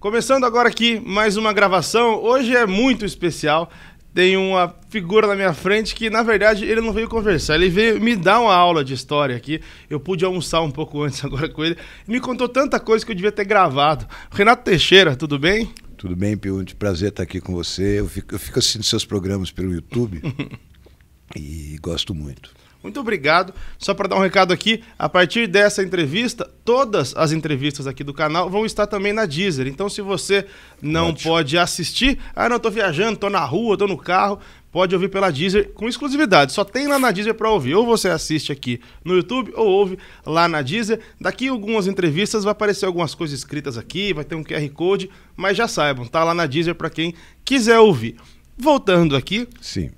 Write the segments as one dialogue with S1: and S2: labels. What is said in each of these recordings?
S1: Começando agora aqui mais uma gravação. Hoje é muito especial. Tem uma figura na minha frente que, na verdade, ele não veio conversar, ele veio me dar uma aula de história aqui. Eu pude almoçar um pouco antes agora com ele. Me contou tanta coisa que eu devia ter gravado.
S2: Renato Teixeira, tudo bem? Tudo bem, Piunte. Prazer estar aqui com você. Eu fico, eu fico assistindo seus programas pelo YouTube e gosto muito.
S1: Muito obrigado. Só para dar um recado aqui, a partir dessa entrevista, todas as entrevistas aqui do canal vão estar também na Deezer. Então, se você não Ótimo. pode assistir, ah, não, estou viajando, estou na rua, estou no carro, pode ouvir pela Deezer com exclusividade. Só tem lá na Deezer para ouvir. Ou você assiste aqui no YouTube ou ouve lá na Deezer. Daqui algumas entrevistas vai aparecer algumas coisas escritas aqui, vai ter um QR Code, mas já saibam, tá lá na Deezer para quem quiser ouvir. Voltando aqui. Sim.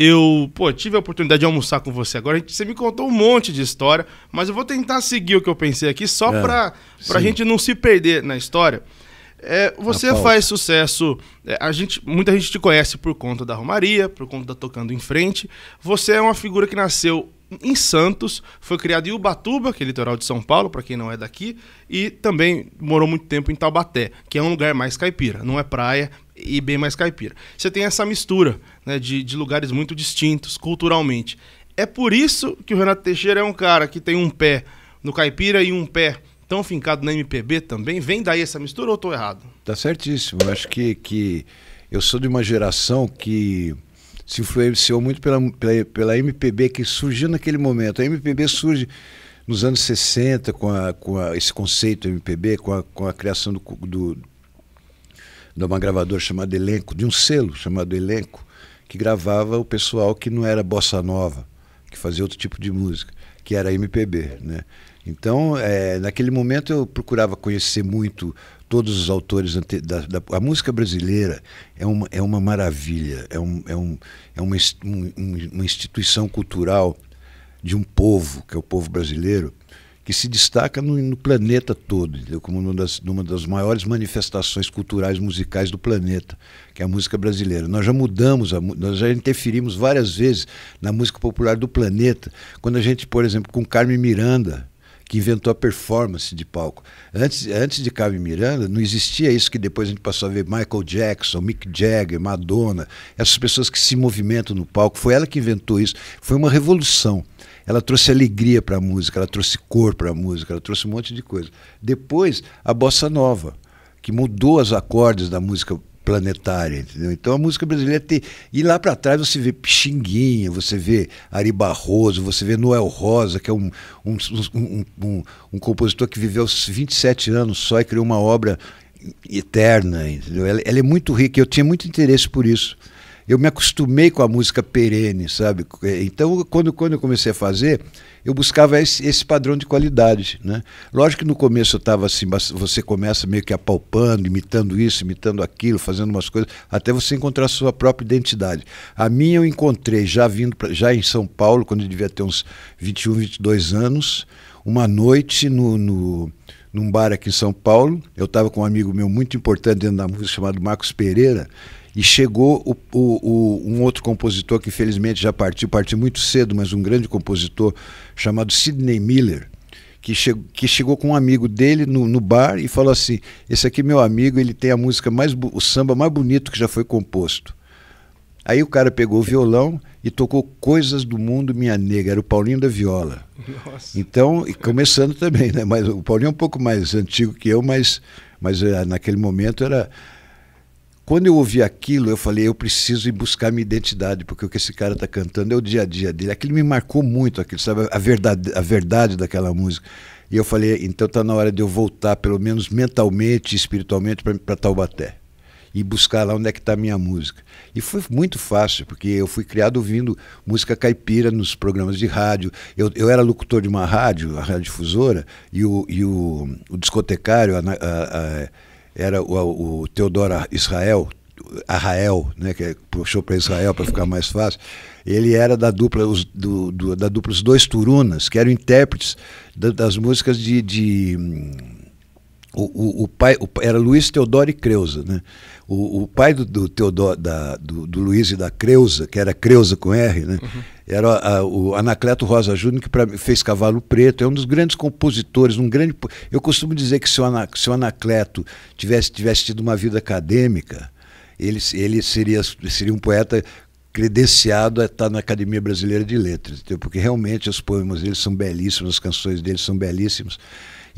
S1: Eu, pô, tive a oportunidade de almoçar com você agora. você me contou um monte de história, mas eu vou tentar seguir o que eu pensei aqui só é, para a gente não se perder na história. É, você faz sucesso. É, a gente, muita gente te conhece por conta da Romaria, por conta da Tocando em Frente. Você é uma figura que nasceu em Santos, foi criado em Ubatuba, que é litoral de São Paulo, para quem não é daqui, e também morou muito tempo em Taubaté, que é um lugar mais caipira, não é praia, e bem mais caipira. Você tem essa mistura né, de, de lugares muito distintos culturalmente. É por isso que o Renato Teixeira é um cara que tem um pé no caipira e um pé tão fincado na MPB também. Vem daí essa mistura ou estou errado?
S2: Tá certíssimo. Eu acho que, que eu sou de uma geração que se influenciou muito pela, pela, pela MPB que surgiu naquele momento. A MPB surge nos anos 60 com, a, com a, esse conceito MPB, com a, com a criação do, do de uma gravadora chamada Elenco, de um selo chamado Elenco, que gravava o pessoal que não era bossa nova, que fazia outro tipo de música, que era MPB, né? Então, é, naquele momento eu procurava conhecer muito todos os autores ante, da, da, a música brasileira é uma, é uma maravilha é, um, é, um, é uma, um, uma instituição cultural de um povo que é o povo brasileiro que se destaca no, no planeta todo, entendeu? como uma das, uma das maiores manifestações culturais musicais do planeta, que é a música brasileira. Nós já mudamos, a, nós já interferimos várias vezes na música popular do planeta. Quando a gente, por exemplo, com Carmen Miranda, que inventou a performance de palco. Antes, antes de Carmen Miranda, não existia isso que depois a gente passou a ver Michael Jackson, Mick Jagger, Madonna, essas pessoas que se movimentam no palco. Foi ela que inventou isso. Foi uma revolução. Ela trouxe alegria para a música, ela trouxe cor para a música, ela trouxe um monte de coisa. Depois, a bossa nova, que mudou os acordes da música planetária, entendeu? Então a música brasileira tem. E lá para trás você vê Pixinguinha, você vê Ari Barroso, você vê Noel Rosa, que é um, um, um, um, um compositor que viveu 27 anos só e criou uma obra eterna, entendeu? Ela, ela é muito rica, eu tinha muito interesse por isso eu me acostumei com a música perene, sabe? Então, quando, quando eu comecei a fazer, eu buscava esse, esse padrão de qualidade, né? Lógico que no começo eu estava assim, você começa meio que apalpando, imitando isso, imitando aquilo, fazendo umas coisas, até você encontrar a sua própria identidade. A minha eu encontrei já vindo, pra, já em São Paulo, quando eu devia ter uns 21, 22 anos, uma noite no, no num bar aqui em São Paulo. Eu estava com um amigo meu muito importante dentro da música chamado Marcos Pereira e chegou o, o, o, um outro compositor que infelizmente já partiu, partiu muito cedo, mas um grande compositor chamado Sidney Miller, que, che que chegou com um amigo dele no, no, bar e falou assim: esse aqui meu amigo, ele tem a música mais o samba mais bonito que já foi composto. Aí o cara pegou o violão e tocou Coisas do Mundo Minha Negra, era o Paulinho da Viola. Nossa. Então, começando também, né? Mas o Paulinho é um pouco mais antigo que eu, mas, mas eh, naquele momento era quando eu ouvi aquilo, eu falei, eu preciso ir buscar minha identidade, porque o que esse cara está cantando é o dia a dia dele. Aquilo me marcou muito, aquilo, sabe, a verdade, a verdade daquela música. E eu falei, então está na hora de eu voltar, pelo menos mentalmente, espiritualmente, para Taubaté. E buscar lá onde é que está a minha música. E foi muito fácil, porque eu fui criado ouvindo música caipira nos programas de rádio. Eu, eu era locutor de uma rádio, a Rádio Difusora, e o, e o, o discotecário, a, a, a era o, o Teodoro Israel, Arrael, né, que é puxou para Israel para ficar mais fácil, ele era da dupla, os, do, do, da dupla Os Dois Turunas, que eram intérpretes das músicas de, de hum, o, o, o, pai o, era Luiz Teodoro e Creuza, né? O, pai do, do Teodoro, da, do, do, Luiz e da Creuza, que era Creuza com R, né? Uhum. Era a, o Anacleto Rosa Júnior, que pra, fez Cavalo Preto, é um dos grandes compositores, um grande. Eu costumo dizer que se o, Ana, se o Anacleto tivesse, tivesse tido uma vida acadêmica, ele, ele seria, seria um poeta credenciado a estar na Academia Brasileira de Letras, porque realmente os poemas dele são belíssimos, as canções dele são belíssimas.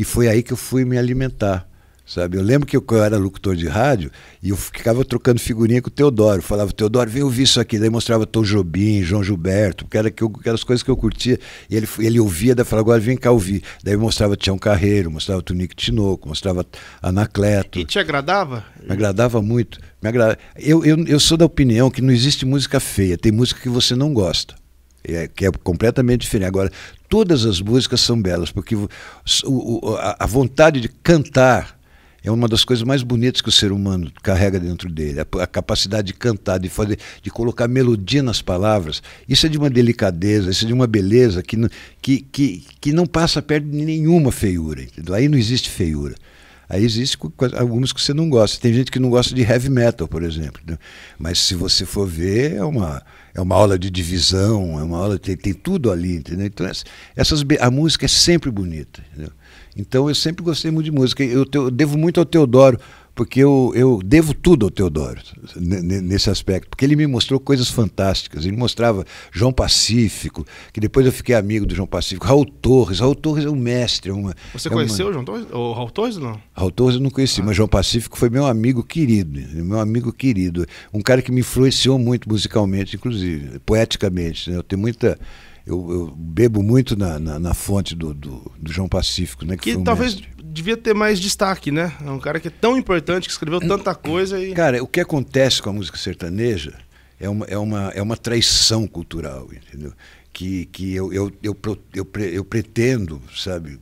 S2: E foi aí que eu fui me alimentar. Sabe, eu lembro que eu, eu era locutor de rádio e eu ficava trocando figurinha com o Teodoro. Falava, Teodoro, vem ouvir isso aqui. Daí mostrava Tom Jobim, João Gilberto, porque era que eu, aquelas coisas que eu curtia. E ele, ele ouvia, daí falava, agora vem cá ouvir. Daí mostrava Tião Carreiro, mostrava Tunico Tinoco, mostrava Anacleto. E te
S1: agradava?
S2: Me agradava muito. Me agrada... eu, eu, eu sou da opinião que não existe música feia, tem música que você não gosta. É, que é completamente diferente. Agora, todas as músicas são belas, porque o, o, a vontade de cantar é uma das coisas mais bonitas que o ser humano carrega dentro dele, a, a, capacidade de cantar, de fazer, de colocar melodia nas palavras. Isso é de uma delicadeza, isso é de uma beleza que que, que, que não passa perto de nenhuma feiura. Entendeu? Aí não existe feiura. Aí existe algumas que você não gosta. Tem gente que não gosta de heavy metal, por exemplo. Né? Mas se você for ver, é uma é uma aula de divisão, é uma aula tem, tem tudo ali, entendeu? Então essas, essas a música é sempre bonita. Entendeu? Então eu sempre gostei muito de música. Eu, te, eu, devo muito ao Teodoro, porque eu, eu devo tudo ao Teodoro nesse aspecto, porque ele me mostrou coisas fantásticas. Ele mostrava João Pacífico, que depois eu fiquei amigo do João Pacífico, Raul Torres. Raul Torres é um mestre. É uma, Você é conheceu
S1: uma... o João Torres? O Raul Torres não?
S2: Raul Torres eu não conheci, ah. mas João Pacífico foi meu amigo querido, meu amigo querido. Um cara que me influenciou muito musicalmente, inclusive, poeticamente. Né? Eu tenho muita. Eu, eu, bebo muito na, na, na fonte do, do, do, João Pacífico, né? Que, que um talvez mestre
S1: devia ter mais destaque, né? É um cara que é tão
S2: importante, que escreveu tanta coisa. E... Cara, o que acontece com a música sertaneja é uma, é uma, é uma traição cultural, entendeu? Que, que eu, eu, eu, eu, eu pretendo, sabe,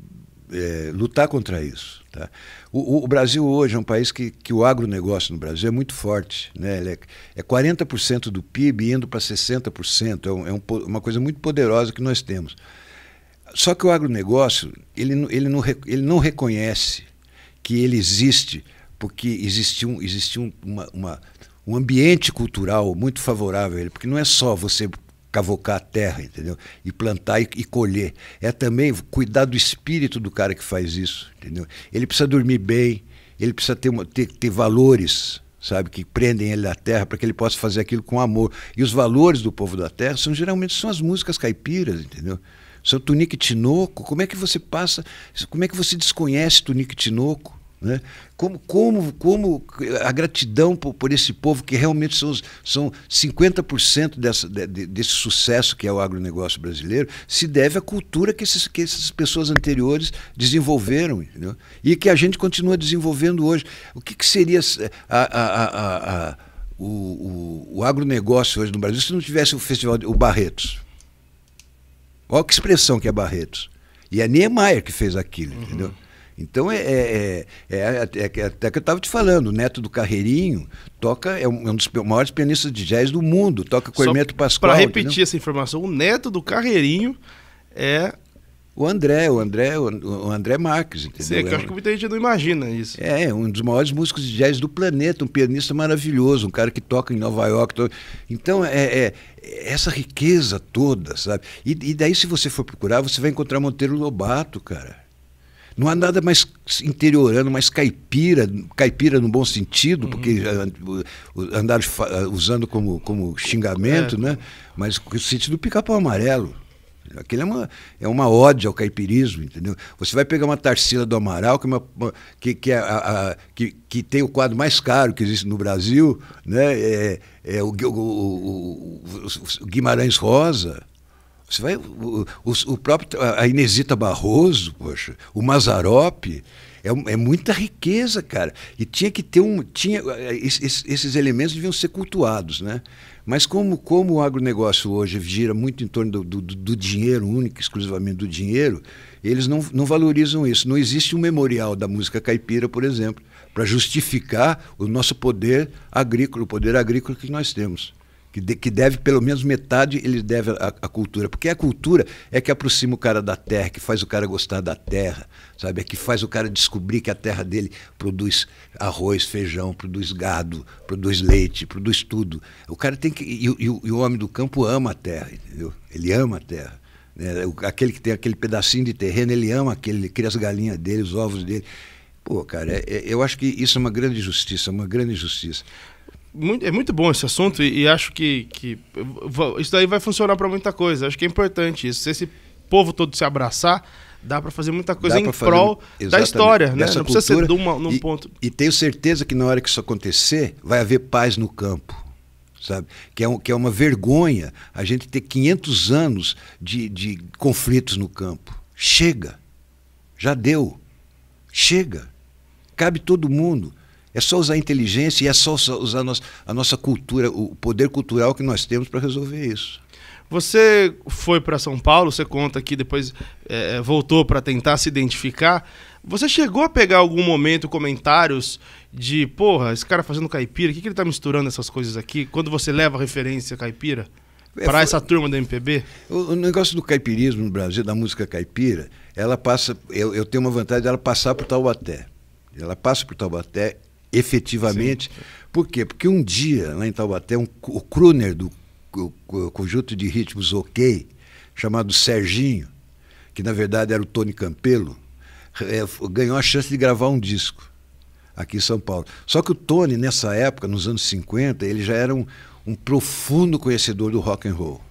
S2: é, lutar contra isso. Tá? O, o, Brasil hoje é um país que, que o agronegócio no Brasil é muito forte. Né? Ele é, é 40% do PIB indo para 60%. É, um, é um, uma coisa muito poderosa que nós temos. Só que o agronegócio, ele, ele, não, ele não reconhece que ele existe, porque existe um, existe um, uma, uma, um ambiente cultural muito favorável a ele, porque não é só você cavocar a terra, entendeu? E plantar e, e, colher. É também cuidar do espírito do cara que faz isso, entendeu? Ele precisa dormir bem, ele precisa ter, uma, ter, ter valores, sabe, que prendem ele da terra para que ele possa fazer aquilo com amor. E os valores do povo da terra são geralmente são as músicas caipiras, entendeu? Seu Tunique Tinoco, como é que você passa, como é que você desconhece Tunique Tinoco? Né? Como, como, como a gratidão por, por esse povo que realmente são, são 50% dessa, de, desse sucesso que é o agronegócio brasileiro se deve à cultura que, esses, que essas pessoas anteriores desenvolveram entendeu? e que a gente continua desenvolvendo hoje. O que, que seria a, a, a, o, o, o agronegócio hoje no Brasil se não tivesse o festival, o Barretos? Olha que expressão que é Barretos. E é Niemeyer que fez aquilo, uhum. entendeu? Então, é, é, é, é, até que eu estava te falando, o Neto do Carreirinho toca, é um, dos maiores pianistas de jazz do mundo, toca com o Hermeto Pascoal. Para repetir entendeu?
S1: essa informação, o Neto do Carreirinho é o
S2: André, o André, o André Marques, entendeu? Sei, que eu acho que muita gente não imagina isso. É, um dos maiores músicos de jazz do planeta, um pianista maravilhoso, um cara que toca em Nova York. To... Então, é, é, essa riqueza toda, sabe? E, e daí, se você for procurar, você vai encontrar Monteiro Lobato, cara. Não há nada mais interiorano, mais caipira, caipira no bom sentido, uhum. porque andaram usando como, como xingamento, é. né? Mas o sentido do pica-pau amarelo. Aquilo é uma, é uma ode ao caipirismo, entendeu? Você vai pegar uma Tarsila do Amaral, que, é uma, que, que, é a, a, que, que tem o quadro mais caro que existe no Brasil, né? é, é o, o, o, o Guimarães Rosa. Você vai, o, o, próprio, a Inesita Barroso, poxa, o Mazarope. É, é, muita riqueza, cara. E tinha que ter um. Tinha, esses, é, esses elementos deviam ser cultuados, né? Mas como, como o agronegócio hoje gira muito em torno do, do, do dinheiro, único, exclusivamente do dinheiro, eles não, não valorizam isso. Não existe um memorial da música caipira, por exemplo, para justificar o nosso poder agrícola, o poder agrícola que nós temos que, de, que deve pelo menos metade ele deve à cultura, porque a cultura é que aproxima o cara da terra, que faz o cara gostar da terra, sabe? É que faz o cara descobrir que a terra dele produz arroz, feijão, produz gado, produz leite, produz tudo. O cara tem que e, e, e o homem do campo ama a terra, entendeu? Ele ama a terra. Né? Aquele que tem aquele pedacinho de terreno, ele ama aquele, ele cria as galinhas dele, os ovos dele. Pô, cara, é, é, eu acho que isso é uma grande injustiça, uma grande injustiça
S1: muito, é muito bom esse assunto e, e acho que, que isso daí vai funcionar para muita coisa. Acho que é importante isso. Se esse povo todo se abraçar, dá para fazer muita coisa dá em prol da história, né? Não precisa cultura, ser de uma, num e, ponto.
S2: E tenho certeza que na hora que isso acontecer, vai haver paz no campo. Sabe? Que, é um, que é uma vergonha a gente ter 500 anos de, de conflitos no campo. Chega. Já deu. Chega. Cabe todo mundo. É só usar a inteligência e é só usar a nossa, a nossa cultura, o poder cultural que nós temos para resolver isso.
S1: Você foi para São Paulo, você conta que depois é, é voltou para tentar se identificar. Você chegou a pegar algum momento comentários de, porra, esse cara fazendo caipira, o que, que ele está misturando essas coisas aqui? Quando você leva referência caipira
S2: para é, essa turma da MPB? O, o, negócio do caipirismo no Brasil, da música caipira, ela passa, eu, eu tenho uma vantagem dela passar por Taubaté. Ela passa por Taubaté efetivamente. Sim. Por quê? Porque um dia, lá em Taubaté, um, o Kruner do o, o conjunto de ritmos OK, chamado Serginho, que na verdade era o Tony Campelo, é, ganhou a chance de gravar um disco aqui em São Paulo. Só que o Tony, nessa época, nos anos 50, ele já era um, um profundo conhecedor do rock and roll.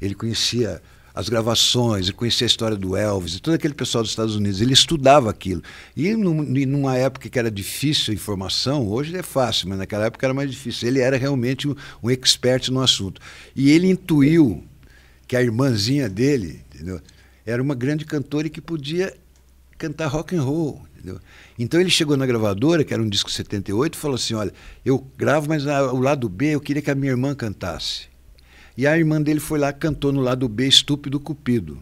S2: Ele conhecia as gravações e conhecia a história do Elvis e todo aquele pessoal dos Estados Unidos. Ele estudava aquilo. E numa época que era difícil a informação, hoje é fácil, mas naquela época era mais difícil. Ele era realmente um, um expert no assunto. E ele intuiu que a irmãzinha dele entendeu, era uma grande cantora e que podia cantar rock and roll. Entendeu? Então ele chegou na gravadora, que era um disco 78, e falou assim: Olha, eu gravo, mas o lado B eu queria que a minha irmã cantasse. E a irmã dele foi lá cantou no lado B Estúpido Cupido.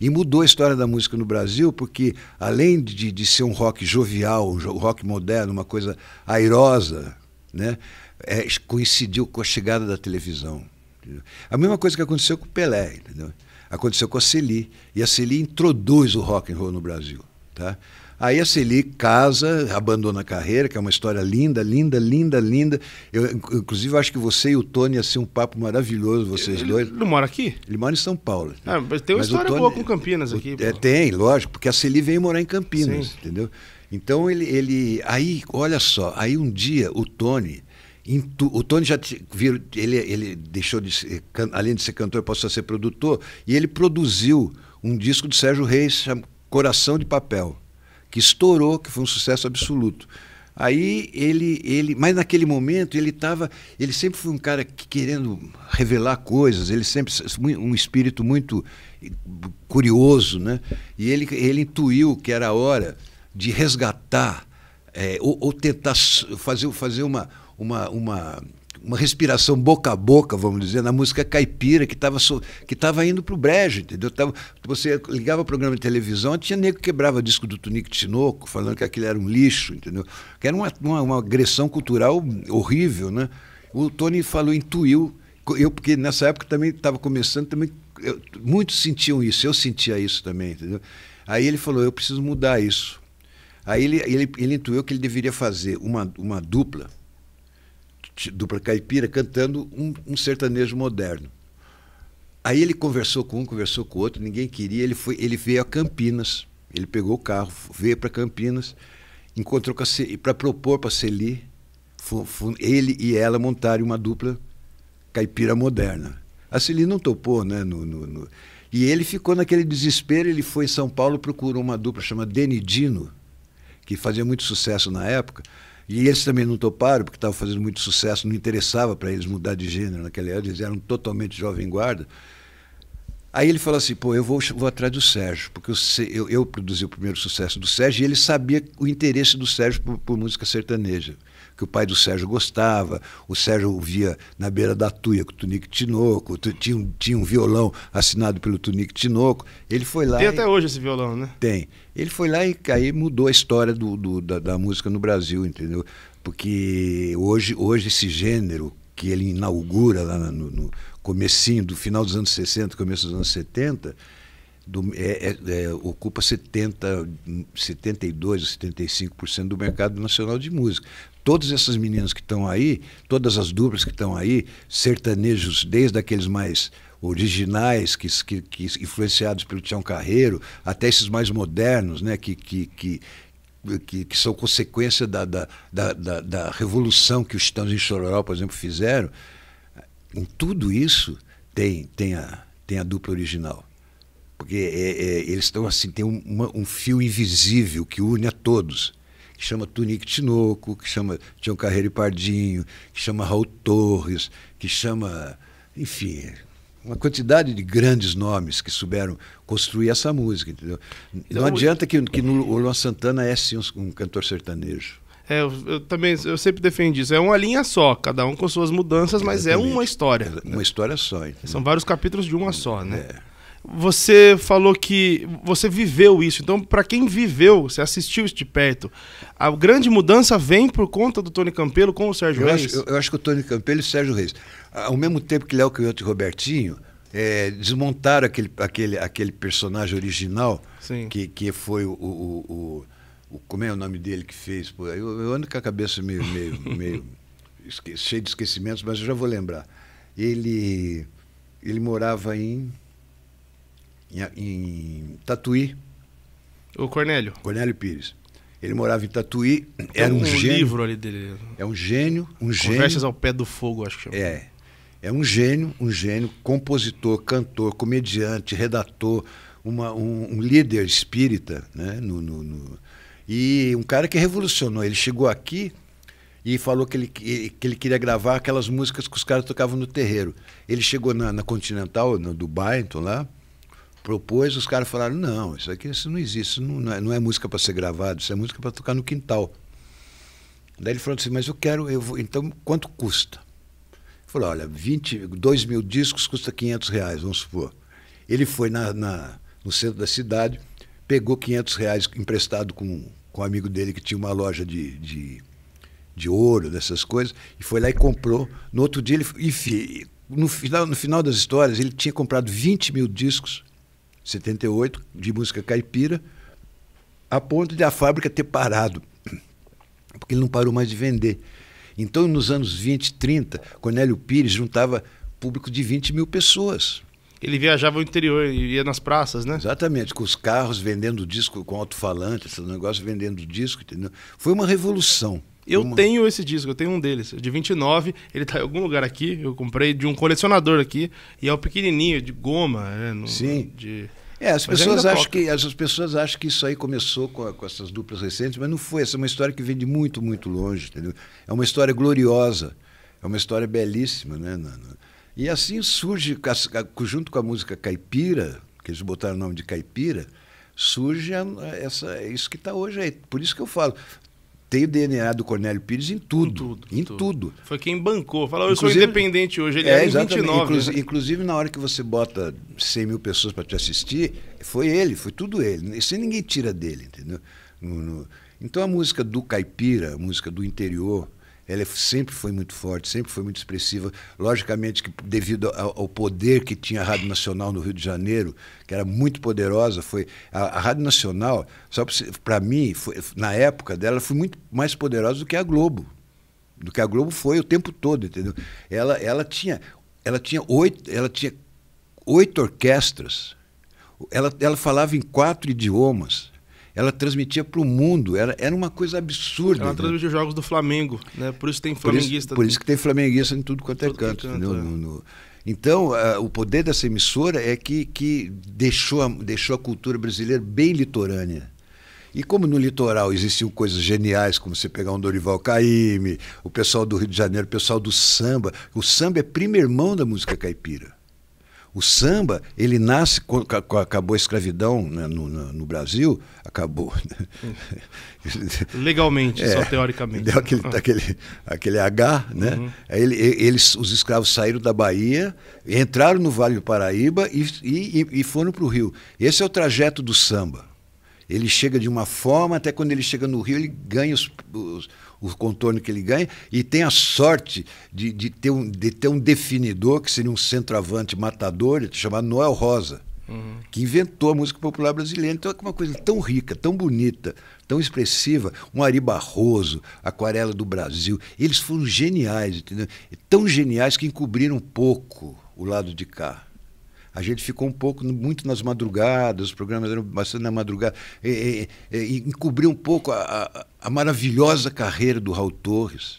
S2: E mudou a história da música no Brasil, porque além de, de ser um rock jovial, um rock moderno, uma coisa airosa, né, é, coincidiu com a chegada da televisão. Entendeu? A mesma coisa que aconteceu com o Pelé, entendeu? aconteceu com a Celi. E a Celi introduz o rock and roll no Brasil. Tá? Aí a Celi casa, abandona a carreira, que é uma história linda, linda, linda, linda. Eu, inclusive, acho que você e o Tony ia ser um papo maravilhoso, vocês ele, dois. Ele não mora aqui? Ele mora em São Paulo. Ah, mas tem uma mas história Tony, boa com Campinas aqui. O, é, tem, lógico, porque a Celi veio morar em Campinas, Sim. entendeu? Então ele, ele. Aí, olha só, aí um dia o Tony. O Tony já vir, ele, ele deixou de ser, além de ser cantor, passou a ser produtor, e ele produziu um disco de Sérgio Reis, Coração de Papel que estourou, que foi um sucesso absoluto. Aí ele, ele, mas naquele momento ele estava, ele sempre foi um cara que, querendo revelar coisas, ele sempre um espírito muito curioso, né? E ele, ele intuiu que era a hora de resgatar é, ou, ou, tentar fazer, fazer uma, uma, uma uma respiração boca a boca, vamos dizer, na música caipira, que estava que tava indo para o brejo, entendeu? Tava, você ligava o programa de televisão, tinha nego que quebrava disco do Tunico Tinoco, falando que aquilo era um lixo, entendeu? Que era uma, uma, uma agressão cultural horrível, né? O Tony falou, intuiu, eu, porque nessa época também estava começando, também eu, muitos sentiam isso, eu sentia isso também, entendeu? Aí ele falou, eu preciso mudar isso. Aí ele, ele, ele intuiu que ele deveria fazer uma, uma dupla, dupla caipira, cantando um, um, sertanejo moderno. Aí ele conversou com um, conversou com o outro, ninguém queria, ele, foi, ele veio a Campinas, ele pegou o carro, veio para Campinas, encontrou para propor para Celi, ele e ela montarem uma dupla caipira moderna. A Celi não topou, né? No, no, no, e ele ficou naquele desespero, ele foi em São Paulo, procurou uma dupla chamada Denidino, que fazia muito sucesso na época, e eles também não toparam, porque estavam fazendo muito sucesso, não interessava para eles mudar de gênero naquela época, eles eram totalmente jovem guarda. Aí ele falou assim: pô, eu vou, vou atrás do Sérgio, porque eu, eu, eu, produzi o primeiro sucesso do Sérgio e ele sabia o interesse do Sérgio por, por música sertaneja que o pai do Sérgio gostava. O Sérgio ouvia na beira da tuia com o Tunique Tinoco, tinha um, tinha um violão assinado pelo Tunique Tinoco. Ele foi lá. Tem e... até
S1: hoje esse violão, né?
S2: Tem. Ele foi lá e aí mudou a história do, do da, da música no Brasil, entendeu? Porque hoje, hoje esse gênero que ele inaugura lá no, no comecinho do final dos anos 60, começo dos anos 70, do, é, é, é ocupa 70, 72 ou 75% do mercado nacional de música todas essas meninas que estão aí, todas as duplas que estão aí, sertanejos, desde aqueles mais originais, que, que, que, influenciados pelo Tião Carreiro, até esses mais modernos, né, que, que, que, que, que são consequência da, da, da, da, da revolução que os Titãs em Chororó, por exemplo, fizeram. Em tudo isso tem, tem, a, tem a dupla original. Porque é, é, eles estão assim, tem um, uma, um fio invisível que une a todos que chama Tunique Tinoco, que chama Tião Carreiro Pardinho, que chama Raul Torres, que chama, enfim, uma quantidade de grandes nomes que souberam construir essa música, entendeu? Não, Não adianta que, que no, o Luan Santana é sim um, um cantor sertanejo.
S1: É, eu, eu, também eu sempre defendi isso. É uma linha só, cada um com suas mudanças, mas Exatamente. é uma história. Uma história só. Entendeu? São vários capítulos de uma só, né? É. Você falou que você viveu isso. Então, para quem viveu, você assistiu isso de perto. A grande mudança vem por
S2: conta do Tony Campelo com o Sérgio eu Reis? Acho, eu, eu, acho que o Tony Campelo e o Sérgio Reis. Ao mesmo tempo que Léo Canhoto e Robertinho é, desmontaram aquele, aquele, aquele personagem original, Sim. que, que foi o, o, o como é o nome dele que fez? Pô, eu, eu ando com a cabeça meio, meio, meio esque, cheio de esquecimentos, mas eu já vou lembrar. Ele, ele morava em em, em Tatuí. O Cornélio. Cornélio Pires. Ele morava em Tatuí, Tem era um, um gênio. livro ali dele. É um gênio, um Conversas gênio. Conversas ao pé do fogo, acho que chama. É. É um gênio, um gênio, compositor, cantor, comediante, redator, uma, um, um, líder espírita, né? No, no, no, e um cara que revolucionou. Ele chegou aqui e falou que ele, que ele queria gravar aquelas músicas que os caras tocavam no terreiro. Ele chegou na, na Continental, no Dubai, então lá, propôs, os caras falaram: não, isso aqui isso não existe, isso não, não, é, não é música para ser gravado, isso é música para tocar no quintal. Daí ele falou assim: mas eu quero, eu vou, então quanto custa? Ele falou: olha, 20, 2 mil discos custa 500 reais, vamos supor. Ele foi na, na no centro da cidade, pegou 500 reais emprestado com, com um amigo dele que tinha uma loja de, de, de ouro, dessas coisas, e foi lá e comprou. No outro dia, ele, enfim, no final, no final das histórias, ele tinha comprado 20 mil discos 78, de música caipira, a ponto de a fábrica ter parado, porque ele não parou mais de vender. Então, nos anos 20, 30, Cornélio Pires juntava público de 20 mil pessoas. Ele viajava ao interior e ia nas praças, né? Exatamente, com os carros vendendo disco, com alto-falante, esse negócio vendendo disco, entendeu? Foi uma revolução. Eu uma...
S1: tenho esse disco, eu tenho um deles, de 29, ele está em algum lugar aqui, eu comprei de um colecionador aqui,
S2: e é o um pequenininho, de goma. É,
S1: no, Sim.
S2: De... É, as pessoas, acham que, as pessoas acham que isso aí começou com, com, essas duplas recentes, mas não foi. Essa é uma história que vem de muito, muito longe, entendeu? É uma história gloriosa, é uma história belíssima, né? E assim surge, junto com a música caipira, que eles botaram o nome de caipira, surge essa, isso que está hoje aí. Por isso que eu falo, tem o DNA do Cornélio Pires em tudo. Em tudo. Em tudo. tudo.
S1: Foi quem bancou. Falou, eu sou independente hoje. Ele é, era em 29. Né? Inclusive,
S2: né? inclusive, na hora que você bota 100 mil pessoas para te assistir, foi ele, foi tudo ele. Isso ninguém tira dele, entendeu? No, no... Então a música do caipira, a música do interior, ela é sempre foi muito forte, sempre foi muito expressiva. Logicamente que devido ao, poder que tinha a Rádio Nacional no Rio de Janeiro, que era muito poderosa, foi a, a Rádio Nacional, só para mim, foi, na época dela, foi muito mais poderosa do que a Globo. Do que a Globo foi o tempo todo, entendeu? Ela, ela tinha ela tinha oito, ela tinha oito orquestras. Ela, ela falava em quatro idiomas ela transmitia para o mundo. Era, era uma coisa absurda. Ela né? transmitia
S1: os jogos do Flamengo, né? Por isso tem flamenguista. Por isso, por isso que
S2: tem flamenguista em tudo quanto é tudo canto. canto é. No, no... Então, o poder dessa emissora é que, que deixou, a, deixou a cultura brasileira bem litorânea. E como no litoral existiam coisas geniais, como você pegar um Dorival Caymmi, o pessoal do Rio de Janeiro, o pessoal do samba. O samba é primo irmão da música caipira. O samba, ele nasce, quando acabou a escravidão né, no, no, no, Brasil, acabou. Legalmente, é, só teoricamente. Deu aquele, ah. aquele, aquele H, né? Uhum. Aí é, ele, eles, os escravos saíram da Bahia, entraram no Vale do Paraíba e, e, e foram para o Rio. Esse é o trajeto do samba. Ele chega de uma forma, até quando ele chega no Rio, ele ganha os, os o contorno que ele ganha, e tem a sorte de, de, ter, um, de ter um definidor, que seria um centroavante matador, chamado Noel Rosa, uhum. que inventou a música popular brasileira. Então é uma coisa tão rica, tão bonita, tão expressiva. Um Ari Barroso, Aquarela do Brasil. Eles foram geniais, entendeu? Tão geniais que encobriram um pouco o lado de cá a gente ficou um pouco, muito nas madrugadas, os programas eram bastante na madrugada, e, e, e encobriu um pouco a, a, a, maravilhosa carreira do Raul Torres.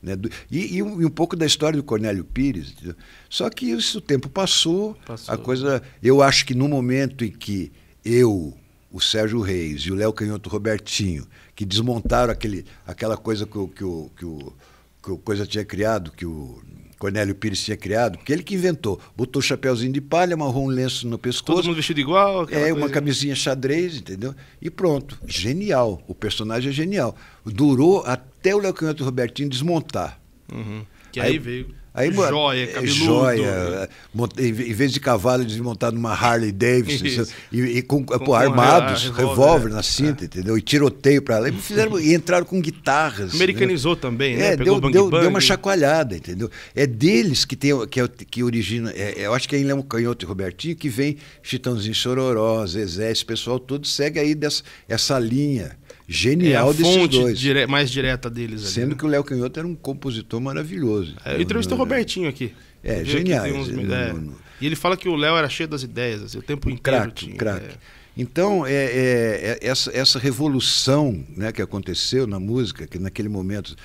S2: Né? Do, e, e, um, pouco da história do Cornélio Pires. Entendeu? Só que isso, o tempo passou, passou, a coisa. Eu acho que no momento em que eu, o Sérgio Reis e o Léo Canhoto Robertinho, que desmontaram aquele, aquela coisa que o, que o, que o que o Coisa tinha criado, que o Cornélio Pires tinha criado, porque ele que inventou. Botou o chapéuzinho de palha, amarrou um lenço no pescoço. Todo mundo vestido
S1: igual? É, uma coisa...
S2: camisinha xadrez, entendeu? E pronto. Genial. O personagem é genial. Durou até o Léo Robertinho desmontar. Uhum. Que aí, aí veio Aí, joia, é cabeludo. Joia. Em vez de cavalo, eles montar numa Harley Davidson. E, e, com, com pô, armados, revólver, é. na né? cinta, é. entendeu? E tiroteio para lá. E, fizeram, e entraram com guitarras.
S1: Americanizou né? também, né? É, Pegou deu, bang deu, bang. deu uma
S2: chacoalhada, entendeu? É deles que tem que, é que origina. É, eu acho que ainda é um canhoto e Robertinho que vem Chitãozinho Chororó, Zezé, esse pessoal todo segue aí dessa, essa linha genial é desses fonte dois. Dire mais direta deles. Ali, Sendo né? que o Léo Canhoto era um compositor maravilhoso. É, eu entrevistei o Robertinho aqui. É, genial. Aqui uns... é.
S1: E ele fala que o Léo era cheio das ideias, assim, o tempo um inteiro. crack. tinha, é.
S2: Então, é, é, é, essa, essa revolução né, que aconteceu na música, que naquele momento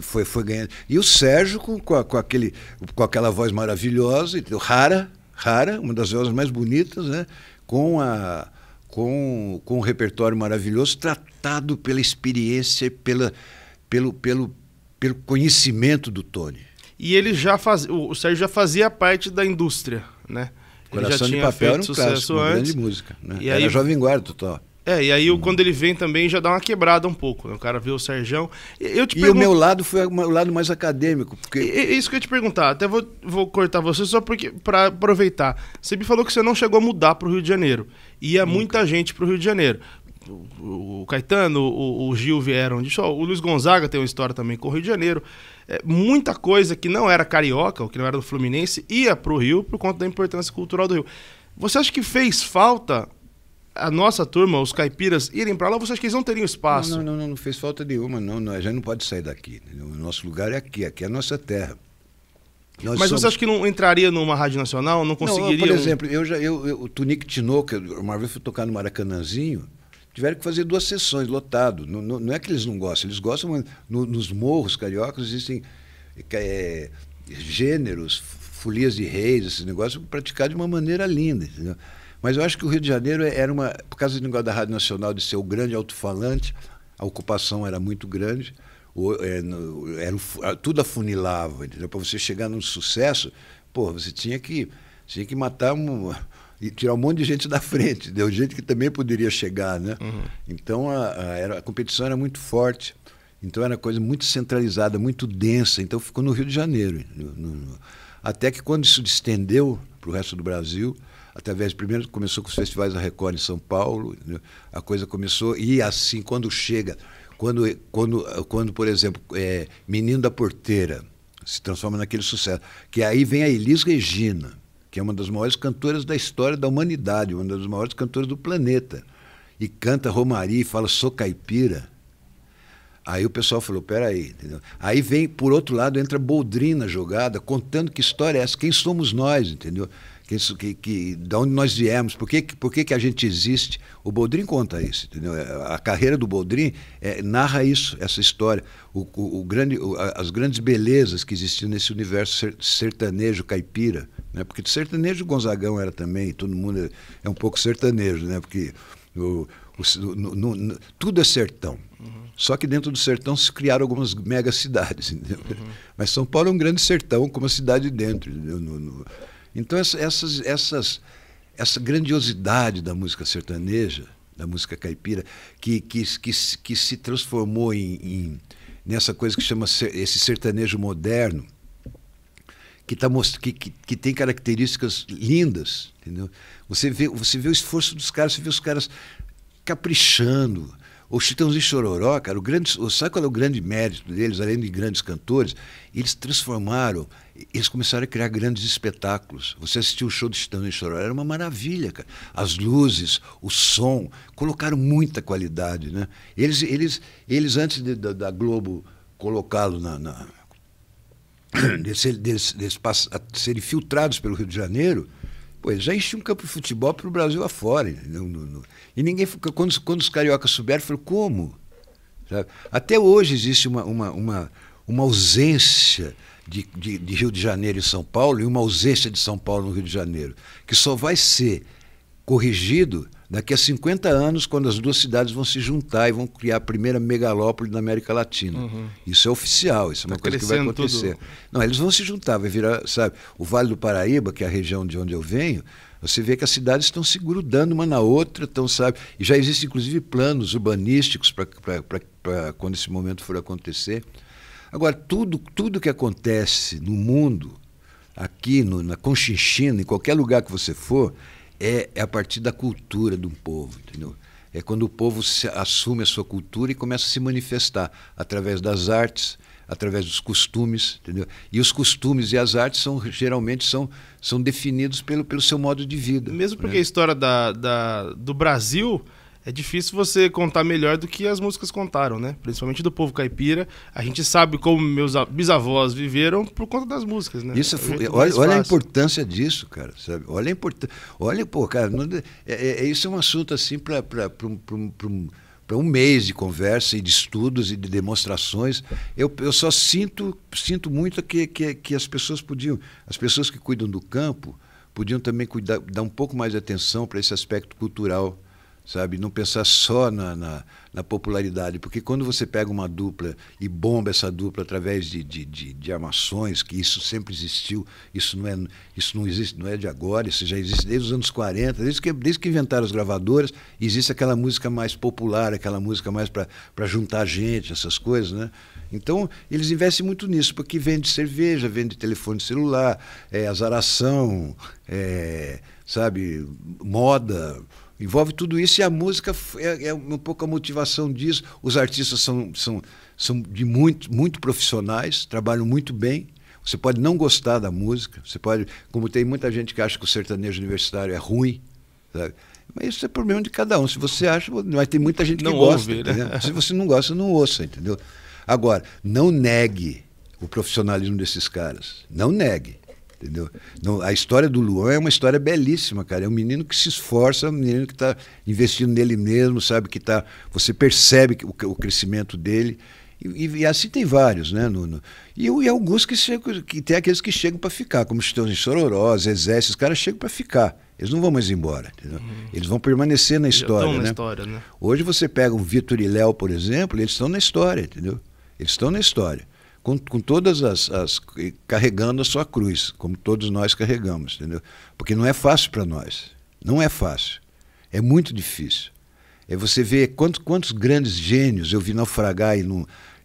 S2: foi, foi ganhando. E o Sérgio com, com, com aquele, com aquela voz maravilhosa, rara, rara, uma das vozes mais bonitas, né, com a, com, com um repertório maravilhoso, tratado pela experiência, pela, pelo, pelo, pelo conhecimento do Tony. E ele já fazia, o Sérgio já fazia parte da
S1: indústria, né? Coração de Papel era um sucesso clássico, antes. grande música. Né? E era aí... Jovem Guarda total. É, e aí quando ele vem também já dá uma quebrada um pouco. Né? O cara vê o Serjão. Eu te e pergunto... o meu lado foi o lado mais acadêmico. Porque... E, isso que eu ia te perguntar. Até vou, vou cortar você só porque para aproveitar. Você me falou que você não chegou a mudar para o Rio de Janeiro. Ia Nunca. muita gente para o Rio de Janeiro. O, o Caetano, o, o, Gil vieram de show. O Luiz Gonzaga tem uma história também com o Rio de Janeiro. É, muita coisa que não era carioca, ou que não era do Fluminense, ia para o Rio por conta da importância cultural do Rio. Você acha que fez falta a nossa turma, os
S2: caipiras, irem para lá, vocês que eles não teriam espaço? Não, não, não, não fez falta nenhuma, não, não. A gente não pode sair daqui. Né? O nosso lugar é aqui, aqui é a nossa terra. Nós Mas somos... você acha
S1: que não entraria numa rádio nacional, não conseguiria? Não, por exemplo,
S2: eu já, eu, eu o Tunique Tinoco, uma vez fui tocar no Maracanãzinho, tiveram que fazer duas sessões, lotado. Não, não, não é que eles não gostam, eles gostam, mas no, nos morros cariocas existem é, gêneros, folias de reis, esse negócio praticado de uma maneira linda, entendeu? Mas eu acho que o Rio de Janeiro é, era uma. Por causa do negócio da Rádio Nacional de ser o grande alto-falante, a ocupação era muito grande, é, era, tudo afunilava. Para você chegar num sucesso, pô, você tinha que, tinha que matar um, e tirar um monte de gente da frente, deu gente que também poderia chegar, né? Uhum. Então a, a, era, a competição era muito forte, então era coisa muito centralizada, muito densa, então ficou no Rio de Janeiro. No, no, até que quando isso distendeu para o resto do Brasil, através primeiro começou com os festivais da Record em São Paulo, né? a coisa começou e assim quando chega, quando quando quando por exemplo é, Menino da Porteira se transforma naquele sucesso, que aí vem a Elis Regina, que é uma das maiores cantoras da história da humanidade, uma das maiores cantoras do planeta, e canta Romaria e fala sou caipira. Aí o pessoal falou, peraí, entendeu? Aí vem, por outro lado, entra Boldrina jogada, contando que história é essa, quem somos nós, entendeu? que isso, que, que, de onde nós viemos, por que, por que, que a gente existe. O Boldrin conta isso, entendeu? É, a carreira do Boldrin é, narra isso, essa história, o, o, o grande, o, as grandes belezas que existiam nesse universo sertanejo caipira, né? Porque sertanejo Gonzagão era também, todo mundo é, é um pouco sertanejo, né? Porque o, no, no, no, tudo é sertão. Uhum. Só que dentro do sertão se criaram algumas megacidades. Uhum. Mas São Paulo é um grande sertão como a cidade dentro. Então, essas, essas, essa grandiosidade da música sertaneja, da música caipira, que, que, que, que se transformou em, em, nessa coisa que chama ser, esse sertanejo moderno, que, tá que, que, que, tem características lindas. Entendeu? Você, vê, você vê o esforço dos caras, você vê os caras caprichando, o Chitãozinho Chororó, cara, o grande, sabe qual é o grande mérito deles, além de grandes cantores? Eles transformaram, eles começaram a criar grandes espetáculos. Você assistiu o show do Chitãozinho Chororó, era uma maravilha, cara. As luzes, o som, colocaram muita qualidade, né? Eles, eles, eles antes de, da, da, Globo colocá-lo na... na de, ser, de, de, de serem filtrados pelo Rio de Janeiro, Pois já existe um campo de futebol para o Brasil afora. No, E ninguém. Quando, quando os cariocas souberam, falou, como? Sabe? Até hoje existe uma, uma, uma, uma ausência de, de, de, Rio de Janeiro e São Paulo e uma ausência de São Paulo no Rio de Janeiro, que só vai ser corrigido Daqui a 50 anos, quando as duas cidades vão se juntar e vão criar a primeira megalópole da América Latina. Uhum. Isso é oficial, isso é uma tá coisa que vai acontecer. Tudo. Não, eles vão se juntar, vai virar, sabe? O Vale do Paraíba, que é a região de onde eu venho, você vê que as cidades estão se grudando uma na outra, estão, sabe? E já existem, inclusive, planos urbanísticos para quando esse momento for acontecer. Agora, tudo, tudo que acontece no mundo, aqui no, na Conchinchina, em qualquer lugar que você for, é, é a partir da cultura de um povo, entendeu? É quando o povo assume a sua cultura e começa a se manifestar através das artes, através dos costumes, entendeu? E os costumes e as artes são geralmente são, são definidos pelo, pelo seu modo de vida. Mesmo né? porque né? a história da, da, do Brasil é
S1: difícil você contar melhor do que as músicas contaram, né? Principalmente do povo caipira. A gente sabe como meus bisavós viveram por conta das músicas, né? Isso, é olha, olha a
S2: importância disso, cara, sabe? Olha a importância. Olha, pô, cara, não, é, é, é, isso é um assunto assim para um mês de conversa e de estudos e de demonstrações. Eu, eu só sinto sinto muito que, que, que as pessoas podiam, as pessoas que cuidam do campo, podiam também cuidar, dar um pouco mais de atenção para esse aspecto cultural sabe? Não pensar só na, na, na, popularidade, porque quando você pega uma dupla e bomba essa dupla através de, de, de, de, armações, que isso sempre existiu, isso não, é, isso não existe, não é de agora, isso já existe desde os anos 40, desde que, desde que inventaram as gravadoras, existe aquela música mais popular, aquela música mais para juntar gente, essas coisas, né? Então, eles investem muito nisso, porque vende cerveja, vende telefone celular, é, azaração, é, sabe, moda, Envolve tudo isso e a música é, é um pouco a motivação disso. Os artistas são, são, são de muito, muito profissionais, trabalham muito bem. Você pode não gostar da música, você pode, como tem muita gente que acha que o sertanejo universitário é ruim, sabe? Mas isso é problema de cada um. Se você acha, mas tem muita gente que não gosta. Ouve, né? Se você não gosta, não ouça, entendeu? Agora, não negue o profissionalismo desses caras. Não negue. Entendeu? Não, a história do Luan é uma história belíssima, cara. É um menino que se esforça, é um menino que está investindo nele mesmo, sabe? que tá, Você percebe o, o crescimento dele. E, e, assim tem vários, né, Nuno? E, e alguns que, chegam, que tem aqueles que chegam para ficar, como os Chitãozinho Sororó, Zezé, esses caras chegam para ficar. Eles não vão mais embora, hum. Eles vão permanecer na história, né? história, né? Hoje você pega o Vitor e Léo, por exemplo, eles estão na história, entendeu? Eles estão na história com, com todas as, as, carregando a sua cruz, como todos nós carregamos, entendeu? Porque não é fácil para nós. Não é fácil. É muito difícil. É você ver quantos, quantos grandes gênios eu vi naufragar e,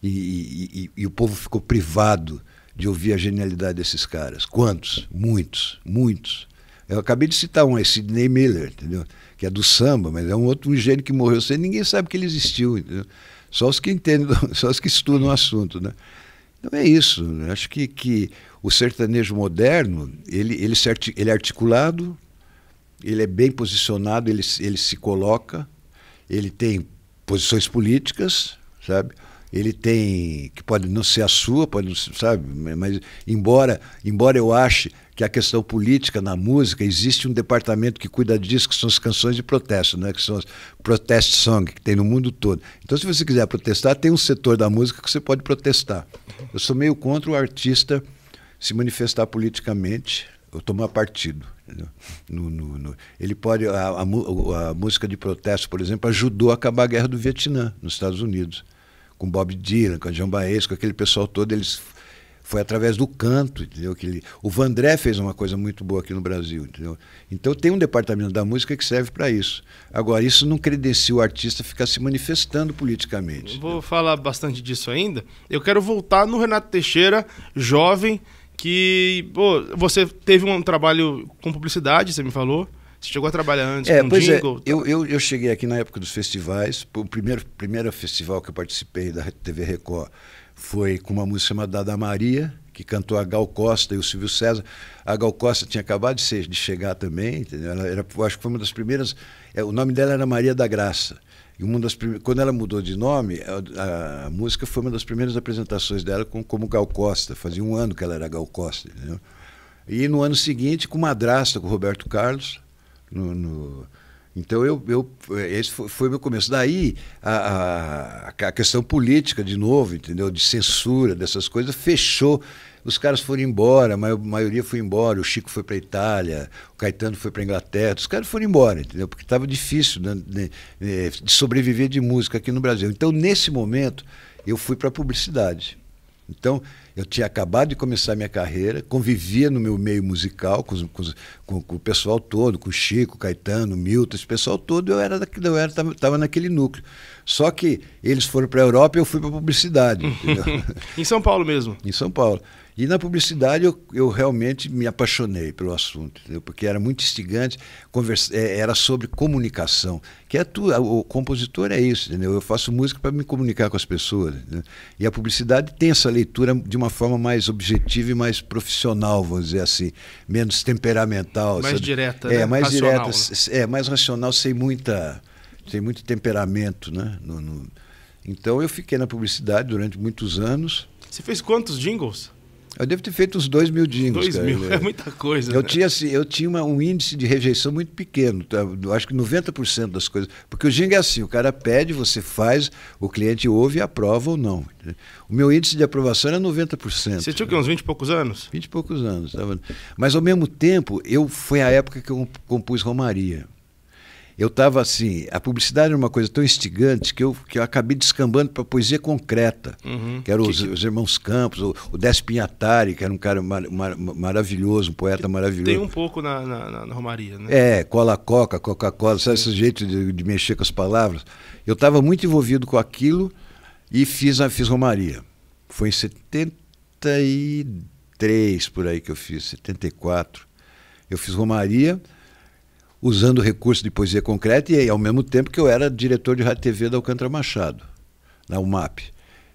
S2: e, e, e, e o povo ficou privado de ouvir a genialidade desses caras. Quantos? Muitos, muitos. Eu acabei de citar um, é Sidney Miller, entendeu? Que é do samba, mas é um outro um gênio que morreu sem ninguém sabe que ele existiu, entendeu? Só os que entendem, só os que estudam o assunto, né? Então é isso. acho que, que o sertanejo moderno, ele, ele, ele é articulado, ele é bem posicionado, ele, ele se coloca, ele tem posições políticas, sabe? Ele tem que pode não ser a sua, pode não, sabe, mas embora embora eu ache que a questão política na música existe um departamento que cuida disso, que são as canções de protesto, né, que são as protest song que tem no mundo todo. Então se você quiser protestar, tem um setor da música que você pode protestar. Eu sou meio contra o artista se manifestar politicamente ou tomar partido. No, no, no, ele pode. A, a, a, música de protesto, por exemplo, ajudou a acabar a guerra do Vietnã nos Estados Unidos. Com Bob Dylan, com a John Baez, com aquele pessoal todo, eles foi através do canto, entendeu? Que ele, o Vandré fez uma coisa muito boa aqui no Brasil, entendeu? Então tem um departamento da música que serve para isso. Agora, isso não credencia o artista ficar se manifestando politicamente.
S1: Vou falar bastante disso ainda. Eu quero voltar no Renato Teixeira, jovem, que pô, você teve um trabalho com publicidade, você me falou. Você chegou a trabalhar antes é, com pois é, jingle?
S2: É. Eu, eu, eu, cheguei aqui na época dos festivais. O primeiro, primeiro festival que eu participei da TV Record foi com uma música chamada Dada Maria, que cantou a Gal Costa e o Silvio César. A Gal Costa tinha acabado de, ser, de chegar também, entendeu? Ela era, acho que foi uma das primeiras. É, o nome dela era Maria da Graça. E uma das Quando ela mudou de nome, a, a, música foi uma das primeiras apresentações dela com, como Gal Costa. Fazia um ano que ela era Gal Costa. Entendeu? E no ano seguinte, com Madrasta, com Roberto Carlos, no, no então, eu, eu, esse foi, o meu começo. Daí, a, a, a, questão política, de novo, entendeu? De censura, dessas coisas, fechou. Os caras foram embora, a maioria foi embora. O Chico foi para a Itália, o Caetano foi para a Inglaterra. Os caras foram embora, entendeu? Porque estava difícil né, de, né, né, de sobreviver de música aqui no Brasil. Então, nesse momento, eu fui para a publicidade. Então, eu tinha acabado de começar minha carreira, convivia no meu meio musical com, com, com, com o pessoal todo, com o Chico, Caetano, Milton, esse pessoal todo, eu era eu era estava naquele núcleo. Só que eles foram para a Europa e eu fui para publicidade. em São Paulo mesmo. Em São Paulo. E na publicidade eu, eu realmente me apaixonei pelo assunto, entendeu? porque era muito instigante, conversa, é, era sobre comunicação, que é tudo, o compositor é isso, entendeu? eu faço música para me comunicar com as pessoas. Entendeu? Né? E a publicidade tem essa leitura de uma forma mais objetiva e mais profissional, vamos dizer assim, menos temperamental. Mais sabe? direta, é, né? mais racional, direta, né? é, mais racional, sem, muita, sem muito temperamento. Né? No, no... Então eu fiquei na publicidade durante muitos anos. Você
S1: fez quantos jingles?
S2: Eu devo ter feito uns dois mil jingles. Dois cara. mil, é muita coisa. Eu né? tinha, assim, eu tinha uma, um índice de rejeição muito pequeno, tá? acho que 90% das coisas. Porque o jingle é assim, o cara pede, você faz, o cliente ouve e aprova ou não. O meu índice de aprovação era 90%. Você tinha o quê, uns 20 e poucos anos? 20 e poucos anos. Tá? Mas, ao mesmo tempo, eu foi a época que eu compus Romaria eu estava assim, a publicidade era uma coisa tão instigante que eu, que eu acabei descambando para poesia concreta, uhum. que eram os, os, Irmãos Campos, o, o que era um cara mar, mar, maravilhoso, um poeta maravilhoso. Tem um
S1: pouco na, na, na Romaria, né? É,
S2: cola coca, Coca-Cola, sabe é. esse jeito de, de, mexer com as palavras? Eu estava muito envolvido com aquilo e fiz, fiz Romaria. Foi em 73 por aí que eu fiz, 74. Eu fiz Romaria usando recurso de poesia concreta e ao mesmo tempo que eu era diretor de rádio TV da Alcântara Machado, na UMAP.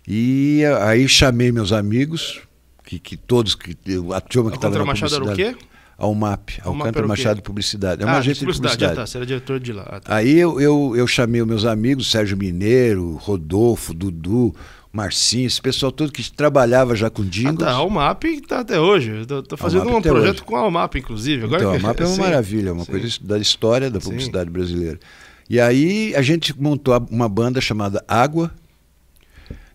S2: E aí chamei meus amigos, que, que todos, que, a turma que estava na Alcântara Machado era o quê? A UMAP, a Alcântara Machado Publicidade. É uma ah, agência de publicidade. publicidade. Ah, tá, você era diretor de lá. Ah, tá. Aí eu, eu, eu chamei os meus amigos, Sérgio Mineiro, Rodolfo, Dudu, Marcinho, esse pessoal todo que trabalhava já com jingles. Ah, tá, a
S1: Almap está até hoje. Estou fazendo um projeto hoje. com a Almap, inclusive. Agora então, a Almap é uma sim, maravilha,
S2: é uma sim. coisa da história da publicidade sim. brasileira. E aí a gente montou uma banda chamada Água,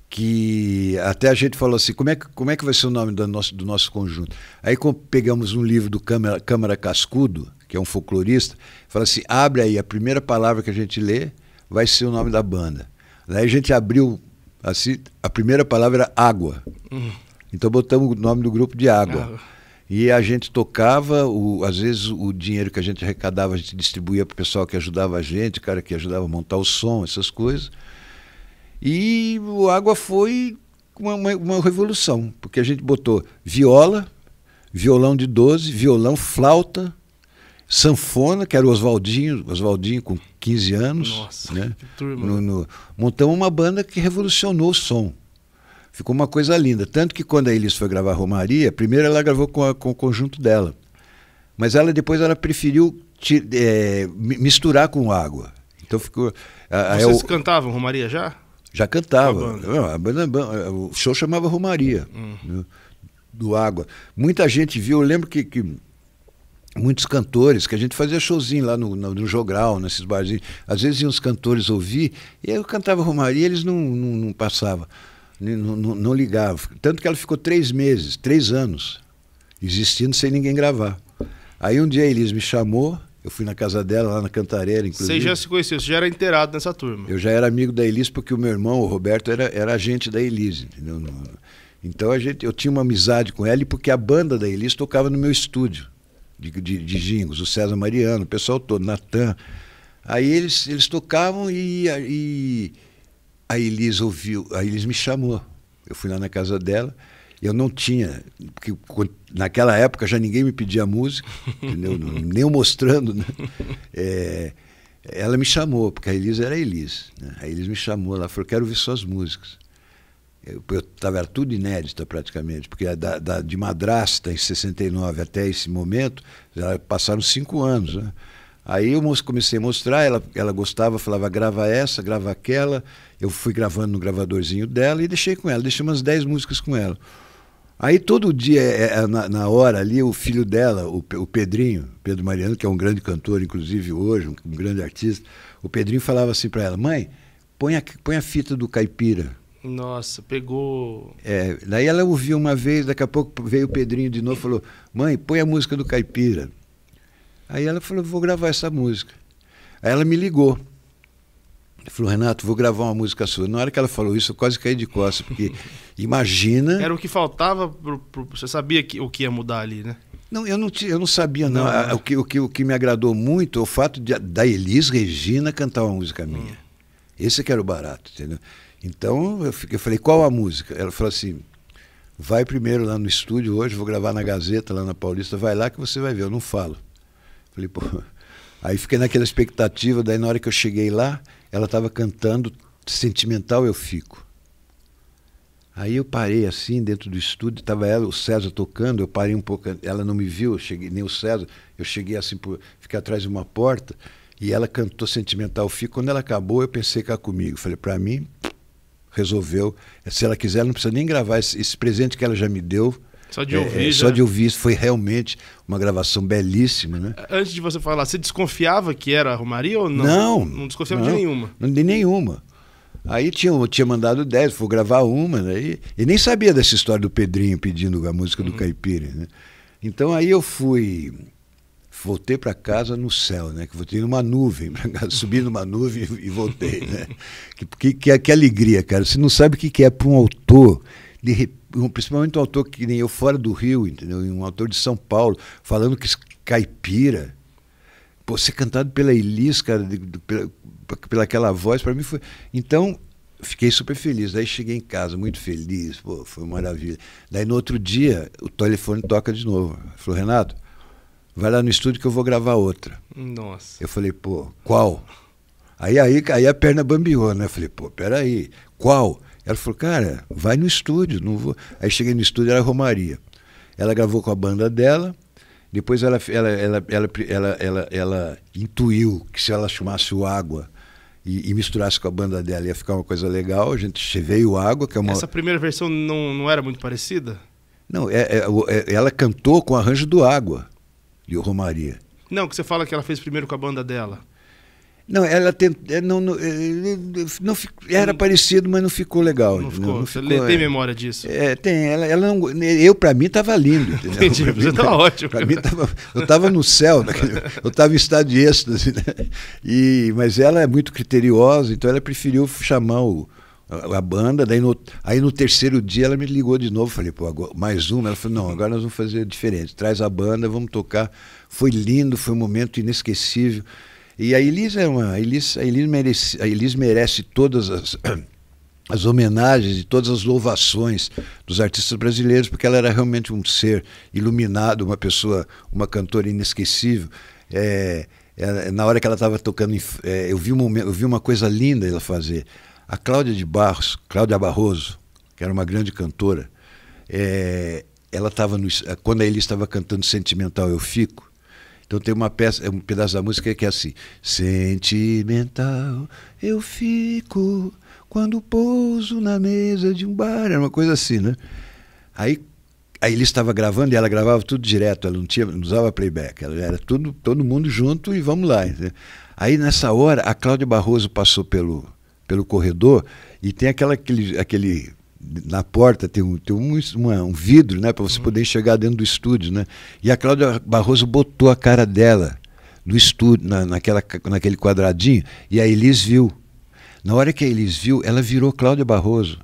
S2: que até a gente falou assim, como é que, como é que vai ser o nome do nosso, do nosso conjunto? Aí pegamos um livro do Câmara, Câmara Cascudo, que é um folclorista, fala assim, abre aí, a primeira palavra que a gente lê vai ser o nome da banda. Daí a gente abriu assim, a primeira palavra era água. Hum. Então botamos o nome do grupo de água. água. E a gente tocava, o, às vezes o dinheiro que a gente arrecadava, a gente distribuía para o pessoal que ajudava a gente, cara que ajudava a montar o som, essas coisas. E o Água foi uma, uma, uma revolução, porque a gente botou viola, violão de 12, violão, flauta, sanfona, que era o Oswaldinho, Oswaldinho com 15 anos. Nossa, né? que turma. No, né? no, montamos uma banda que revolucionou o som. Ficou uma coisa linda. Tanto que quando a Elis foi gravar Romaria, primeiro ela gravou com, a, com o conjunto dela. Mas ela depois ela preferiu te, eh, é, misturar com água. Então ficou. A, é Vocês eu,
S1: cantavam Romaria já?
S2: Já cantava. A banda. Não, a é banda, o show chamava Romaria. Hum. Né? Do Água. Muita gente viu, eu lembro que, que muitos cantores, que a gente fazia showzinho lá no, no, no Jogral, nesses barzinhos. Às vezes iam os cantores ouvir, e eu cantava Romaria e eles não, não, não passavam, não, não, não ligavam. Tanto que ela ficou três meses, três anos, existindo sem ninguém gravar. Aí um dia a Elis me chamou, eu fui na casa dela, lá na Cantareira, inclusive. Você já
S1: se conheceu, você já era inteirado nessa turma.
S2: Eu já era amigo da Elis, porque o meu irmão, o Roberto, era, era agente da Elis, entendeu? Então a gente, eu tinha uma amizade com ela, porque a banda da Elis tocava no meu estúdio de, de, de o César Mariano, o pessoal todo, Natan. Aí eles, eles tocavam e, e a Elis ouviu, a Elis me chamou. Eu fui lá na casa dela, eu não tinha, porque naquela época já ninguém me pedia música, entendeu? nem eu mostrando. Né? É, ela me chamou, porque a Elis era a Elis. Né? A Elis me chamou, ela falou, quero ouvir suas músicas eu estava tudo inédita praticamente, porque da, da, de madrasta em 69 até esse momento, já passaram cinco anos. Né? Aí eu comecei a mostrar, ela, ela gostava, falava grava essa, grava aquela. Eu fui gravando no gravadorzinho dela e deixei com ela, deixei umas dez músicas com ela. Aí todo dia, é, é na, na, hora ali, o filho dela, o, o, Pedrinho, Pedro Mariano, que é um grande cantor, inclusive hoje, um, um grande artista, o Pedrinho falava assim para ela: mãe, põe a, põe a fita do caipira
S1: nossa, pegou.
S2: É, daí ela ouviu uma vez, daqui a pouco veio o Pedrinho de novo e falou: Mãe, põe a música do caipira. Aí ela falou: Vou gravar essa música. Aí ela me ligou. Falou, Renato, vou gravar uma música sua. Na hora que ela falou isso, eu quase caí de costas, porque imagina. Era o que
S1: faltava, pro, pro, você sabia que, o que ia mudar ali, né?
S2: Não, eu não, eu não sabia, não. não né? o, que, o, que, o que me agradou muito é o fato de, da Elis Regina cantar uma música minha. Hum. Esse que era o barato, entendeu? Então eu, fiquei, eu falei, qual a música? Ela falou assim, vai primeiro lá no estúdio hoje, vou gravar na Gazeta, lá na Paulista, vai lá que você vai ver, eu não falo. Falei, pô. Aí fiquei naquela expectativa, daí na hora que eu cheguei lá, ela estava cantando Sentimental Eu Fico. Aí eu parei assim, dentro do estúdio, estava ela, o César tocando, eu parei um pouco, ela não me viu, eu cheguei, nem o César, eu cheguei assim, por, fiquei atrás de uma porta, e ela cantou Sentimental Eu Fico. Quando ela acabou, eu pensei cá comigo, falei, para mim, resolveu. Se ela quiser, ela não precisa nem gravar esse, esse presente que ela já me deu. Só de ouvir. É, é só de ouvir, foi realmente uma gravação belíssima, né?
S1: Antes de você falar, você desconfiava que era a Romaria ou não? Não. Não desconfiava não, de nenhuma.
S2: De nenhuma. Aí tinha, tinha mandado 10, vou gravar uma, né? E, e, nem sabia dessa história do Pedrinho pedindo a música uhum. do Caipira, né? Então aí eu fui voltei para casa no céu, né? Que voltei numa nuvem, subi numa nuvem e voltei, né? Que, que, que, alegria, cara. Você não sabe o que, que é para um autor, de, principalmente um autor que nem eu fora do Rio, entendeu? Um autor de São Paulo, falando que caipira, pô, ser cantado pela Elis, cara, de, de, pela, pela aquela voz, para mim foi. Então, fiquei super feliz. Daí cheguei em casa muito feliz, pô, foi maravilha. Daí no outro dia, o telefone toca de novo. Falou, Renato, vai lá no estúdio que eu vou gravar outra.
S1: Nossa.
S2: Eu falei, pô, qual? Aí, aí, aí a perna bambiou, né? Eu falei, pô, peraí, qual? Ela falou, cara, vai no estúdio, não vou. Aí cheguei no estúdio, era Romaria. Ela gravou com a banda dela, depois ela, ela, ela, ela, ela, ela, ela intuiu que se ela chamasse o Água e, e, misturasse com a banda dela ia ficar uma coisa legal, a gente o Água, que é uma... Essa
S1: primeira versão não, não era muito parecida?
S2: Não, é, é, é ela cantou com o arranjo do Água de Romaria.
S1: Não, que você fala que ela fez primeiro com a banda dela.
S2: Não, ela tentou. É, não, não, é, não, era parecido, mas não ficou legal. Não ficou. Não, ficou, tem é...
S1: memória disso?
S2: É, tem. Ela, ela não, eu para mim estava lindo. Entendi. Tá pra você estava ótimo. Para mim tava, eu estava no céu, né? eu estava em estado de êxtase, né? E mas ela é muito criteriosa, então ela preferiu chamar o, a, banda, daí no, aí no terceiro dia ela me ligou de novo, falei, pô, agora, mais uma, ela falou, não, agora nós vamos fazer diferente, traz a banda, vamos tocar. Foi lindo, foi um momento inesquecível. E a Elis é uma, a Elis, a Elis, merece, a Elis merece todas as as homenagens e todas as louvações dos artistas brasileiros, porque ela era realmente um ser iluminado, uma pessoa, uma cantora inesquecível. É, é, na hora que ela estava tocando, é, eu, vi um momento, eu vi uma coisa linda ela fazer. A Cláudia de Barros, Cláudia Barroso, que era uma grande cantora, é, ela estava eh, quando a Elis estava cantando Sentimental Eu Fico, então tem uma peça, um pedaço da música que é assim: Sentimental eu fico quando pouso na mesa de um bar, era uma coisa assim, né? Aí a Elis estava gravando e ela gravava tudo direto, ela não, tinha, não usava playback, ela era tudo, todo mundo junto e vamos lá. Aí nessa hora a Cláudia Barroso passou pelo pelo corredor e tem aquela, aquele, aquele na porta tem um, tem um, uma, um vidro, né, para você uhum. poder chegar dentro do estúdio, né? E a Cláudia Barroso botou a cara dela no estúdio, na, naquela, naquele quadradinho, e a Elis viu. Na hora que a Elis viu, ela virou Cláudia Barroso.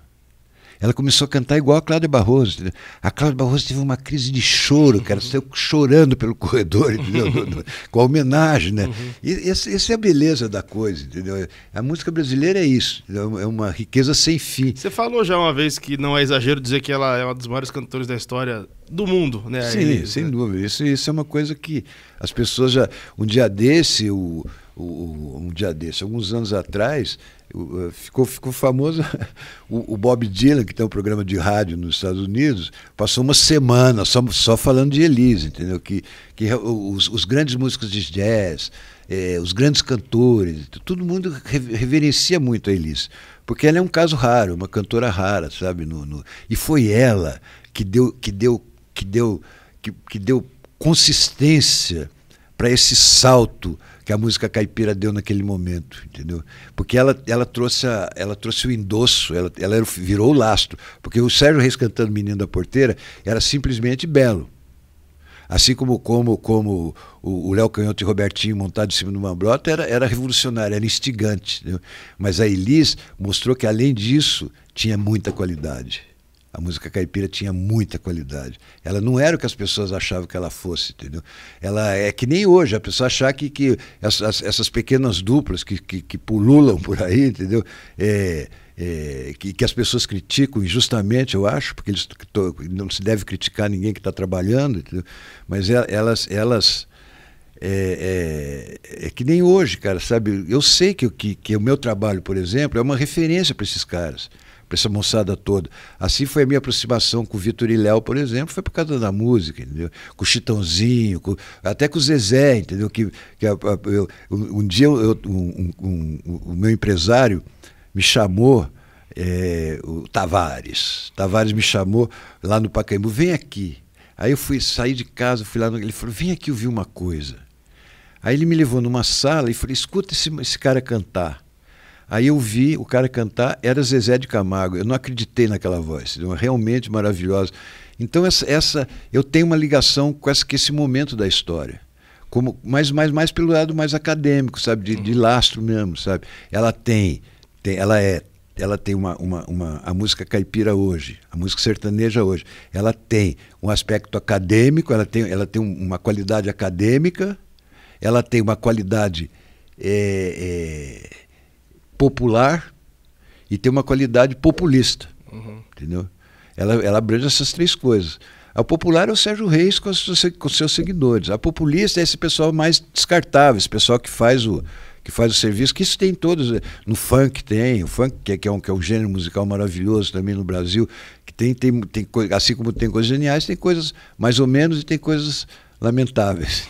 S2: Ela começou a cantar igual a Cláudia Barroso. A Cláudia Barroso teve uma crise de choro, cara, saiu chorando pelo corredor, entendeu? Uhum. com a homenagem, né? Uhum. E essa, é a beleza da coisa, entendeu? A música brasileira é isso, é, é uma riqueza sem fim. Você
S1: falou já uma vez que não é exagero dizer que ela é uma dos maiores cantores da história do mundo, né? Sim, sem né?
S2: dúvida. Isso, isso é uma coisa que as pessoas já. Um dia desse, o o, o, um dia desse, alguns anos atrás, o, eh, ficou, ficou famoso o, Bob Dylan, que tem um programa de rádio nos Estados Unidos, passou uma semana só, só falando de Elise, entendeu? Que, que é os, os grandes músicos de jazz, eh, os grandes cantores, todo mundo reverencia muito a Elise. Porque ela é um caso raro, uma cantora rara, sabe? No, no, e foi ela que deu, que deu, que deu, que, que deu consistência para esse salto que a música caipira deu naquele momento, entendeu? Porque ela, ela, trouxe, a, ela trouxe o endosso, ela, ela virou o lastro. Porque o Sérgio Reis cantando Menino da Porteira era simplesmente belo. Assim como, como, como o Léo Canhoto e Robertinho montado em cima de uma brota era, era revolucionário, era instigante. Entendeu? Mas a Elis mostrou que, além disso, tinha muita qualidade. A música caipira tinha muita qualidade. Ela não era o que as pessoas achavam que ela fosse, entendeu? Ela é que nem hoje, a pessoa achar que, que essas, essas pequenas duplas que, que, que pululam por aí, entendeu? É, é, que, que, as pessoas criticam injustamente, eu acho, porque eles não se deve criticar ninguém que está trabalhando, entendeu? mas é, elas, elas é, é, é, que nem hoje, cara, sabe? Eu sei que, que, que o meu trabalho, por exemplo, é uma referência para esses caras para essa moçada toda. Assim foi a minha aproximação com o Vitor e Léo, por exemplo, foi por causa da música, entendeu? Com o Chitãozinho, com, até com o Zezé, entendeu? Que, que a, a, eu, um dia eu, um, um, um, o meu empresário me chamou, é, o Tavares. Tavares me chamou lá no Pacaembu, vem aqui. Aí eu fui sair de casa, fui lá, no, ele falou, vem aqui ouvir uma coisa. Aí ele me levou numa sala e falou, escuta esse, esse cara cantar. Aí eu vi o cara cantar, era Zezé de Camargo. Eu não acreditei naquela voz, realmente maravilhosa. Então essa, essa eu tenho uma ligação com, com esse momento da história. Como, mas mais, mais pelo lado mais acadêmico, sabe, de, de uhum. lastro mesmo, sabe? Ela tem, tem ela é ela tem uma, uma, uma, a música caipira hoje, a música sertaneja hoje, ela tem um aspecto acadêmico, ela tem, ela tem uma qualidade acadêmica, ela tem uma qualidade é, é, popular e tem uma qualidade populista. Uhum. Entendeu? Ela, ela abrange essas três coisas. A popular é o Sérgio Reis com, as, com seus seguidores. A populista é esse pessoal mais descartável, esse pessoal que faz o, que faz o serviço, que isso tem todos. Eh, no funk tem, o funk, que é, que é, um, que é um gênero musical maravilhoso também no Brasil, que tem, tem, tem, assim como tem coisas geniais, tem coisas mais ou menos e tem coisas lamentáveis.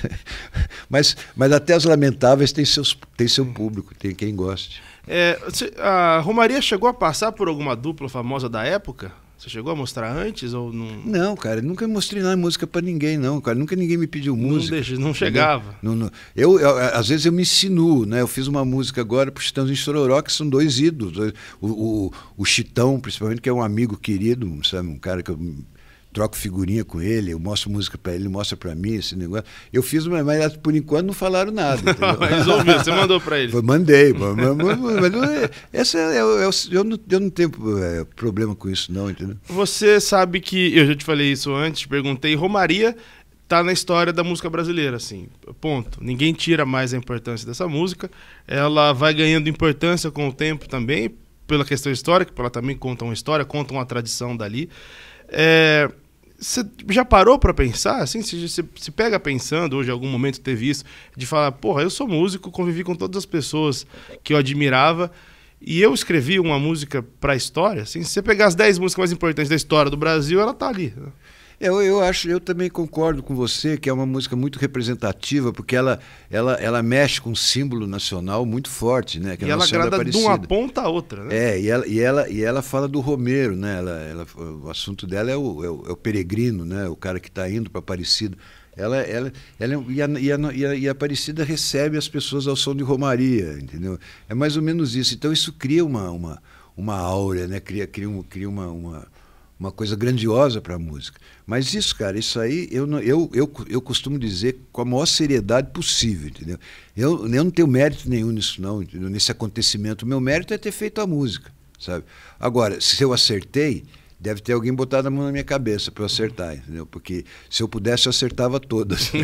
S2: mas, mas até as lamentáveis têm, seus, seu público, tem quem goste.
S1: É, a Romaria chegou a passar por alguma dupla famosa da época? Você chegou a mostrar antes
S2: ou não? Não, cara, nunca mostrei nada música para ninguém, não, cara. Nunca ninguém me pediu música. Não, deixa, não chegava. Não, não, eu, eu, às vezes eu me insinuo, né? Eu fiz uma música agora os Chitão de Chororó, que são dois ídolos. O, o, o, Chitão, principalmente, que é um amigo querido, sabe? Um cara que eu troco figurinha com ele, eu mostro música para ele, ele mostra para mim esse negócio. Eu fiz, mas por enquanto não falaram nada. Resolveu, você mandou para ele. Mandei, mas, mas, mas, é, essa é, eu, é, eu, é eu, não, eu não tenho é, problema com isso não, entendeu?
S1: Você sabe que, eu já te falei isso antes, perguntei, Romaria tá na história da música brasileira, assim, ponto. Ninguém tira mais a importância dessa música, ela vai ganhando importância com o tempo também, pela questão histórica, porque ela também conta uma história, conta uma tradição dali. É, você já parou para pensar, assim, se, se, pega pensando, hoje em algum momento teve isso, de falar, porra, eu sou músico, convivi com todas as pessoas que eu admirava, e eu escrevi uma música para a história, assim, se você pegar as 10 músicas mais importantes da história do Brasil,
S2: ela tá ali. Né? É, eu, eu acho, eu também concordo com você que é uma música muito representativa, porque ela, ela, ela mexe com um símbolo nacional muito forte, né? Que e ela agrada de uma
S1: ponta a outra, né?
S2: É, e ela, e ela, e ela fala do Romero, né? Ela, ela o assunto dela é o, é o, é o peregrino, né? O cara que está indo para Aparecida. Ela, ela, ela é e, a, e, a, e, a, e a Aparecida recebe as pessoas ao som de Romaria, entendeu? É mais ou menos isso. Então isso cria uma, uma, uma áurea, né? Cria, cria, um, cria uma, uma uma coisa grandiosa para a música. Mas isso, cara, isso aí eu, eu, eu, eu costumo dizer com a maior seriedade possível, entendeu? Eu, eu não tenho mérito nenhum nisso, não, entendeu? nesse acontecimento. O meu mérito é ter feito a música, sabe? Agora, se eu acertei, deve ter alguém botado a mão na minha cabeça para eu acertar, entendeu? Porque se eu pudesse, eu acertava todas.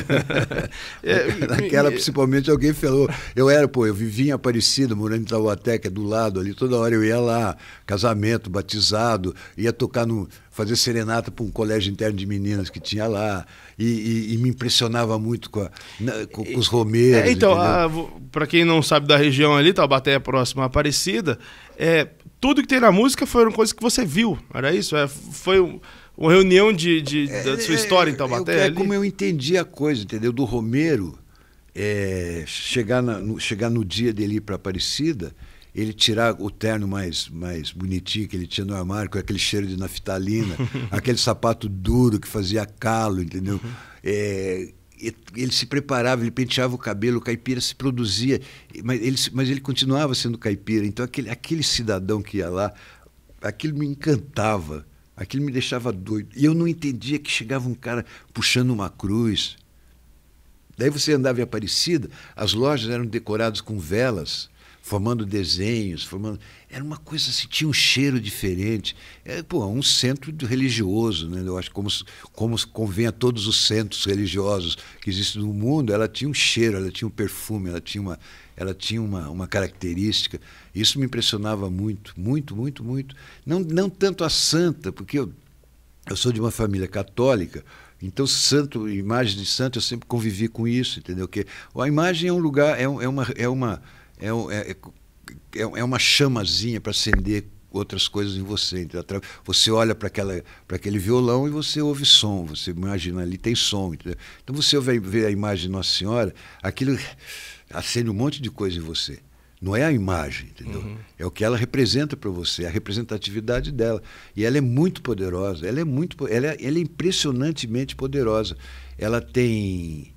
S2: É, naquela, principalmente, alguém falou. Eu era, pô, eu vivia em Aparecida, morando em Taubaté, que é do lado ali, toda hora eu ia lá, casamento, batizado, ia tocar no. fazer serenata para um colégio interno de meninas que tinha lá. E, e, e me impressionava muito com, a, na, com, com os romeiros. É, então,
S1: para quem não sabe da região ali, Taubaté é próxima à Aparecida, é tudo que tem na música foram coisas que você viu. Era isso? É, foi um,
S2: uma reunião de,
S1: de é, da sua é, história em então, Taubaté? É, é, é
S2: como eu entendi a coisa, entendeu? Do Romero é, chegar, na, no, chegar no dia dele ir para Aparecida, ele tirar o terno mais, mais bonitinho que ele tinha no armário, com aquele cheiro de naftalina, aquele sapato duro que fazia calo, entendeu? Uhum. É, ele se preparava, ele penteava o cabelo, o caipira se produzia, mas ele, mas ele continuava sendo caipira. Então, aquele, aquele cidadão que ia lá, aquilo me encantava, aquilo me deixava doido. E eu não entendia que chegava um cara puxando uma cruz. Daí você andava em Aparecida, as lojas eram decoradas com velas formando desenhos, formando. Era uma coisa assim, tinha um cheiro diferente. É, pô, um centro religioso, né? Eu acho como como convém a todos os centros religiosos que existem no mundo, ela tinha um cheiro, ela tinha um perfume, ela tinha uma ela tinha uma, uma característica. Isso me impressionava muito, muito, muito, muito. Não não tanto a santa, porque eu, eu sou de uma família católica, então, santo, imagem de santo, eu sempre convivi com isso, entendeu? Que a imagem é um lugar, é, é uma, é uma é é, é, é, é uma chamazinha para acender outras coisas em você. Então, você olha para aquele violão e você ouve som, você imagina ali tem som. Entendeu? Então você vê a imagem de Nossa Senhora, aquilo acende um monte de coisa em você. Não é a imagem, entendeu? Uhum. É o que ela representa para você, é a representatividade dela. E ela é muito poderosa, ela é muito, ela é, ela é impressionantemente poderosa. Ela tem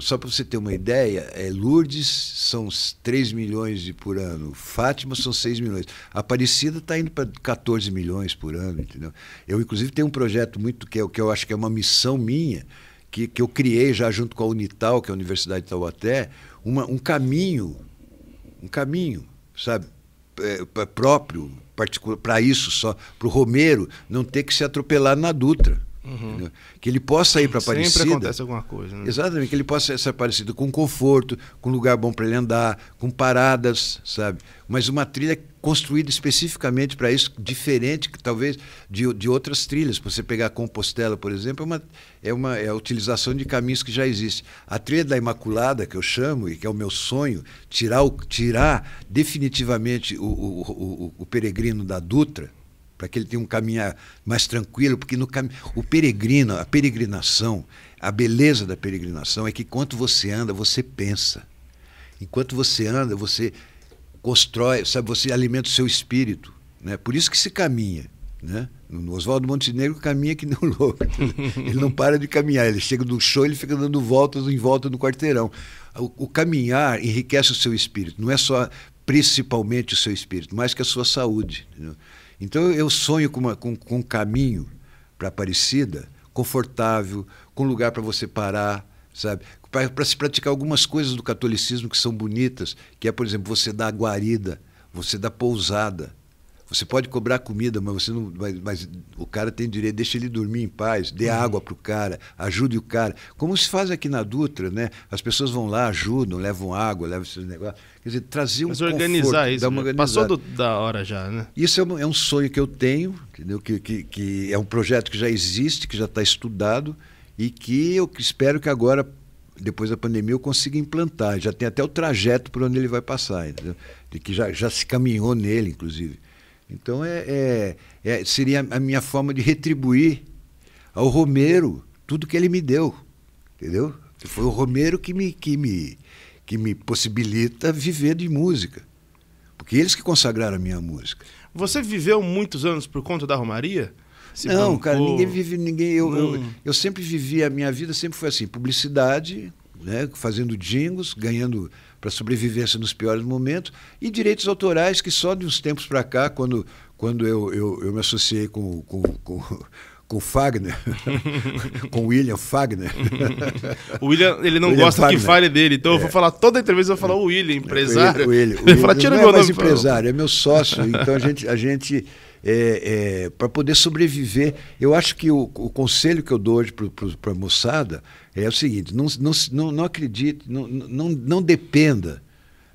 S2: só para você ter uma ideia, é Lourdes são 3 milhões de por ano, Fátima são 6 milhões. Aparecida está indo para 14 milhões por ano, entendeu? Eu, inclusive, tenho um projeto muito que, é, que eu acho que é uma missão minha, que, que eu criei já junto com a Unital, que é a Universidade de Taubaté, uma, um caminho, um caminho, sabe, é, próprio, para isso só, para o Romero não ter que se atropelar na Dutra. Uhum. Que ele possa ir para Aparecida. Sempre acontece alguma coisa. Né? Exatamente, que ele possa ser parecido com conforto, com lugar bom para ele andar, com paradas, sabe? Mas uma trilha construída especificamente para isso, diferente talvez de, de outras trilhas. Você pegar Compostela, por exemplo, é uma, é uma é a utilização de caminhos que já existem. A trilha da Imaculada, que eu chamo, e que é o meu sonho, tirar, o, tirar definitivamente o, o, o, o peregrino da Dutra, para que ele tenha um caminhar mais tranquilo, porque no cam... o peregrino, a peregrinação, a beleza da peregrinação é que enquanto você anda, você pensa. Enquanto você anda, você constrói, sabe, você alimenta o seu espírito, né? Por isso que se caminha, né? No Oswaldo Montenegro caminha que nem um louco. Ele não para de caminhar. Ele chega do show, ele fica dando voltas em volta do quarteirão. O, o caminhar enriquece o seu espírito. Não é só principalmente o seu espírito, mais que a sua saúde. Entendeu? Então eu sonho com, uma, com, com um caminho para Aparecida confortável, com lugar para você parar, sabe? Para se praticar algumas coisas do catolicismo que são bonitas, que é, por exemplo, você dar guarida, você dar pousada, você pode cobrar comida, mas você não. Mas, mas o cara tem direito, deixa ele dormir em paz, dê uhum. água para o cara, ajude o cara. Como se faz aqui na Dutra, né? As pessoas vão lá, ajudam, levam água, levam esses negócios. Quer dizer, trazer um mas organizar conforto, isso. Né? Passou do,
S1: da hora já, né?
S2: Isso é um, é um sonho que eu tenho, entendeu? Que, que, que é um projeto que já existe, que já está estudado e que eu espero que agora depois da pandemia eu consiga implantar. Já tem até o trajeto por onde ele vai passar, entendeu? que já, já se caminhou nele, inclusive. Então é, é, é, seria a minha forma de retribuir ao Romero tudo que ele me deu, entendeu? Foi o Romero que me, que me, que me possibilita viver de música, porque eles que consagraram a minha música. Você viveu muitos anos por conta da Romaria? Se não, bancou... cara, ninguém vive, ninguém. Eu, hum. eu, eu sempre vivi, a minha vida sempre foi assim: publicidade, né, fazendo jingles, ganhando para sobrevivência nos piores momentos, e direitos autorais que só de uns tempos para cá, quando, quando eu, eu, eu me associei com, com, com com Fagner, com William Fagner. o William, ele não William gosta Fagner. que fale dele, então é. eu vou é.
S1: falar toda a entrevista, eu vou falar o William, empresário. O William, o William, ele fala, não meu é mais empresário,
S2: é meu sócio, então a gente, a gente é, é, para poder sobreviver, eu acho que o, o conselho que eu dou hoje para a moçada é o seguinte: não, não, não acredite, não, não, não dependa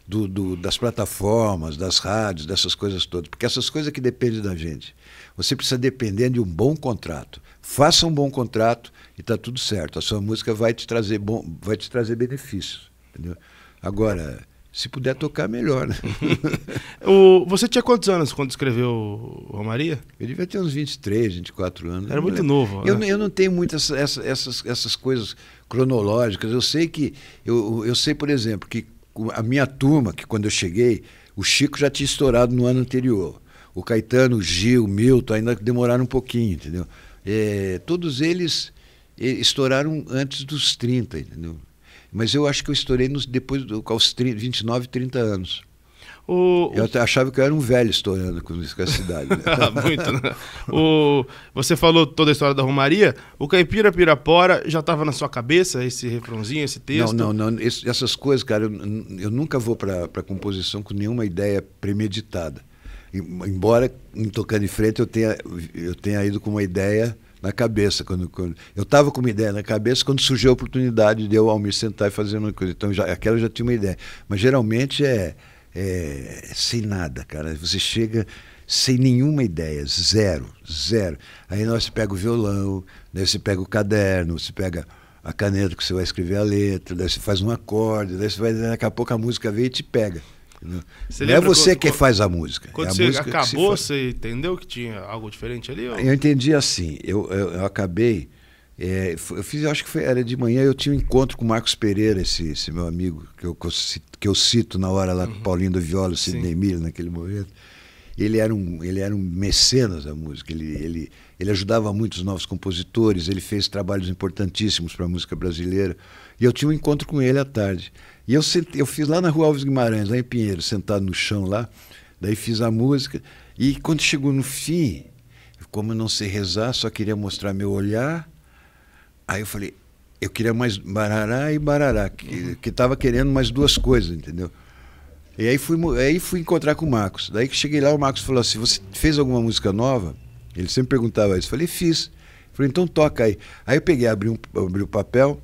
S2: do, do, das plataformas, das rádios, dessas coisas todas, porque essas coisas que dependem da gente. Você precisa depender de um bom contrato. Faça um bom contrato e está tudo certo. A sua música vai te trazer, bom, vai te trazer benefícios. Entendeu? Agora, se puder tocar, melhor. Né? o, você tinha quantos anos quando escreveu Romaria? Eu devia ter uns 23, 24 anos. Era né? muito novo. Eu, né? eu não tenho muitas essa, essas, essas coisas cronológicas. Eu sei que. Eu, eu sei, por exemplo, que a minha turma, que quando eu cheguei, o Chico já tinha estourado no ano anterior. O Caetano, o Gil, o Milton ainda demoraram um pouquinho, entendeu? É, todos eles eh, estouraram antes dos 30, entendeu? Mas eu acho que eu estourei nos, depois aos 30, 29, 30 anos. O, eu até achava que eu era um velho estourando com escassidade. Né? Ah, muito,
S1: né? O, você falou toda a história da Romaria. O Caipira Pirapora já estava na sua cabeça, esse refrãozinho, esse texto? Não,
S2: não, não. Esse, essas coisas, cara, eu, eu nunca vou para composição com nenhuma ideia premeditada. Embora, em tocando em frente, eu tenha, eu tenha ido com uma ideia na cabeça. Quando, quando eu estava com uma ideia na cabeça quando surgiu a oportunidade de eu ao me sentar e fazer uma coisa. Então já, aquela eu já tinha uma ideia. Mas geralmente é, é, é sem nada, cara. Você chega sem nenhuma ideia, zero, zero. Aí nós você pega o violão, daí você pega o caderno, você pega a caneta que você vai escrever a letra, daí você faz um acorde, daí você vai, daqui a pouco a música vem e te pega. Você não é você quando, que faz a música. É quando é você música acabou,
S1: você entendeu que tinha algo diferente ali? Ou... Eu
S2: entendi assim. Eu, eu, eu acabei. É, eu fiz, eu acho que foi, era de manhã, eu tinha um encontro com o Marcos Pereira, esse, esse meu amigo, que eu, que eu cito na hora lá uhum. com Paulinho do Viola, Sidney Emílio, naquele momento. Ele era, um, ele era um mecenas da música, ele, ele, ele ajudava muitos novos compositores, ele fez trabalhos importantíssimos para a música brasileira. E eu tinha um encontro com ele à tarde. E eu, eu fiz lá na Rua Alves Guimarães, lá em Pinheiro, sentado no chão lá, daí fiz a música. E quando chegou no fim, como eu não sei rezar, só queria mostrar meu olhar, aí eu falei, eu queria mais barará e barará, que estava que querendo mais duas coisas, entendeu? E aí fui, aí fui encontrar com o Marcos. Daí que cheguei lá, o Marcos falou assim: Você fez alguma música nova? Ele sempre perguntava isso. Eu falei: Fiz. Eu falei: Então toca aí. Aí eu peguei, abri, um, abri o papel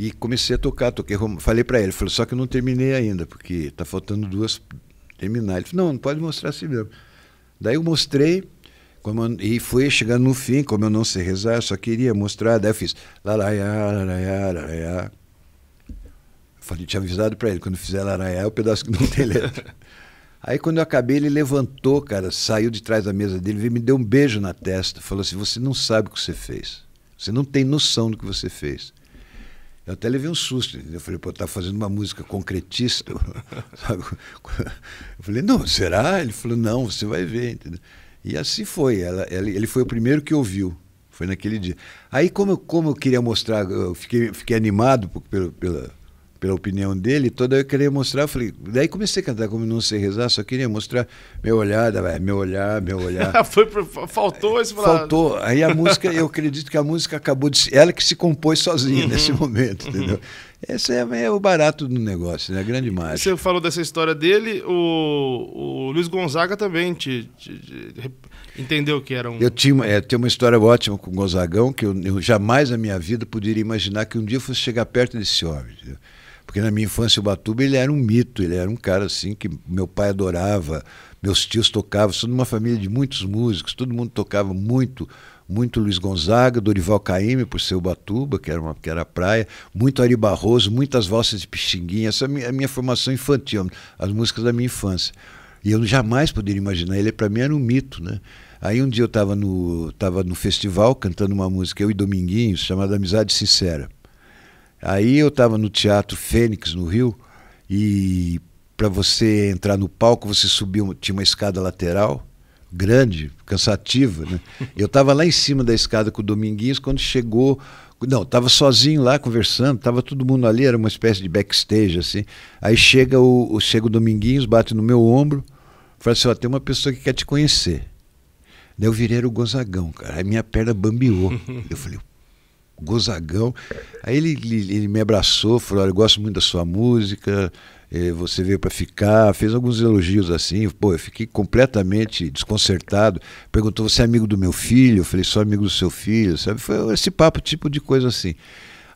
S2: e comecei a tocar, toquei, falei para ele, falou, só que eu não terminei ainda, porque tá faltando duas terminar. Ele falou, não, não pode mostrar assim mesmo. Daí eu mostrei, eu, e foi chegando no fim, como eu não sei rezar, eu só queria mostrar, daí eu fiz laraiá, laraiá, laraiá. Eu falei, tinha avisado para ele, quando fizer laraiá é o pedaço que não tem letra. Aí quando eu acabei, ele levantou, cara, saiu de trás da mesa dele, veio, me deu um beijo na testa, falou assim, você não sabe o que você fez. Você não tem noção do que você fez. Eu até levei um susto. Eu falei, pô, tá fazendo uma música concretista. Eu falei, não, será? Ele falou, não, você vai ver. Entendeu? E assim foi. Ela, ela, ele foi o primeiro que ouviu. Foi naquele dia. Aí, como eu, como eu queria mostrar, eu fiquei, fiquei animado por, pela pela opinião dele, toda eu queria mostrar, eu falei, daí comecei a cantar como não sei rezar, só queria mostrar meu olhar, meu olhar, meu olhar.
S1: Foi pro, faltou esse Faltou.
S2: Lado. Aí a música, eu acredito que a música acabou de ela que se compôs sozinha uhum. nesse momento, entendeu? Uhum. Esse é, é, o barato do negócio, né? grande mais
S1: Você falou dessa história dele, o, o Luiz Gonzaga também te, te, te, entendeu que era um. Eu
S2: tinha é, tenho uma história ótima com o Gonzagão, que eu, eu, jamais na minha vida poderia imaginar que um dia eu fosse chegar perto desse homem. Entendeu? Porque na minha infância o Batuba ele era um mito, ele era um cara assim que meu pai adorava, meus tios tocavam, sou de uma família de muitos músicos, todo mundo tocava muito, muito Luiz Gonzaga, Dorival Caymmi por ser Batuba, que era uma que era praia, muito Ari Barroso, muitas valsas de Pixinguinha, essa é a minha, a minha formação infantil, as músicas da minha infância. E eu jamais poderia imaginar, ele para mim era um mito, né? Aí um dia eu estava no, tava no festival cantando uma música, eu e Dominguinhos, chamada Amizade Sincera. Aí eu estava no Teatro Fênix, no Rio, e para você entrar no palco, você subiu, tinha uma escada lateral, grande, cansativa. Né? Eu estava lá em cima da escada com o Dominguinhos quando chegou. Não, estava sozinho lá conversando, estava todo mundo ali, era uma espécie de backstage, assim. Aí chega o, o chega o Dominguinhos, bate no meu ombro, fala assim: ó, tem uma pessoa que quer te conhecer. Daí eu virei o Gonzagão, cara. Aí minha perna bambiou. eu falei, gozagão. Aí ele, ele, ele, me abraçou, falou: Olha, eu gosto muito da sua música, eh, você veio para ficar. Fez alguns elogios assim. Pô, eu fiquei completamente desconcertado. Perguntou: Você é amigo do meu filho? Eu falei: Sou amigo do seu filho, sabe? Foi esse papo, tipo de coisa assim.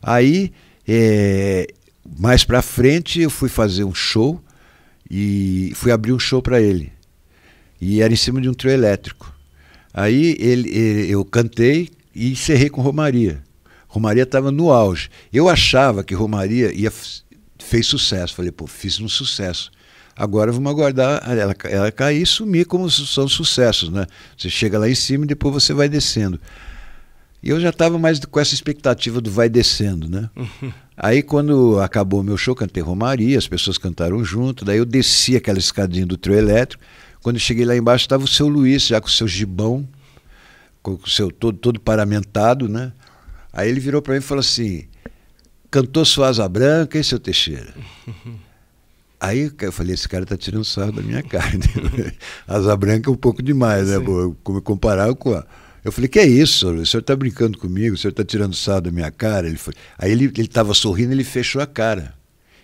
S2: Aí, é, mais para frente, eu fui fazer um show e fui abrir um show para ele. E era em cima de um trio elétrico. Aí ele, ele eh, eu cantei e encerrei com Romaria. Romaria estava no auge. Eu achava que Romaria ia, fez sucesso. Falei, pô, fiz um sucesso. Agora vamos aguardar ela, ela cair e sumir, como são sucessos, né? Você chega lá em cima e depois você vai descendo. E eu já estava mais com essa expectativa do vai descendo, né? Aí quando acabou o meu show, cantei Romaria, as pessoas cantaram junto, daí eu desci aquela escadinha do trio elétrico. Quando cheguei lá embaixo, estava o seu Luiz, já com o seu gibão, com o seu todo, todo paramentado, né? Aí ele virou para mim e falou assim: cantou sua asa branca, hein, seu Teixeira? Aí eu falei, esse cara tá tirando sarro da minha cara. asa branca é um pouco demais, né? Como comparar com a... Eu falei, que é isso, o senhor está brincando comigo, o senhor está tirando sarro da minha cara. Ele foi... Aí ele estava sorrindo, ele fechou a cara.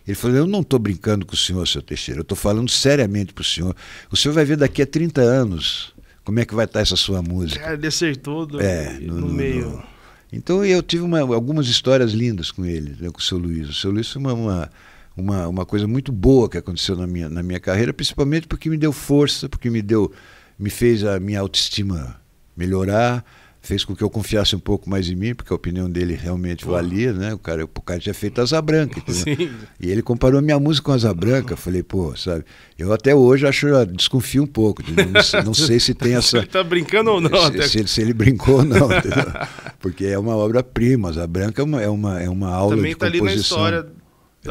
S2: Ele falou, eu não estou brincando com o senhor, seu Teixeira, eu estou falando seriamente para o senhor. O senhor vai ver daqui a 30 anos como é que vai estar tá essa sua música. Cara, ele acertou é, no, no, no meio. No... Então eu tive uma, algumas histórias lindas com ele, né, com o seu Luiz. O seu Luiz foi uma, uma, uma, uma, coisa muito boa que aconteceu na minha, na minha carreira, principalmente porque me deu força, porque me deu me fez a minha autoestima melhorar, fez com que eu confiasse um pouco mais em mim, porque a opinião dele realmente Pô. valia, né? O cara, o cara tinha feito Asa Branca, E ele comparou minha música com Asa Branca, eu falei, pô, sabe? Eu até hoje acho, ah, desconfio um pouco, não, não sei se tem essa... ele tá
S1: brincando ou não. Se, até... se, ele,
S2: se ele brincou ou não, porque é uma obra-prima, Asa Branca é uma, é uma, é uma aula Também de tá composição. Também está ali na história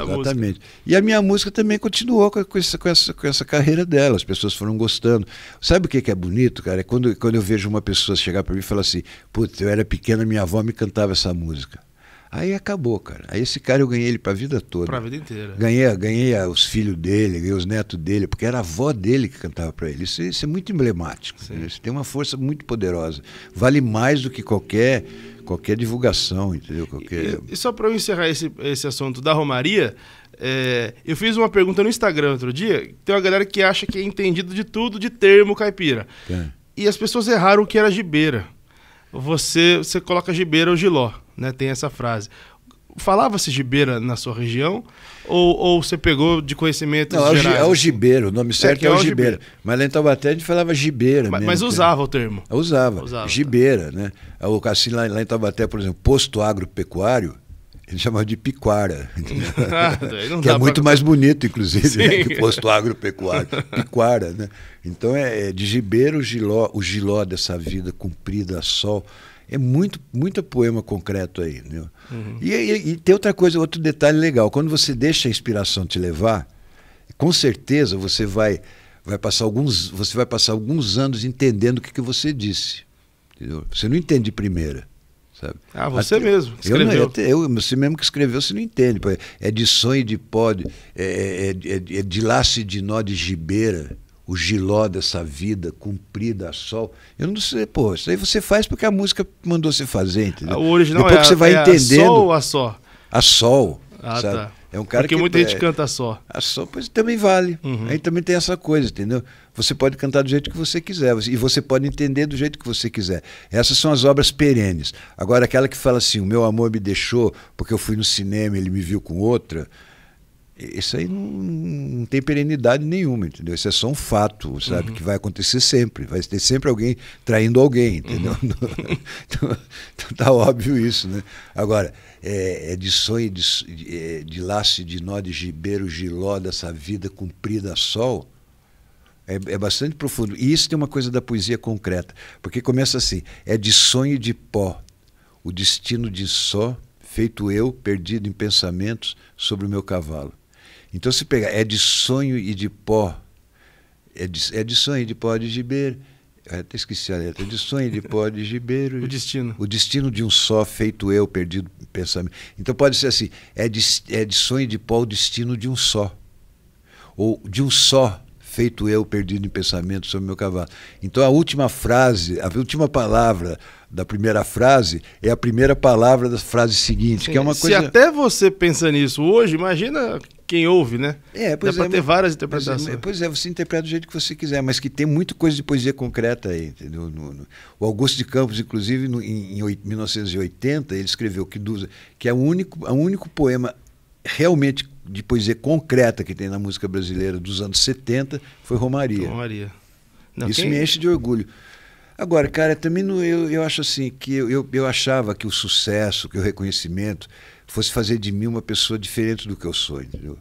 S2: da Exatamente. Música. E a minha música também continuou com, com, essa, com, essa, com essa carreira dela, as pessoas foram gostando. Sabe o que, que é bonito, cara? É quando, quando eu vejo uma pessoa chegar para mim e falar assim: Putz, eu era pequena, minha avó me cantava essa música. Aí acabou, cara. Aí esse cara eu ganhei ele pra vida toda. Pra vida inteira. Ganhei, ganhei os filhos dele, ganhei os netos dele, porque era a avó dele que cantava para ele. Isso, isso, é muito emblemático. Né? Isso tem uma força muito poderosa. Vale mais do que qualquer qualquer divulgação, entendeu? Qualquer...
S1: E, e só para eu encerrar esse, esse assunto da Romaria, é, eu fiz uma pergunta no Instagram outro dia, tem uma galera que acha que é entendido de tudo de termo caipira. É. E as pessoas erraram o que era gibeira. Você, você coloca gibeira ou giló, né? Tem essa frase. Falava-se gibeira na sua região? Ou, ou você pegou de conhecimento Não, é gerais? é o assim? gibeiro, o nome é certo é, é, o gibeiro.
S2: Mas lá em Taubaté a gente falava gibeira Mas, mesmo, mas é- usava o termo. Usava, usava tá. gibeira, tá. né? O assim, lá, lá em Taubaté, por exemplo, posto agropecuário, ele chamava de piquara. Ah, tá, que é muito pra... mais bonito, inclusive, né, que posto agropecuário. piquara, né? Então é, é de gibeiro o giló, o giló dessa vida cumprida a sol é muito, muito poema concreto aí. Né? Uhum. E, e, e, tem outra coisa, outro detalhe legal. Quando você deixa a inspiração te levar, com certeza você vai, vai passar alguns, você vai passar alguns anos entendendo o que, que você disse. Entendeu? Você não entende de primeira. Sabe? Ah, você até, mesmo que escreveu. Eu, eu, você mesmo que escreveu, você não entende. É de sonho de pó, de, é, é, é, é, de laço e de nó de gibeira o giló dessa vida comprida a sol. Eu não sei, pô, isso aí você faz porque a música mandou você fazer, entendeu? O original Depois é, que você vai é entendendo. A sol ou a só? A sol. Ah, sabe? tá. É um cara Porque que, muita é, gente canta só. A só, pois também vale. Uhum. Aí também tem essa coisa, entendeu? Você pode cantar do jeito que você quiser e você pode entender do jeito que você quiser. Essas são as obras perenes. Agora, aquela que fala assim: o meu amor me deixou porque eu fui no cinema ele me viu com outra. Isso aí não, não, tem perenidade nenhuma, entendeu? Isso é só um fato, sabe? Uhum. Que vai acontecer sempre. Vai ter sempre alguém traindo alguém, entendeu? Uhum. Então, então, tá óbvio isso, né? Agora, é, é de sonho, de, é, de laço, de nó, de gibeiro, giló dessa vida comprida a sol. É, é, bastante profundo. E isso tem uma coisa da poesia concreta, porque começa assim: é de sonho de pó, o destino de só, feito eu, perdido em pensamentos sobre o meu cavalo. Então, se pegar, é de sonho e de pó. É de, é de sonho e de pó de gibeiro. Eu até esqueci a letra. É de sonho e de pó de gibeiro. o destino. O destino de um só, feito eu, perdido pensamento. Então pode ser assim: é de, é de sonho de pó o destino de um só. Ou de um só, feito eu, perdido em pensamento sobre meu cavalo. Então a última frase, a última palavra da primeira frase é a primeira palavra da frase seguinte, Sim. que é uma coisa. Se
S1: até você pensa nisso hoje, imagina quem ouve, né? É, pois Dá é, para ter várias é, interpretações. É,
S2: pois é, você interpreta do jeito que você quiser, mas que tem muita coisa de poesia concreta aí. No, no, o Augusto de Campos, inclusive, no, em, em, 1980, ele escreveu que, que é o único, é o único poema realmente de poesia concreta que tem na música brasileira dos anos 70 foi Romaria. Romaria. Não, Isso quem... me enche de orgulho. Agora, cara, também no, eu, eu acho assim que eu, eu, eu achava que o sucesso, que o reconhecimento fosse fazer de mim uma pessoa diferente do que eu sou, entendeu?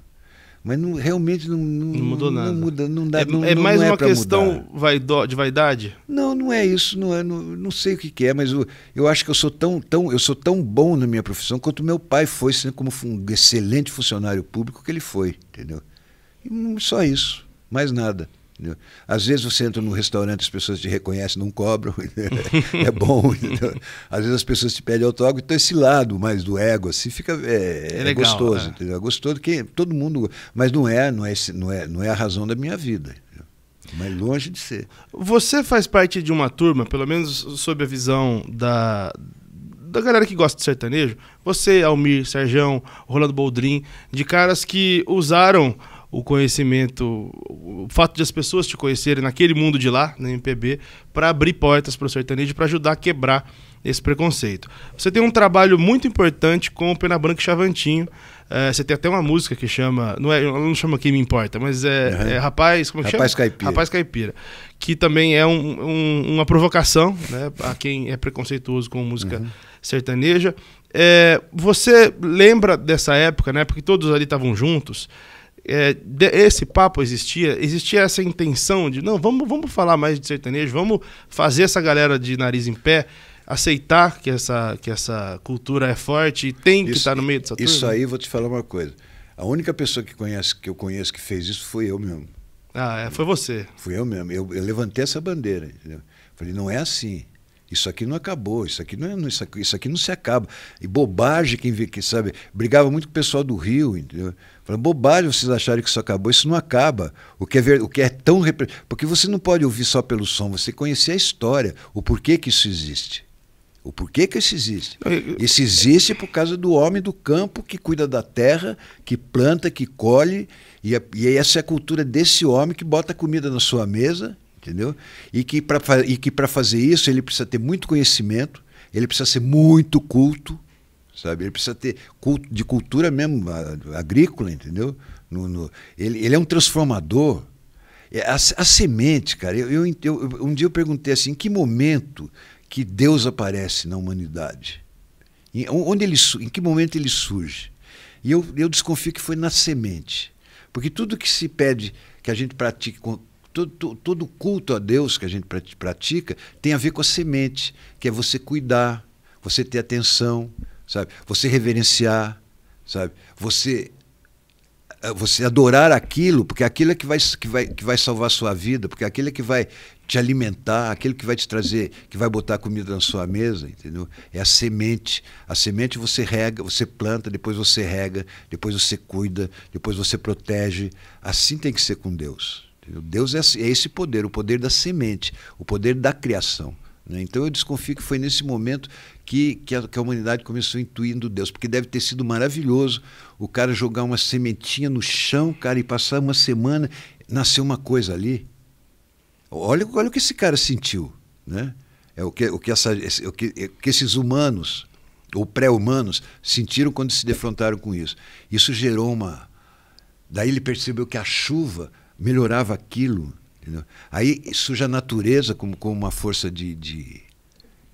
S2: Mas não, realmente não, não, não mudou nada. Não muda, não dá, é, não, é mais é uma questão
S1: de vaidade?
S2: Não, não é isso. Não, é, não, não sei o que, que é, mas eu, eu, acho que eu sou tão, tão, eu sou tão bom na minha profissão quanto meu pai foi, né, como um excelente funcionário público que ele foi, entendeu? E só isso, mais nada. Entendeu? Às vezes você entra num restaurante, as pessoas te reconhecem, não cobram, né? é bom. Entendeu? Às vezes as pessoas te pedem autógrafo, então esse lado mais do ego assim fica é, é, é gostoso, né? É gostoso que todo mundo, mas não é, não é, não é, não é a razão da minha vida. Mas longe de ser.
S1: Você faz parte de uma turma, pelo menos sob a visão da, da galera que gosta de sertanejo, você, Almir, Serjão, Rolando Boldrin, de caras que usaram o conhecimento, o fato de as pessoas te conhecerem naquele mundo de lá, na MPB, para abrir portas para o sertanejo, para ajudar a quebrar esse preconceito. Você tem um trabalho muito importante com o Pena Branca e Chavantinho. É, você tem até uma música que chama. Não, é, não chama Quem Me Importa, mas é, uhum. é Rapaz. Como é que Rapaz chama? Caipira. Rapaz Caipira. Que também é um, um, uma provocação né, a quem é preconceituoso com música uhum. sertaneja. É, você lembra dessa época, né? Porque todos ali estavam juntos é, esse papo existia, existia essa intenção de não, vamos, vamos falar mais de sertanejo, vamos fazer essa galera de nariz em pé aceitar que essa, que essa cultura é forte e tem isso, que estar tá no meio dessa turma? Isso aí, vou
S2: te falar uma coisa. A única pessoa que, conhece, que eu conheço que fez isso foi eu mesmo. Ah, é, foi você. Fui eu mesmo. Eu, eu levantei essa bandeira. Entendeu? Falei, não é assim. Isso aqui não acabou, isso aqui não, é, isso, aqui, isso aqui não se acaba. E bobagem quem vê, que sabe, brigava muito com o pessoal do Rio, entendeu? Fala, bobagem vocês acharem que isso acabou, isso não acaba. O que é, ver, o que é tão. Repre... Porque você não pode ouvir só pelo som, você tem que conhecer a história, o porquê que isso existe. O porquê que isso existe? Isso existe por causa do homem do campo que cuida da terra, que planta, que colhe, e, a, é, e essa é a cultura desse homem que bota a comida na sua mesa, entendeu? E que para fazer isso ele precisa ter muito conhecimento, ele precisa ser muito culto, sabe? Ele precisa ter culto, de cultura mesmo agrícola, entendeu? No, no, ele, ele é um transformador. É, a, a semente, cara, eu, eu, eu, um dia eu perguntei assim, em que momento que Deus aparece na humanidade? Em, onde ele, em que momento ele surge? E eu, eu desconfio que foi na semente. Porque tudo que se pede que a gente pratique todo, todo culto a Deus que a gente pratica tem a ver com a semente, que é você cuidar, você ter atenção, sabe? Você reverenciar, sabe? Você eh, você adorar aquilo, porque aquilo é que vai, que vai, que vai salvar a sua vida, porque aquilo é que vai te alimentar, aquilo que vai te trazer, que vai botar comida na sua mesa, entendeu? É a semente. A semente você rega, você planta, depois você rega, depois você cuida, depois você protege. Assim tem que ser com Deus. Entendeu? Deus é, assim, é esse poder, o poder da semente, o poder da criação. Né? Então eu desconfio que foi nesse momento que, que, a, que a humanidade começou intuindo Deus. Porque deve ter sido maravilhoso o cara jogar uma sementinha no chão, cara, e passar uma semana, nasceu uma coisa ali. Olha, olha o que esse cara sentiu, né? É o que, o que, essa, o que, é, que esses humanos, ou pré-humanos, sentiram quando se defrontaram com isso. Isso gerou uma. Daí ele percebeu que a chuva melhorava aquilo. Entendeu? Aí surge a natureza como, como uma força de, de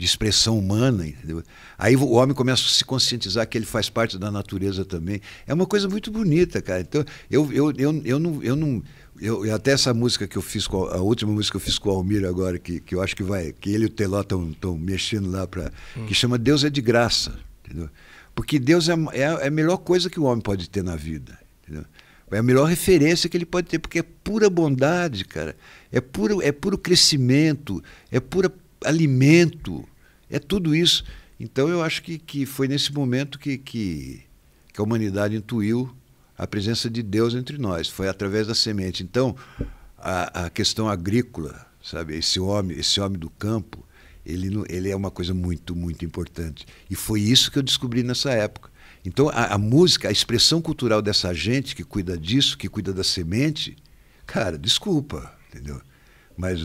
S2: de expressão humana. Entendeu? Aí o homem começa a se conscientizar que ele faz parte da natureza também. É uma coisa muito bonita, cara. Então, eu, eu, eu, eu não. Eu não eu, até essa música que eu fiz, com a, a última música que eu fiz com o Almir agora, que, que eu acho que vai. que ele e o Teló estão mexendo lá, para hum. que chama Deus é de graça. Entendeu? Porque Deus é, é, é, a melhor coisa que o homem pode ter na vida. Entendeu? É a melhor referência que ele pode ter, porque é pura bondade, cara. É puro, é puro crescimento, é puro alimento. É tudo isso. Então eu acho que, que foi nesse momento que, que, que a humanidade intuiu a presença de Deus entre nós. Foi através da semente. Então a, a questão agrícola, sabe, esse homem, esse homem do campo, ele, ele é uma coisa muito, muito importante. E foi isso que eu descobri nessa época. Então, a, a, música, a expressão cultural dessa gente que cuida disso, que cuida da semente, cara, desculpa, entendeu? Mas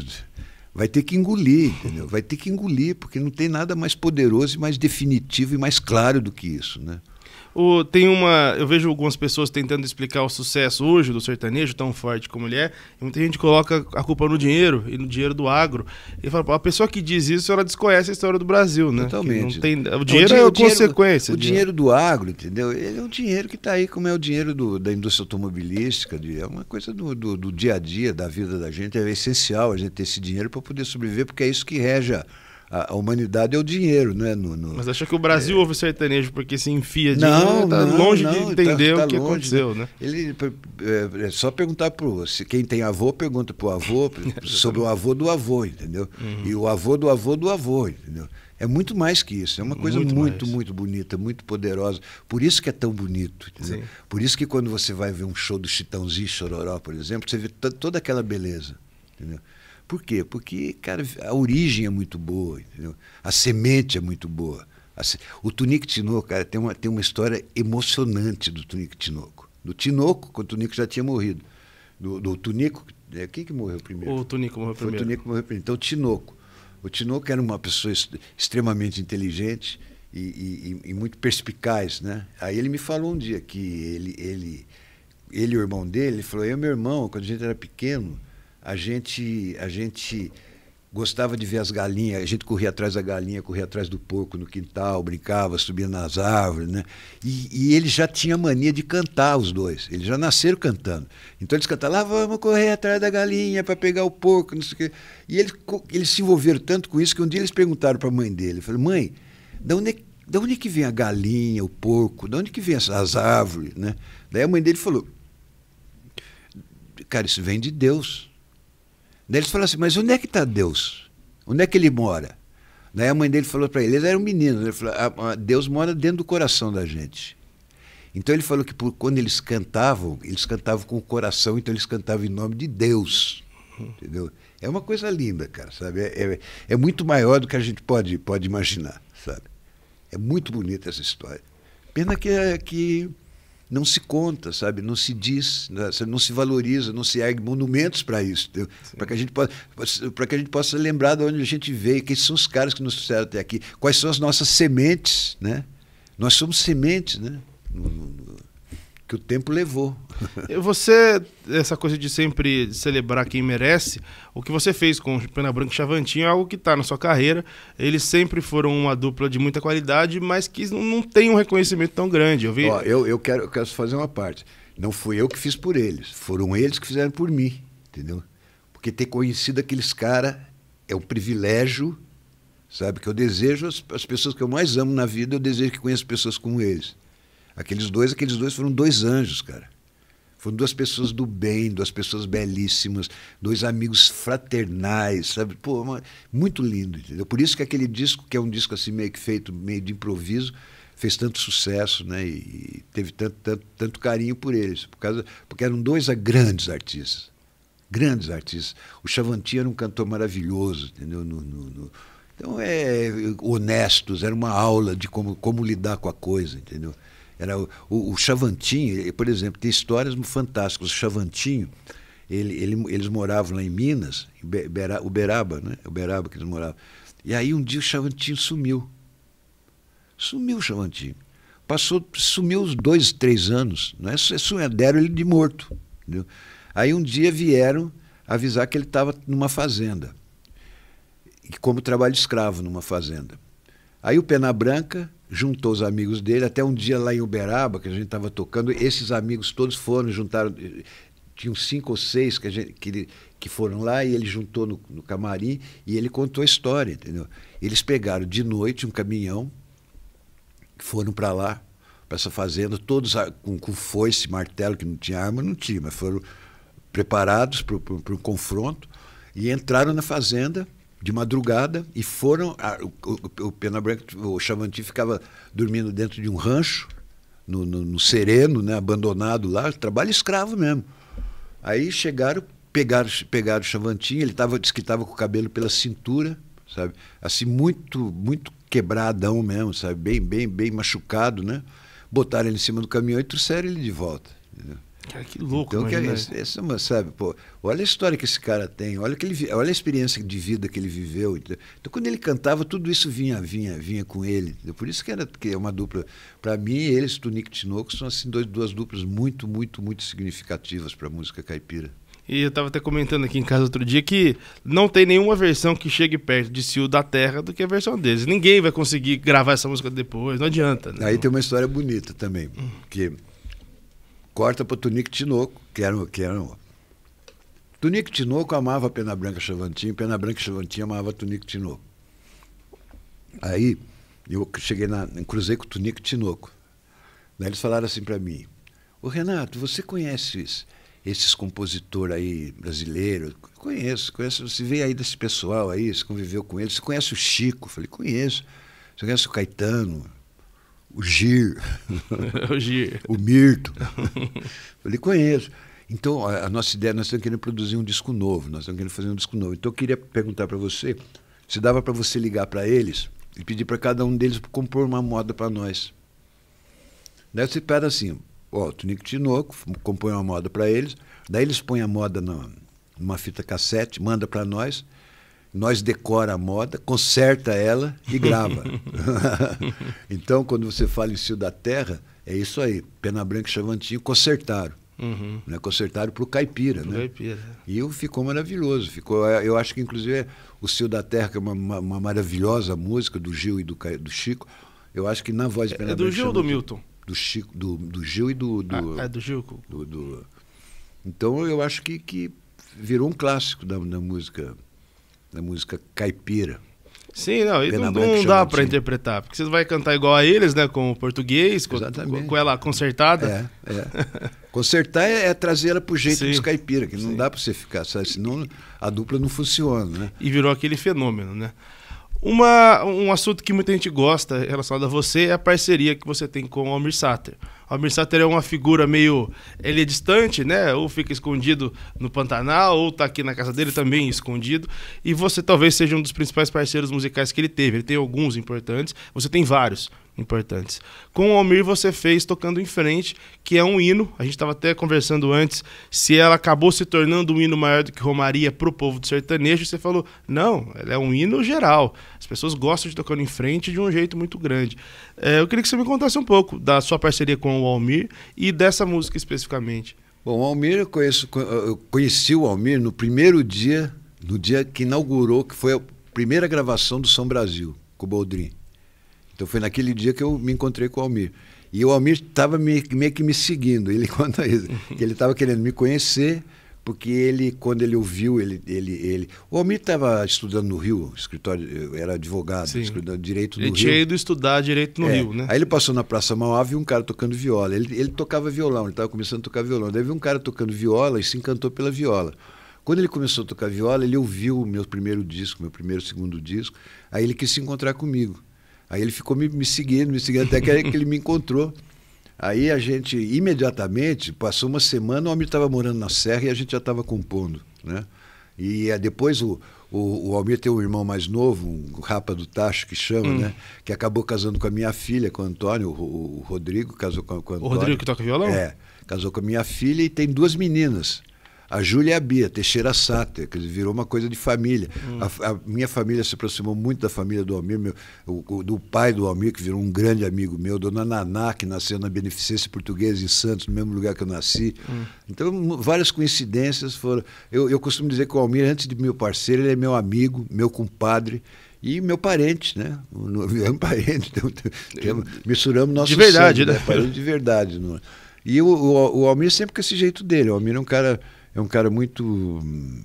S2: vai ter que engolir, entendeu? Vai ter que engolir, porque não tem nada mais poderoso e mais definitivo e mais claro do que isso, né?
S1: O, tem uma. Eu vejo algumas pessoas tentando explicar o sucesso hoje do sertanejo, tão forte como ele é. E muita gente coloca a culpa no dinheiro e no dinheiro do agro. E fala, a pessoa que diz isso, ela desconhece a história do Brasil, né? Totalmente. Tem, o dinheiro é, o dinheiro, é consequência. O dinheiro,
S2: dinheiro do agro, entendeu? Ele é um dinheiro que está aí, como é o dinheiro do, da indústria automobilística, de, é uma coisa do, do, do dia a dia, da vida da gente. É essencial a gente ter esse dinheiro para poder sobreviver, porque é isso que rege a, a, humanidade é o dinheiro, né? No, no Mas
S1: acha que o Brasil é... ouve sertanejo porque se enfia de não, não tá não, longe não, de tá- entender tá, tá o que né? aconteceu,
S2: né? Ele é, é só perguntar para você. quem tem avô pergunta para o avô sobre o avô do avô, entendeu? Uhum. E o avô do avô do avô, entendeu? É muito mais que isso. É uma coisa muito, muito, muito, bonita, muito poderosa. Por isso que é tão bonito. Por isso que quando você vai ver um show do Chitãozinho Chororó, por exemplo, você vê toda aquela beleza. Entendeu? Por quê? Porque, cara, a origem é muito boa, entendeu? A semente é muito boa. O Tunico Tinoco, cara, tem uma, tem uma história emocionante do Tunico Tinoco. Do Tinoco, quando o Tunico já tinha morrido. Do, do Tunico, é, quem que morreu primeiro? O
S1: Tunico morreu primeiro. Foi o
S2: Tunico morreu primeiro. Então, o Tinoco. O Tinoco era uma pessoa extremamente inteligente e, e, e muito perspicaz, né? Aí ele me falou um dia que ele, ele, ele e o irmão dele, ele falou, eu e meu irmão, quando a gente era pequeno, a gente, a gente gostava de ver as galinhas, a gente corria atrás da galinha, corria atrás do porco no quintal, brincava, subia nas árvores, né? E, e ele já tinha mania de cantar, os dois. Eles já nasceram cantando. Então eles cantavam, lá vamos correr atrás da galinha para pegar o porco, não sei o quê. E eles, eles se envolveram tanto com isso que um dia eles perguntaram para a mãe dele, falou, mãe, de onde, de é onde é que vem a galinha, o porco, de onde é que vem as árvores, né? Daí a mãe dele falou, cara, isso vem de Deus Daí eles falaram assim, mas onde é que está Deus? Onde é que ele mora? Daí a mãe dele falou para ele, eles era um menino, ele falou, ah, ah, Deus mora dentro do coração da gente. Então ele falou que por, quando eles cantavam, eles cantavam com o coração, então eles cantavam em nome de Deus. Entendeu? É uma coisa linda, cara, sabe? É, é, é muito maior do que a gente pode, pode imaginar, sabe? É muito bonita essa história. Pena que, que não se conta, sabe? Não se diz, né? não se valoriza, não se ergue monumentos para isso, para que a gente possa, para que a gente possa lembrar de onde a gente veio, quem são os caras que nos fizeram até aqui, quais são as nossas sementes, né? Nós somos sementes, né? No, no, que o tempo levou.
S1: Você, essa coisa de sempre celebrar quem merece, o que você fez com Pena Branca e Chavantinho é algo que está na sua carreira. Eles sempre foram uma dupla de muita
S2: qualidade, mas que não tem um reconhecimento tão grande. Eu, vi... Ó, eu, eu, quero, eu quero fazer uma parte. Não fui eu que fiz por eles, foram eles que fizeram por mim, entendeu? Porque ter conhecido aqueles caras é um privilégio, sabe? Que eu desejo as, as pessoas que eu mais amo na vida, eu desejo que conheça pessoas como eles. Aqueles dois, aqueles dois foram dois anjos, cara. Foram duas pessoas do bem, duas pessoas belíssimas, dois amigos fraternais, sabe? Pô, uma, muito lindo, entendeu? Por isso que aquele disco, que é um disco assim meio que feito, meio de improviso, fez tanto sucesso, né? E, teve tanto, tanto, tanto carinho por eles, por causa, porque eram dois grandes artistas. Grandes artistas. O Chavanti era um cantor maravilhoso, entendeu? No, no, no, então, é, honestos, era uma aula de como, como lidar com a coisa, entendeu? Era o, o, o Chavantinho, por exemplo, tem histórias fantásticas. O Chavantinho, ele, ele, eles moravam lá em Minas, em Uberaba, né? É Uberaba que eles moravam. E aí um dia o Chavantinho sumiu. Sumiu o Chavantinho. Passou, sumiu uns dois, três anos. Né? Deram ele de morto. Entendeu? Aí um dia vieram avisar que ele estava numa fazenda, como trabalho escravo numa fazenda. Aí o Pena Branca juntou os amigos dele. Até um dia lá em Uberaba, que a gente estava tocando, esses amigos todos foram, juntaram. Eh, tinham cinco ou seis que, gente, que, ele, que foram lá e ele juntou no, no, camarim e ele contou a história, entendeu? Eles pegaram de noite um caminhão, foram para lá, para essa fazenda, todos com, com foice, martelo, que não tinha arma, não tinha, mas foram preparados para o confronto e entraram na fazenda de madrugada e foram. A, o, o, Pena Branca, o Chavanti ficava dormindo dentro de um rancho, no, no, no, sereno, né, abandonado lá, trabalho escravo mesmo. Aí chegaram, pegaram, pegaram o chavantinho ele tava, disse que estava com o cabelo pela cintura, sabe? Assim, muito, muito quebradão mesmo, sabe? Bem, bem, bem machucado, né? Botaram ele em cima do caminhão e trouxeram ele de volta. Entendeu? Cara, que louco, Então, cara, é esse, é sabe, pô, olha a história que esse cara tem, olha, que ele, olha a experiência de vida que ele viveu. Então, quando ele cantava, tudo isso vinha, vinha, vinha com ele. Por isso que era que é uma dupla. Para mim, eles, Tunico e Tinoco, são assim, dois, duas duplas muito, muito, muito significativas para a música caipira.
S1: E eu estava até comentando aqui em casa outro dia que não tem nenhuma versão que chegue perto de Sil da Terra do que a versão deles. Ninguém vai conseguir gravar essa música depois, não
S2: adianta. Né? Aí tem uma história bonita também, que corta para tunique Tinoco, que era, que era um... Tinoco amava Pena Branca Chavantinho, Pena Branca Chavantinho amava tunique Tinoco. Aí eu cheguei na. cruzei com o Tunique Tinoco. Daí eles falaram assim para mim: Ô Renato, você conhece esses compositores aí brasileiros. Conheço, conheço. Você veio aí desse pessoal aí, você conviveu com eles. Você conhece o Chico? Falei, conheço. Você conhece o Caetano? o Gir, o, Gir. o Mirto. Eu lhe conheço. Então, a nossa ideia, nós estamos querendo produzir um disco novo, nós estamos querendo fazer um disco novo. Então, eu queria perguntar para você se dava para você ligar para eles e pedir para cada um deles compor uma moda para nós. Daí você pede assim, ó, o Tunico Tinoco compõe uma moda para eles, daí eles põem a moda numa fita cassete, manda para nós, nós decora a moda, conserta ela e grava. então, quando você fala em Cio da Terra, é isso aí. Pena Branca e Chavantinho consertaram. Uhum. Né? Consertaram para o caipira, pro né? Caipira. E ficou maravilhoso. Ficou, é, eu acho que, inclusive, o Cio da Terra, que é uma, uma, uma maravilhosa música do Gil e do, do, Chico, eu acho que na voz de é, Pena Branca... é do Branca Gil ou do Milton? Do, Chico, do, do Gil e do. do ah, é do Gil. Do, do... Então, eu acho que, que virou um clássico da, da música da música caipira. Sim, não, e não, não é dá para assim.
S1: interpretar, porque você vai cantar igual a eles, né, com o português, com, com, ela consertada.
S2: É, é. Consertar é, é trazer ela pro jeito Sim. dos caipira, que não dá para você ficar, sabe? senão a dupla não funciona, né? E
S1: virou aquele fenômeno, né? Uma, um assunto que muita gente gosta relacionado a você é a parceria que você tem com o Almir Sater. O Almir Sater é uma figura meio. Ele é distante, né? Ou fica escondido no Pantanal, ou tá aqui na casa dele também escondido. E você talvez seja um dos principais parceiros musicais que ele teve. Ele tem alguns importantes, você tem vários importantes. Com o Almir você fez Tocando em Frente, que é um hino, a gente estava até conversando antes, se ela acabou se tornando um hino maior do que Romaria para o povo do sertanejo, você falou, não, ela é um hino geral, as pessoas gostam de Tocando em Frente de um jeito muito grande. É, eu queria que você me contasse um pouco da sua parceria com o Almir e dessa música especificamente.
S2: Bom, o Almir, eu, conheço, eu conheci o Almir no primeiro dia, no dia que inaugurou, que foi a primeira gravação do São Brasil, com o Boldrin. Então foi naquele dia que eu me encontrei com o Almir. E o Almir estava meio que me seguindo, ele conta isso, que ele estava querendo me conhecer, porque ele, quando ele ouviu, ele... ele, ele... O Almir estava estudando no Rio, escritório, era advogado, estudando direito no ele Rio. Ele tinha
S1: ido estudar direito no é. Rio, né? Aí
S2: ele passou na Praça Mauá, viu um cara tocando viola. Ele, ele tocava violão, ele estava começando a tocar violão. Daí viu um cara tocando viola e se encantou pela viola. Quando ele começou a tocar viola, ele ouviu o meu primeiro disco, meu primeiro segundo disco. Aí ele quis se encontrar comigo. Aí ele ficou me, me seguindo, me seguindo, até que, que ele me encontrou. Aí a gente, imediatamente, passou uma semana, o Almir estava morando na Serra e a gente já estava compondo, né? E é depois o, o, o, Almir tem um irmão mais novo, um rapa do tacho que chama, hum. né? Que acabou casando com a minha filha, com o Antônio, o, o Rodrigo casou com, com o Antônio. O Rodrigo que toca violão? É, casou com a minha filha e tem duas meninas. A Júlia e a Bia, Teixeira Sater, que virou uma coisa de família. Hum. A, a, minha família se aproximou muito da família do Almir, meu, o, do pai do Almir, que virou um grande amigo meu, Dona Naná, que nasceu na Beneficência Portuguesa em Santos, no mesmo lugar que eu nasci. Hum. Então, várias coincidências foram. Eu, eu costumo dizer que o Almir, antes de meu parceiro, ele é meu amigo, meu compadre e meu parente, né? É um parente, então, eu, é, misturamos nossos De verdade, sangue, né? né? de verdade. Não. É? E o, o, o Almir sempre com esse jeito dele. O Almir é um cara é um cara muito. Hum,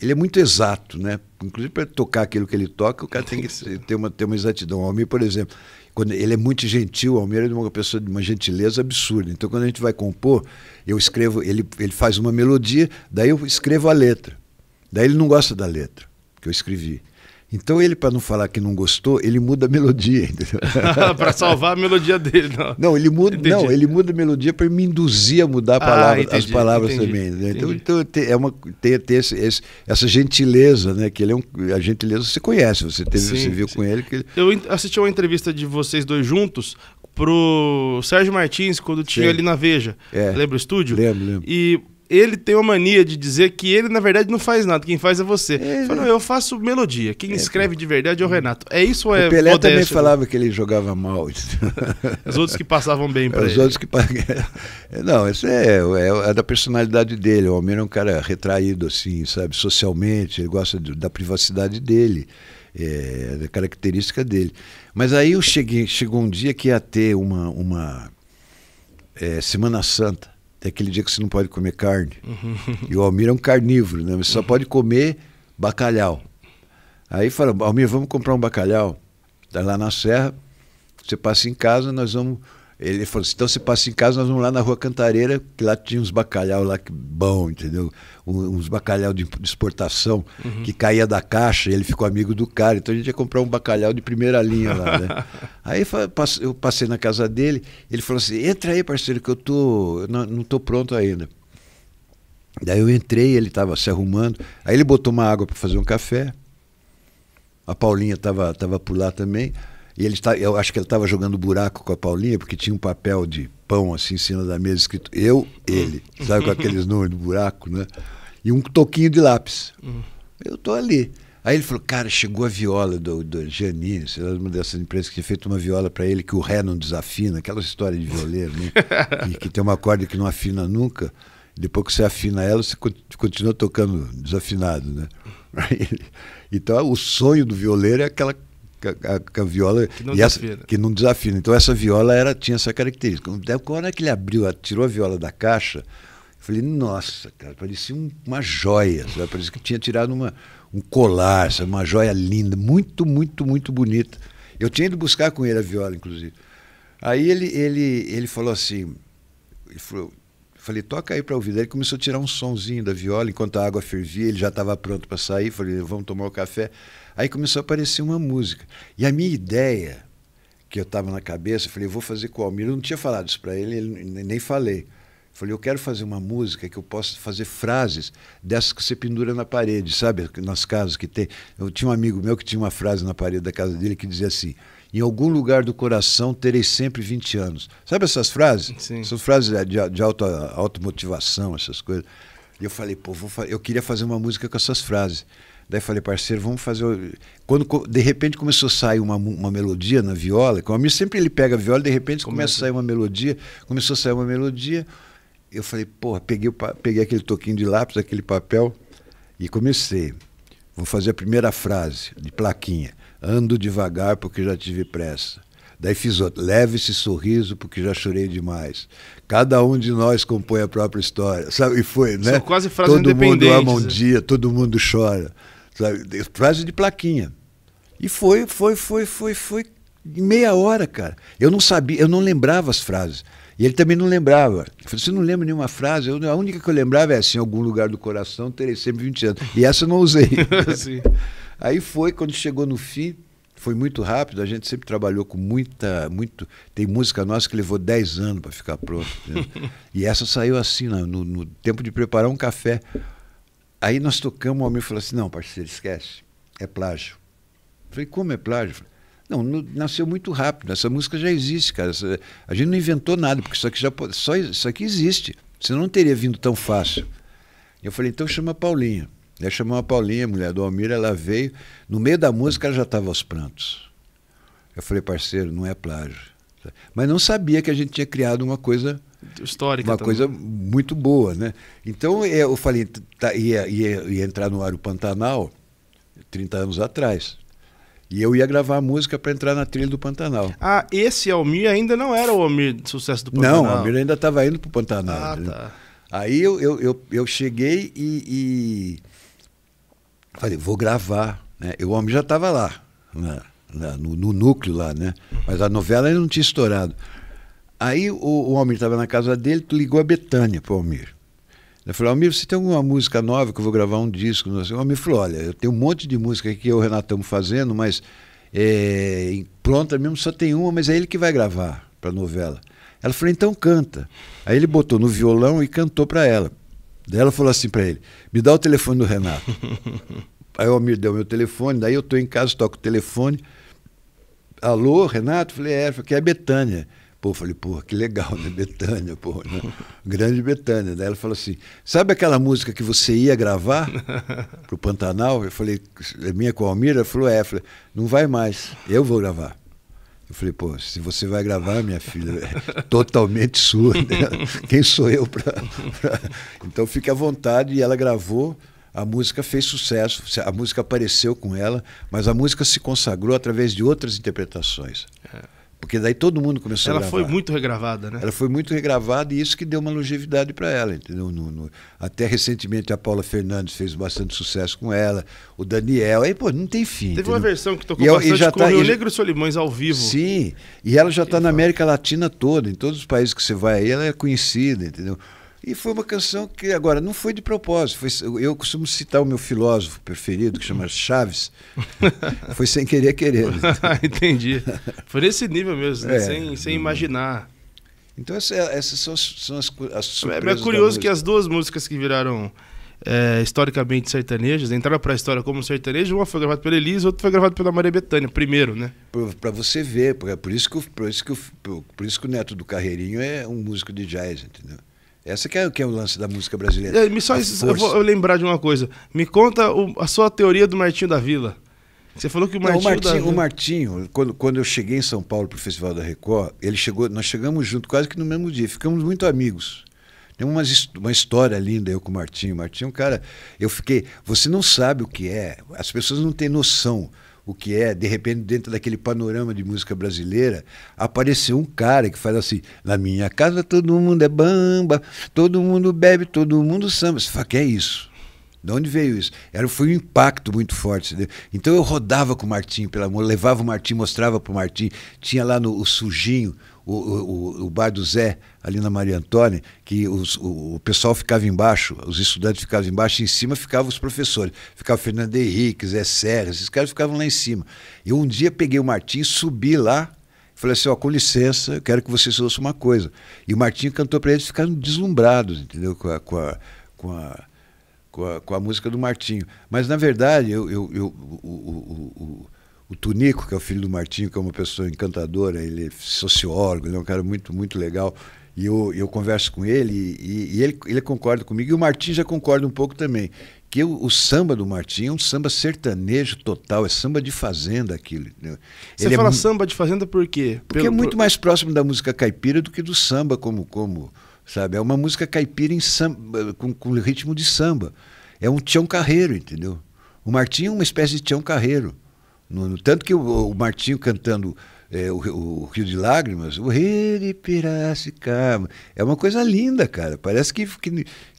S2: ele é muito exato, né? Inclusive para tocar aquilo que ele toca, o cara tem que ter uma, ter uma exatidão. O Almir, por exemplo, quando ele é muito gentil, o Almir é uma pessoa de uma gentileza absurda. Então, quando a gente vai compor, eu escrevo, ele, ele faz uma melodia, daí eu escrevo a letra. Daí ele não gosta da letra que eu escrevi. Então ele, para não falar que não gostou, ele muda a melodia, entendeu? para salvar
S1: a melodia dele. Não,
S2: não ele muda, não, ele muda a melodia para me induzir a mudar a ah, palavra, ah, entendi, as palavras entendi, também. Então, então tem, é uma tem, tem esse, esse, essa gentileza, né? Que ele é um, a gentileza você conhece, você teve, sim, você viu sim. com ele,
S1: Eu assisti uma entrevista de vocês dois juntos pro Sérgio Martins quando tinha Sim. ali na Veja. É. Lembra o estúdio? Lembro, lembro. E ele tem uma mania de dizer que ele, na verdade, não faz nada, quem faz é você. É, eu faço melodia, quem é, escreve de verdade é o uhum. Renato. É isso ou é O Pelé modéstia, também falava
S2: que ele jogava mal. Os outros que passavam bem para ele. Os outros que Não, isso é, é, é, da personalidade dele. O Almeida é um cara retraído, assim, sabe, socialmente, ele gosta de, da privacidade dele é, da característica dele. Mas aí eu cheguei, chegou um dia que ia ter uma, uma é, Semana Santa. Tem aquele dia que você não pode comer carne.
S1: Uhum. E
S2: o Almir é um carnívoro, né? Você só pode comer bacalhau. Aí fala, Almir, vamos comprar um bacalhau. Tá lá na serra, você passa em casa, nós vamos ele falou assim, então você passa em casa, nós vamos lá na Rua Cantareira, que lá tinha uns bacalhau lá que bom, entendeu? Um, uns bacalhau de, de exportação uhum. que caía da caixa e ele ficou amigo do cara. Então a gente ia comprar um bacalhau de primeira linha lá, né? aí eu passei na casa dele, ele falou assim, entra aí, parceiro, que eu tô. Eu não, estou pronto ainda. Daí eu entrei, ele estava se arrumando. Aí ele botou uma água para fazer um café. A Paulinha estava tava por lá também. E ele tá, eu acho que ele estava jogando buraco com a Paulinha, porque tinha um papel de pão assim em cima da mesa escrito eu, ele, hum. sabe, com aqueles números do buraco, né? E um toquinho de lápis. Hum. Eu tô ali. Aí ele falou, cara, chegou a viola do, do Janine, uma dessas empresas que tinha feito uma viola para ele que o ré não desafina, aquela história de violeiro, né? e que tem uma corda que não afina nunca. Depois que você afina ela, você continua tocando desafinado, né? Então o sonho do violeiro é aquela com a, viola que não, essa, que não, desafina. Então essa viola era, tinha essa característica. Quando é que ele abriu, tirou a viola da caixa, eu falei, nossa, cara, parecia um, uma joia, sabe? parecia que tinha tirado uma, um colar, sabe? uma joia linda, muito, muito, muito bonita. Eu tinha ido buscar com ele a viola, inclusive. Aí ele, ele, ele falou assim, ele falou, falei, toca aí para ouvir. Daí ele começou a tirar um sonzinho da viola, enquanto a água fervia, ele já estava pronto para sair. Falei, vamos tomar o um café. Aí começou a aparecer uma música. E a minha ideia, que eu estava na cabeça, eu falei, vou fazer com o Almir. Eu não tinha falado isso para ele, ele, nem falei. Eu falei, eu quero fazer uma música que eu possa fazer frases dessas que você pendura na parede, sabe? Nas casas que tem. Eu tinha um amigo meu que tinha uma frase na parede da casa dele que dizia assim: em algum lugar do coração terei sempre 20 anos. Sabe essas frases? Sim. Essas frases é, de, de auto, automotivação, essas coisas. E eu falei, pô, vou, eu queria fazer uma música com essas frases. Daí falei, parceiro, vamos fazer. Quando de repente começou a sair uma, uma melodia na viola, que o amigo sempre ele pega a viola, de repente começa, a sair uma melodia, começou a sair uma melodia. Eu falei, porra, peguei, peguei aquele toquinho de lápis, aquele papel e comecei. Vou fazer a primeira frase de plaquinha. Ando devagar porque já tive pressa. Daí fiz outro. Leve esse sorriso porque já chorei demais. Cada um de nós compõe a própria história. Sabe? E foi, né? São quase frases todo mundo ama um né? dia, todo mundo chora. Sabe? Frase de plaquinha. E foi, foi, foi, foi, foi meia hora, cara. Eu não sabia, eu não lembrava as frases. E ele também não lembrava. Ele falou, você não lembra nenhuma frase? Eu, a única que eu lembrava é assim, algum lugar do coração terei sempre 20 anos. E essa eu não usei. Aí foi, quando chegou no fim, foi muito rápido, a gente sempre trabalhou com muita, muito... Tem música nossa que levou 10 anos para ficar pronta. e essa saiu assim, no, no tempo de preparar um café. Aí nós tocamos, o homem falou assim: não, parceiro, esquece, é plágio. Eu falei: como é plágio? Não, nasceu muito rápido. Essa música já existe, cara. A gente não inventou nada, porque isso aqui, já, só, isso aqui existe. Senão não teria vindo tão fácil. Eu falei, então chama a Paulinha. Aí chamou a Paulinha, mulher do Almir, ela veio. No meio da música, ela já estava aos prantos. Eu falei, parceiro, não é plágio. Mas não sabia que a gente tinha criado uma coisa
S1: histórica. Uma também. coisa
S2: muito boa, né? Então é, eu falei, tá, ia, ia, ia, entrar no ar o Pantanal 30 anos atrás. E eu ia gravar música para entrar na trilha do Pantanal.
S1: Ah, esse Almir ainda não era o Almir de sucesso do Pantanal? Não, o Almir
S2: ainda estava indo para o Pantanal. Ah, né? tá. Aí eu, eu, eu, eu cheguei e, e, falei, vou gravar. Né? Eu, o Almir já estava lá, na, na, no, no núcleo lá, né? Mas a novela ainda não tinha estourado. Aí o, o Almir estava na casa dele, tu ligou a Betânia para o Almir. Ele falou, Almir, você tem alguma música nova que eu vou gravar um disco? O Almir falou, olha, eu tenho um monte de música aqui que eu e o Renato estamos fazendo, mas é, pronta mesmo só tem uma, mas é ele que vai gravar para a novela. Ela falou, então canta. Aí ele botou no violão e cantou para ela. Daí ela falou assim para ele, me dá o telefone do Renato. Aí o Almir deu meu telefone, daí eu estou em casa, toco o telefone. Alô, Renato? Falei, é, falei, que é a Betânia. Pô, falei, porra, que legal, né? Betânia, pô, né? Grande Betânia. Daí ela falou assim: sabe aquela música que você ia gravar pro Pantanal? Eu falei, é minha com a Almira? Ela falou, é. falei, não vai mais, eu vou gravar. Eu falei, pô, se você vai gravar, minha filha, é totalmente sua, né? Quem sou eu para pra. Então fique à vontade. E ela gravou, a música fez sucesso, a música apareceu com ela, mas a música se consagrou através de outras interpretações. É. Porque daí todo mundo começou ela a gravar. Ela foi muito
S1: regravada, né? Ela
S2: foi muito regravada e isso que deu uma longevidade para ela, entendeu? No, no, até recentemente a Paula Fernandes fez bastante sucesso com ela, o Daniel, aí, pô, não tem fim. Teve entendeu? uma versão que tocou e, é bastante e já com tá, o Rio Negro Solimões ao vivo. Sim, e ela já está na América Latina toda, em todos os países que você vai aí, ela é conhecida, entendeu? E foi uma canção que, agora, não foi de propósito. Foi, eu costumo citar o meu filósofo preferido, que chama Chaves. foi sem querer, querer. Entendi.
S1: Foi nesse nível
S2: mesmo, né? é, sem, sem imaginar. Então, essas, essas são, são, as, as É, é curioso que as
S1: duas músicas que viraram é, historicamente sertanejas entraram para a história como sertanejas Uma foi gravada pela Elisa, outra foi gravada pela Maria Bethânia, primeiro, né?
S2: Para você ver, por, por, isso que, por, isso que, por, por isso que o Neto do Carreirinho é um músico de jazz, entendeu? Essa que é, que é o lance da música brasileira. É, me só isso, eu vou
S1: lembrar de uma coisa. Me conta o, a sua teoria do Martinho da Vila. Você falou que o Martinho. Não, o Martinho, da... o
S2: Martinho quando, quando eu cheguei em São Paulo para o Festival da Record, ele chegou, nós chegamos junto quase que no mesmo dia, ficamos muito amigos. Tem uma, uma história linda eu com o Martinho. Martinho, é cara, eu fiquei. Você não sabe o que é, as pessoas não têm noção o que é, de repente, dentro daquele panorama de música brasileira, apareceu um cara que faz assim: na minha casa todo mundo é bamba, todo mundo bebe, todo mundo samba. Você fala, que é isso? De onde veio isso? Era, foi um impacto muito forte. Entendeu? Então eu rodava com o Martim, pelo amor, levava o Martim, mostrava para o Martim. Tinha lá no o sujinho, o, o, o bar do Zé, ali na Maria Antônia, que os, o, o, pessoal ficava embaixo, os estudantes ficavam embaixo, e em cima ficavam os professores. Ficava Fernando Henrique, Zé Serra, esses caras ficavam lá em cima. e um dia peguei o Martim, subi lá, falei assim, ó, com licença, eu quero que vocês ouçam uma coisa. E o Martim cantou para eles, ficaram deslumbrados, entendeu? Com a, com a, com a, com a, com a música do Martinho. Mas, na verdade, eu, eu, eu o, o, o o Tunico, que é o filho do Martinho, que é uma pessoa encantadora, ele é sociólogo, ele é um cara muito, muito legal. E eu, eu converso com ele e, e ele, ele concorda comigo. E o Martinho já concorda um pouco também. Que o, o samba do Martinho é um samba sertanejo total, é samba de fazenda aquilo. Entendeu? Você ele é fala é samba de fazenda por quê? Porque Pelo, é muito por... mais próximo da música caipira do que do samba como, como sabe? É uma música caipira em samba, com, com ritmo de samba. É um tchão Carreiro, entendeu? O Martinho é uma espécie de tchão Carreiro. No, tanto que o, o Martinho cantando é, o, o, Rio de Lágrimas, o Rio de Piracicaba. É uma coisa linda, cara. Parece que,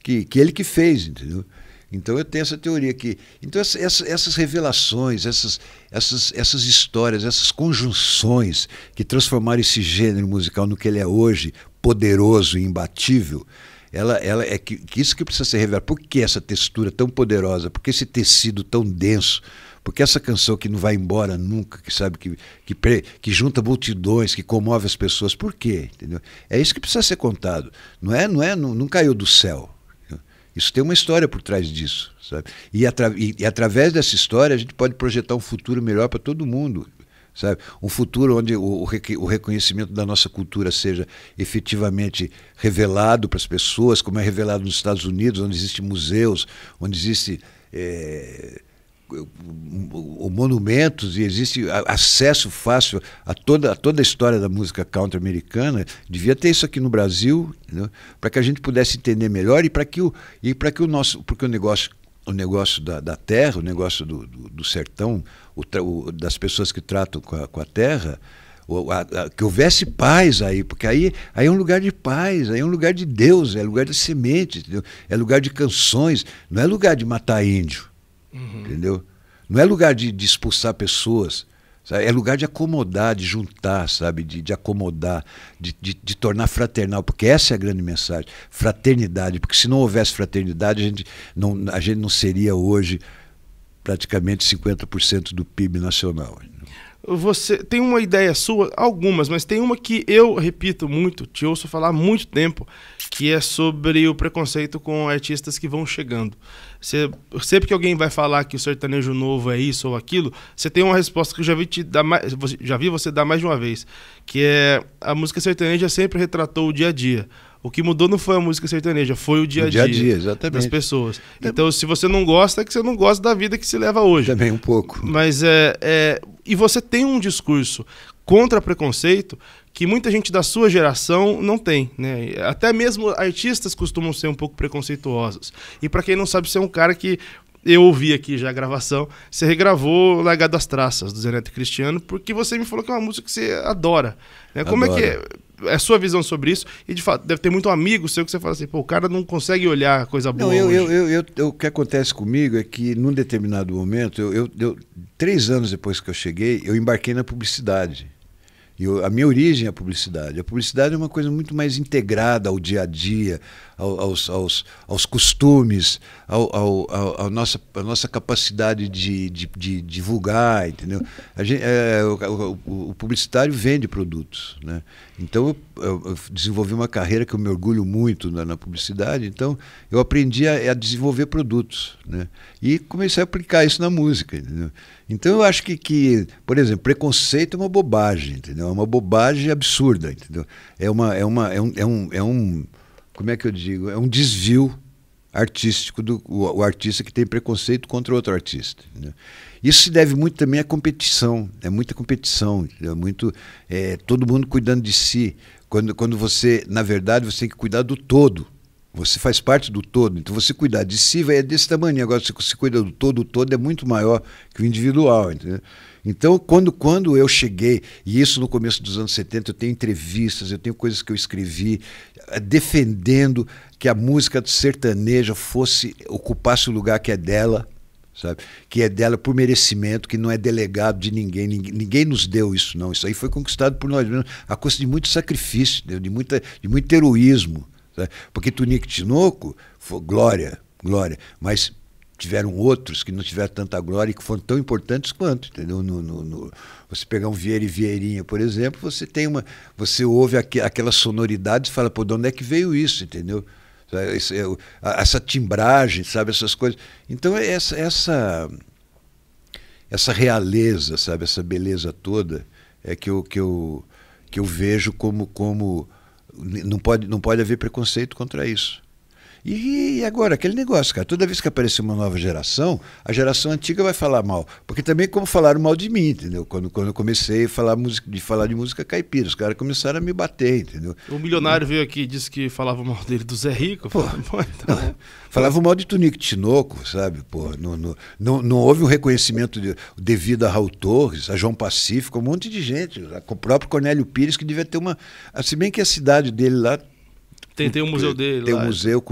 S2: que, que, ele que fez, entendeu? Então eu tenho essa teoria aqui. Então essa, essa, essas revelações, essas, essas, essas histórias, essas conjunções que transformaram esse gênero musical no que ele é hoje, poderoso e imbatível, ela, ela é que, que isso que precisa ser revelado. Por que essa textura tão poderosa? Por que esse tecido tão denso? Porque essa canção que não vai embora nunca, que sabe, que, que, que junta multidões, que comove as pessoas, por quê? Entendeu? É isso que precisa ser contado. Não é, não é, não, não caiu do céu. Isso tem uma história por trás disso, sabe? E, atra e, e através dessa história a gente pode projetar um futuro melhor para todo mundo, sabe? Um futuro onde o, o, o, reconhecimento da nossa cultura seja efetivamente revelado para as pessoas, como é revelado nos Estados Unidos, onde existem museus, onde existe é, monumentos e existe acesso fácil a toda, a toda a história da música country americana. Devia ter isso aqui no Brasil, para que a gente pudesse entender melhor e para que o, e para que o nosso, porque o negócio o negócio da, da terra, o negócio do, do, do sertão, o, o, das pessoas que tratam com a, com a terra, o, a, a, que houvesse paz aí, porque aí, aí é um lugar de paz, aí é um lugar de Deus, é lugar de semente, entendeu? é lugar de canções, não é lugar de matar índio. Uhum. Entendeu? Não é lugar de, de expulsar pessoas. Sabe? É lugar de acomodar, de juntar, sabe? De, de acomodar, de, de, de, tornar fraternal, porque essa é a grande mensagem. Fraternidade, porque se não houvesse fraternidade, a gente não, a gente não seria hoje praticamente 50% do PIB nacional.
S1: Você tem uma ideia sua, algumas, mas tem uma que eu repito muito, te ouço falar há muito tempo, que é sobre o preconceito com artistas que vão chegando. Você, sempre que alguém vai falar que o sertanejo novo é isso ou aquilo, você tem uma resposta que eu já vi, te dar mais, já vi você dar mais de uma vez, que é a música sertaneja sempre retratou o dia a dia. O que mudou não foi a música sertaneja, foi o dia a dia, dia, -dia das pessoas. É. Então, se você não gosta, é que você não gosta da vida que se leva hoje. Também um pouco. Mas é, é e você tem um discurso contra preconceito que muita gente da sua geração não tem, né? Até mesmo artistas costumam ser um pouco preconceituosos. E para quem não sabe, você é um cara que eu ouvi aqui já a gravação, você regravou Legado das Traças, do Zeneto Cristiano, porque você me falou que é uma música que você adora. Né? Como é que é, é sua visão sobre isso? E de fato, deve ter muito amigo seu que você fala assim, pô, o cara não consegue olhar coisa boa. Não, eu, eu,
S2: eu, eu, eu, o que acontece comigo é que num determinado momento, eu, eu, eu, três anos depois que eu cheguei, eu embarquei na publicidade. Eu, a minha origem é a publicidade. A publicidade é uma coisa muito mais integrada ao dia a dia, aos, aos, aos costumes, ao, ao, ao, ao nossa, a nossa capacidade de, de, de divulgar, entendeu? Gente, é, o, o, o, publicitário vende produtos, né? Então eu, eu, eu, desenvolvi uma carreira que eu me orgulho muito na, na publicidade, então eu aprendi a, a, desenvolver produtos, né? E comecei a aplicar isso na música, entendeu? Então eu acho que, que, por exemplo, preconceito é uma bobagem, entendeu? É uma bobagem absurda, entendeu? É uma, é uma, é um, é um, é um como é que eu digo? É um desvio artístico do o, o artista que tem preconceito contra outro artista. Né? Isso se deve muito também à competição, é muita competição, é muito é, todo mundo cuidando de si. Quando, quando você, na verdade, você tem que cuidar do todo. Você faz parte do todo. Então você cuidar de si vai é desse tamanho. Agora se você cuida do todo, o todo é muito maior que o individual, entendeu? Então, quando, quando eu cheguei, e isso no começo dos anos 70, eu tenho entrevistas, eu tenho coisas que eu escrevi, eh, defendendo que a música sertaneja fosse ocupasse o lugar que é dela, sabe? Que é dela por merecimento, que não é delegado de ninguém. Ninguém, ninguém nos deu isso, não. Isso aí foi conquistado por nós mesmos, a custa de muito sacrifício, de, muita, de muito heroísmo. Sabe? Porque Tunique Tinoco, foi, glória, glória. Mas tiveram outros que não tiveram tanta glória e que foram tão importantes quanto, entendeu? No, no, no, você pegar um Vieira e Vieirinha, por exemplo, você tem uma, você ouve aqu aquela sonoridade e fala, pô, de onde é que veio isso, entendeu? Essa, é essa timbragem, sabe, essas coisas. Então é essa essa essa realeza, sabe, essa beleza toda é que eu que eu que eu vejo como como não pode não pode haver preconceito contra isso. E, e agora, aquele negócio, cara, toda vez que aparecer uma nova geração, a geração antiga vai falar mal. Porque também é como falaram mal de mim, entendeu? Quando, quando eu comecei a falar música, de falar de música caipira, os caras começaram a me bater, entendeu?
S1: O milionário e... veio aqui e disse que falava mal dele do Zé Rico. Pô, pô,
S2: então... não, falava mal de Tunico Tinoco, sabe? Pô, não, não, não, não houve um reconhecimento de, devido a Raul Torres, a João Pacífico, um monte de gente. O próprio Cornélio Pires, que devia ter uma. Assim, se bem que a cidade dele lá tem, tem o museu dele. Tem um museu,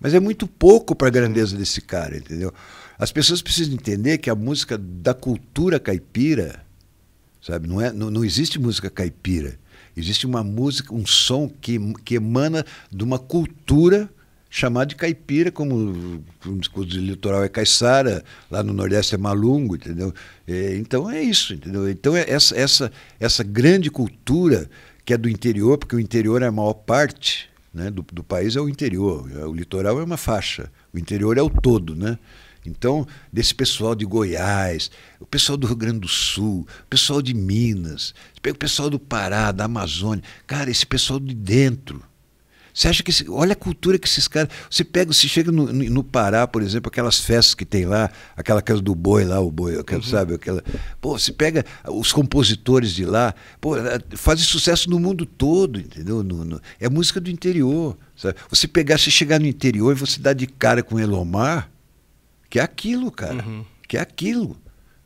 S2: mas é muito pouco para a grandeza desse cara, entendeu? As pessoas precisam entender que a música da cultura caipira, sabe, não, é, não, não existe música caipira. Existe uma música, um som que, que emana de uma cultura chamada de caipira, como, como o litoral é caiçara, lá no Nordeste é malungo, entendeu? É, então é isso, entendeu? Então é essa, essa, essa grande cultura que é do interior, porque o interior é a maior parte, né, do, do país é o interior. É, o litoral é uma faixa, o interior é o todo, né? Então, desse pessoal de Goiás, o pessoal do Rio Grande do Sul, o pessoal de Minas, o pessoal do Pará, da Amazônia, cara, esse pessoal de dentro, você acha que. Esse, olha a cultura que esses caras. Você pega, você chega no, no, Pará, por exemplo, aquelas festas que tem lá, aquela casa do boi lá, o boi, aquela, uhum. sabe? Aquela, pô, você pega os compositores de lá, pô, é, fazem sucesso no mundo todo, entendeu? No, no, é música do interior. Sabe? Você pegar, você chegar no interior e você dar de cara com Elomar, que é aquilo, cara. Uhum. Que é aquilo.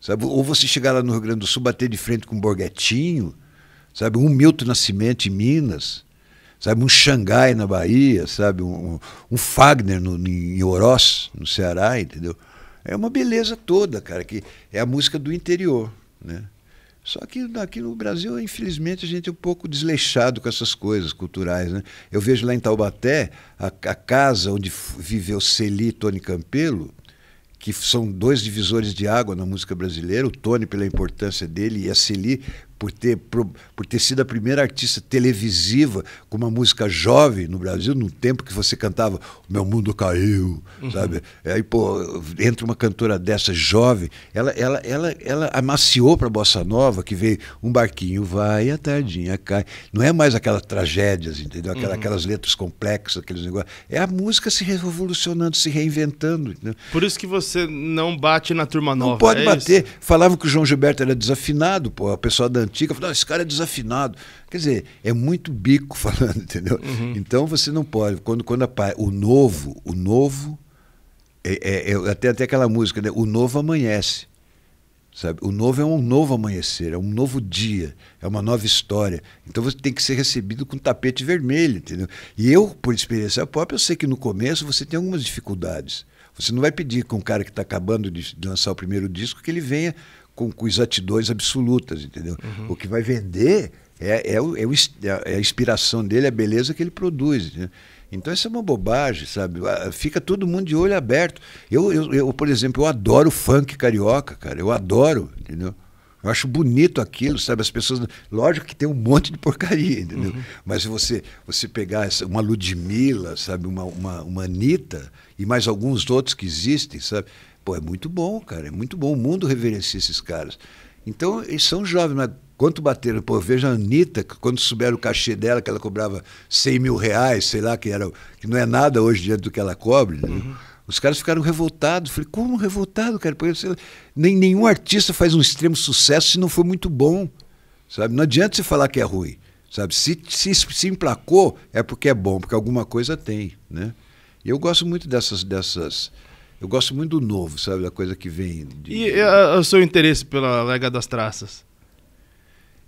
S2: Sabe? Ou você chegar lá no Rio Grande do Sul, bater de frente com um Borguetinho, sabe? Um Milton Nascimento em Minas sabe? Um Xangai na Bahia, sabe? Um, um Fagner no, em Oroz, no Ceará, entendeu? É uma beleza toda, cara, que é a música do interior, né? Só que aqui no Brasil, infelizmente, a gente é um pouco desleixado com essas coisas culturais. Né? Eu vejo lá em Taubaté a, a casa onde viveu Celi e Tony Campelo, que são dois divisores de água na música brasileira, o Tony pela importância dele e a Celi por ter, por ter sido a primeira artista televisiva com uma música jovem no Brasil, num tempo que você cantava O Meu Mundo Caiu, uhum. sabe? Aí, pô, entra uma cantora dessa jovem, ela, ela, ela, ela amaciou para a Bossa Nova, que veio um barquinho vai, a tardinha cai. Não é mais aquelas tragédias, assim, entendeu? Aquela, uhum. Aquelas letras complexas, aqueles negócios. É a música se revolucionando, se reinventando. Entendeu?
S1: Por isso que você não bate na turma nova. Não pode é bater.
S2: Isso? que o João Gilberto era desafinado, pô, a pessoa da antiga, falando, esse cara é desafinado. Quer dizer, é muito bico falando, entendeu? Uhum. Então você não pode. Quando, quando a, o novo, o novo. É, é, é, até, até aquela música, né? O novo amanhece. Sabe? O novo é um novo amanhecer, é um novo dia, é uma nova história. Então você tem que ser recebido com tapete vermelho, entendeu? E eu, por experiência própria, eu sei que no começo você tem algumas dificuldades. Você não vai pedir com um cara que está acabando de lançar o primeiro disco que ele venha com, com os absolutas, entendeu? Uhum. O que vai vender é, é, é, o, é, é, a inspiração dele, a beleza que ele produz. Entendeu? Né? Então isso é uma bobagem, sabe? Ah, fica todo mundo de olho aberto. Eu, eu, eu, por exemplo, eu adoro funk carioca, cara. Eu adoro, entendeu? Eu acho bonito aquilo, sabe? As pessoas. Lógico que tem um monte de porcaria, entendeu? Uhum. Mas você você pegar essa, uma Ludmilla, sabe? Uma, uma, uma Anitta e mais alguns outros que existem, sabe? Pô, é muito bom, cara, é muito bom. O mundo reverencia esses caras. Então, eles são jovens, mas quanto bateram? Pô, veja a Anitta, quando souberam o cachê dela, que ela cobrava 100 mil reais, sei lá, que, era, que não é nada hoje diante do que ela cobre. Né? Uhum. Os caras ficaram revoltados. Falei, como revoltado, cara? Porque você, nem, nenhum artista faz um extremo sucesso se não for muito bom. Sabe? Não adianta você falar que é ruim. Sabe? Se, se, se emplacou, é porque é bom, porque alguma coisa tem. Né? E eu gosto muito dessas, dessas, eu gosto muito do novo, sabe? Da coisa que vem.
S1: De... E a, o seu interesse pela Lega das Traças?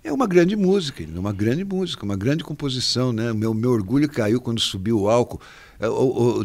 S2: É uma grande música, uma grande música, uma grande composição, né? Meu, meu orgulho caiu quando subiu o álcool. É, o, o,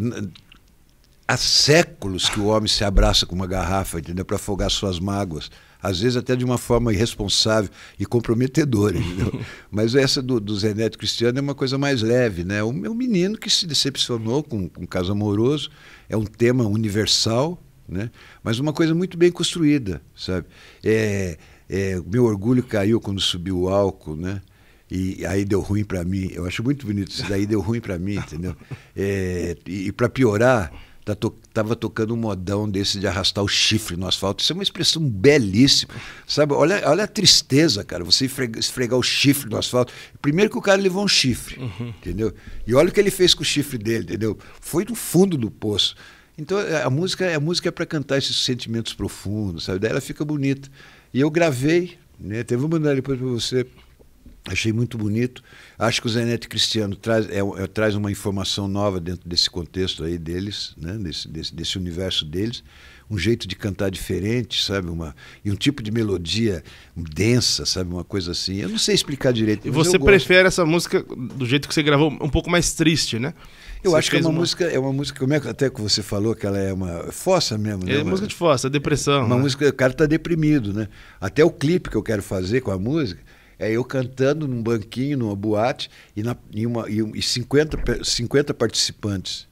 S2: há séculos que o homem se abraça com uma garrafa, entendeu? Para afogar suas mágoas. Às vezes até de uma forma irresponsável e comprometedora, entendeu? Mas essa do, do Zé Neto Cristiano é uma coisa mais leve, né? O meu menino que se decepcionou com, o um caso amoroso é um tema universal, né? mas uma coisa muito bem construída, sabe? É, é, meu orgulho caiu quando subiu o álcool, né? E aí deu ruim para mim. Eu acho muito bonito isso daí deu ruim para mim, entendeu? É, e, e para piorar, estava tá to tava tocando um modão desse de arrastar o chifre no asfalto. Isso é uma expressão belíssima. Sabe, olha, olha a tristeza, cara, você esfregar o chifre no asfalto. Primeiro que o cara levou um chifre, uhum. entendeu? E olha o que ele fez com o chifre dele, entendeu? Foi no fundo do poço. Então é, a música, a música é para cantar esses sentimentos profundos, sabe? Daí ela fica bonita. E eu gravei, né? Até vou mandar depois para você. Achei muito bonito. Acho que o Zenete Cristiano traz, é, é, traz uma informação nova dentro desse contexto aí deles, né? desse, desse, desse universo deles. Um jeito de cantar diferente, sabe? Uma, e um tipo de melodia densa, sabe? Uma coisa assim. Eu não sei explicar direito. E você prefere
S1: essa música do jeito que você gravou, um pouco mais triste, né? Eu você acho que é uma, uma, música,
S2: é uma música, como é que até que você falou que ela é uma fossa mesmo, né? É uma música de fossa, depressão. uma né? música, o cara tá deprimido, né? Até o clipe que eu quero fazer com a música é eu cantando num banquinho, numa boate, e, na, e, uma, e, e 50, 50 participantes.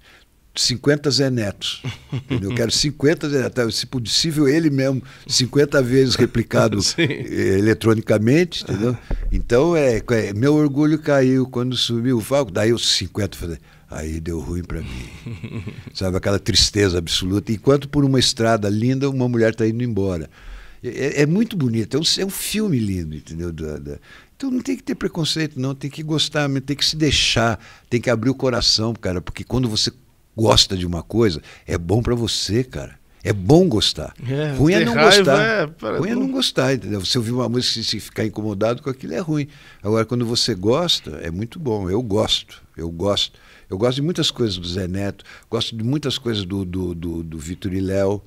S2: 50 Zenetos. Eu quero 50 Zenetos. Se possível, ele mesmo, 50 vezes replicado eletronicamente, entendeu? Então, é, é, meu orgulho caiu quando subiu o Falco. Daí os 50 falei, aí deu ruim para mim. Sabe, aquela tristeza absoluta. Enquanto por uma estrada linda, uma mulher está indo embora. É, é muito bonito, é um, é um, filme lindo, entendeu? Da, da... Então não tem que ter preconceito, não, tem que gostar, tem que se deixar, tem que abrir o coração, cara, porque quando você gosta de uma coisa, é bom para você, cara. É bom gostar. É, ruim é não gostar. É, para, ruim é não... é não gostar, entendeu? Você ouvir uma música e se ficar incomodado com aquilo é ruim. Agora, quando você gosta, é muito bom. Eu gosto, eu gosto. Eu gosto de muitas coisas do Zé Neto, gosto de muitas coisas do, do, do, do Vitor e Léo,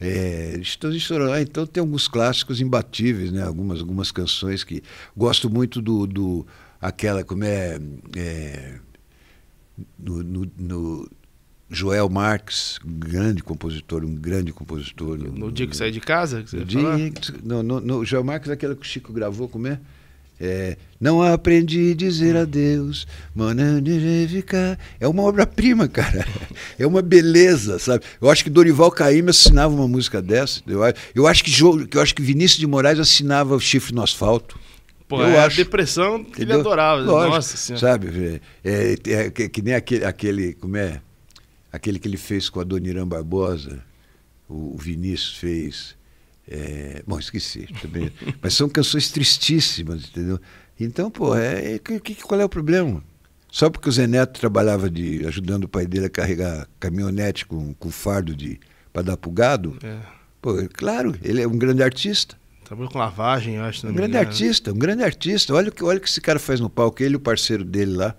S2: é, estou estourando. Ah, então tem alguns clássicos imbatíveis, né? Algumas, algumas canções que gosto muito do, do aquela como é, é no, no, no Joel Marx, grande compositor, um grande compositor. No, no
S1: dia que sai de casa? Que você dia,
S2: não, no, no, Joel Marx aquela que o Chico gravou, como é? É, não aprendi a dizer adeus, ficar. É uma obra-prima, cara. É uma beleza, sabe? Eu acho que Dorival Caymmi assinava uma música dessa. Eu, eu acho que eu acho que Vinícius de Moraes assinava o Chifre no Asfalto. Pô, eu é acho. a depressão que ele adorava. Né? Lógico, Nossa senhora. Sabe? É, é que, que, nem aquele, aquele, como é? Aquele que ele fez com a Dona Irã Barbosa, o, o Vinícius fez. É, bom, esqueci também. Mas são canções tristíssimas, entendeu? Então, pô, é, é, qual é o problema? Só porque o Zé Neto trabalhava de, ajudando o pai dele a carregar caminhonete com, com fardo de para dar pro gado, é. pô, é claro, ele é um grande artista.
S1: Trabalhou com lavagem, eu acho. Um grande né? artista,
S2: um grande artista. Olha o que, olha que esse cara faz no palco, ele e o parceiro dele lá.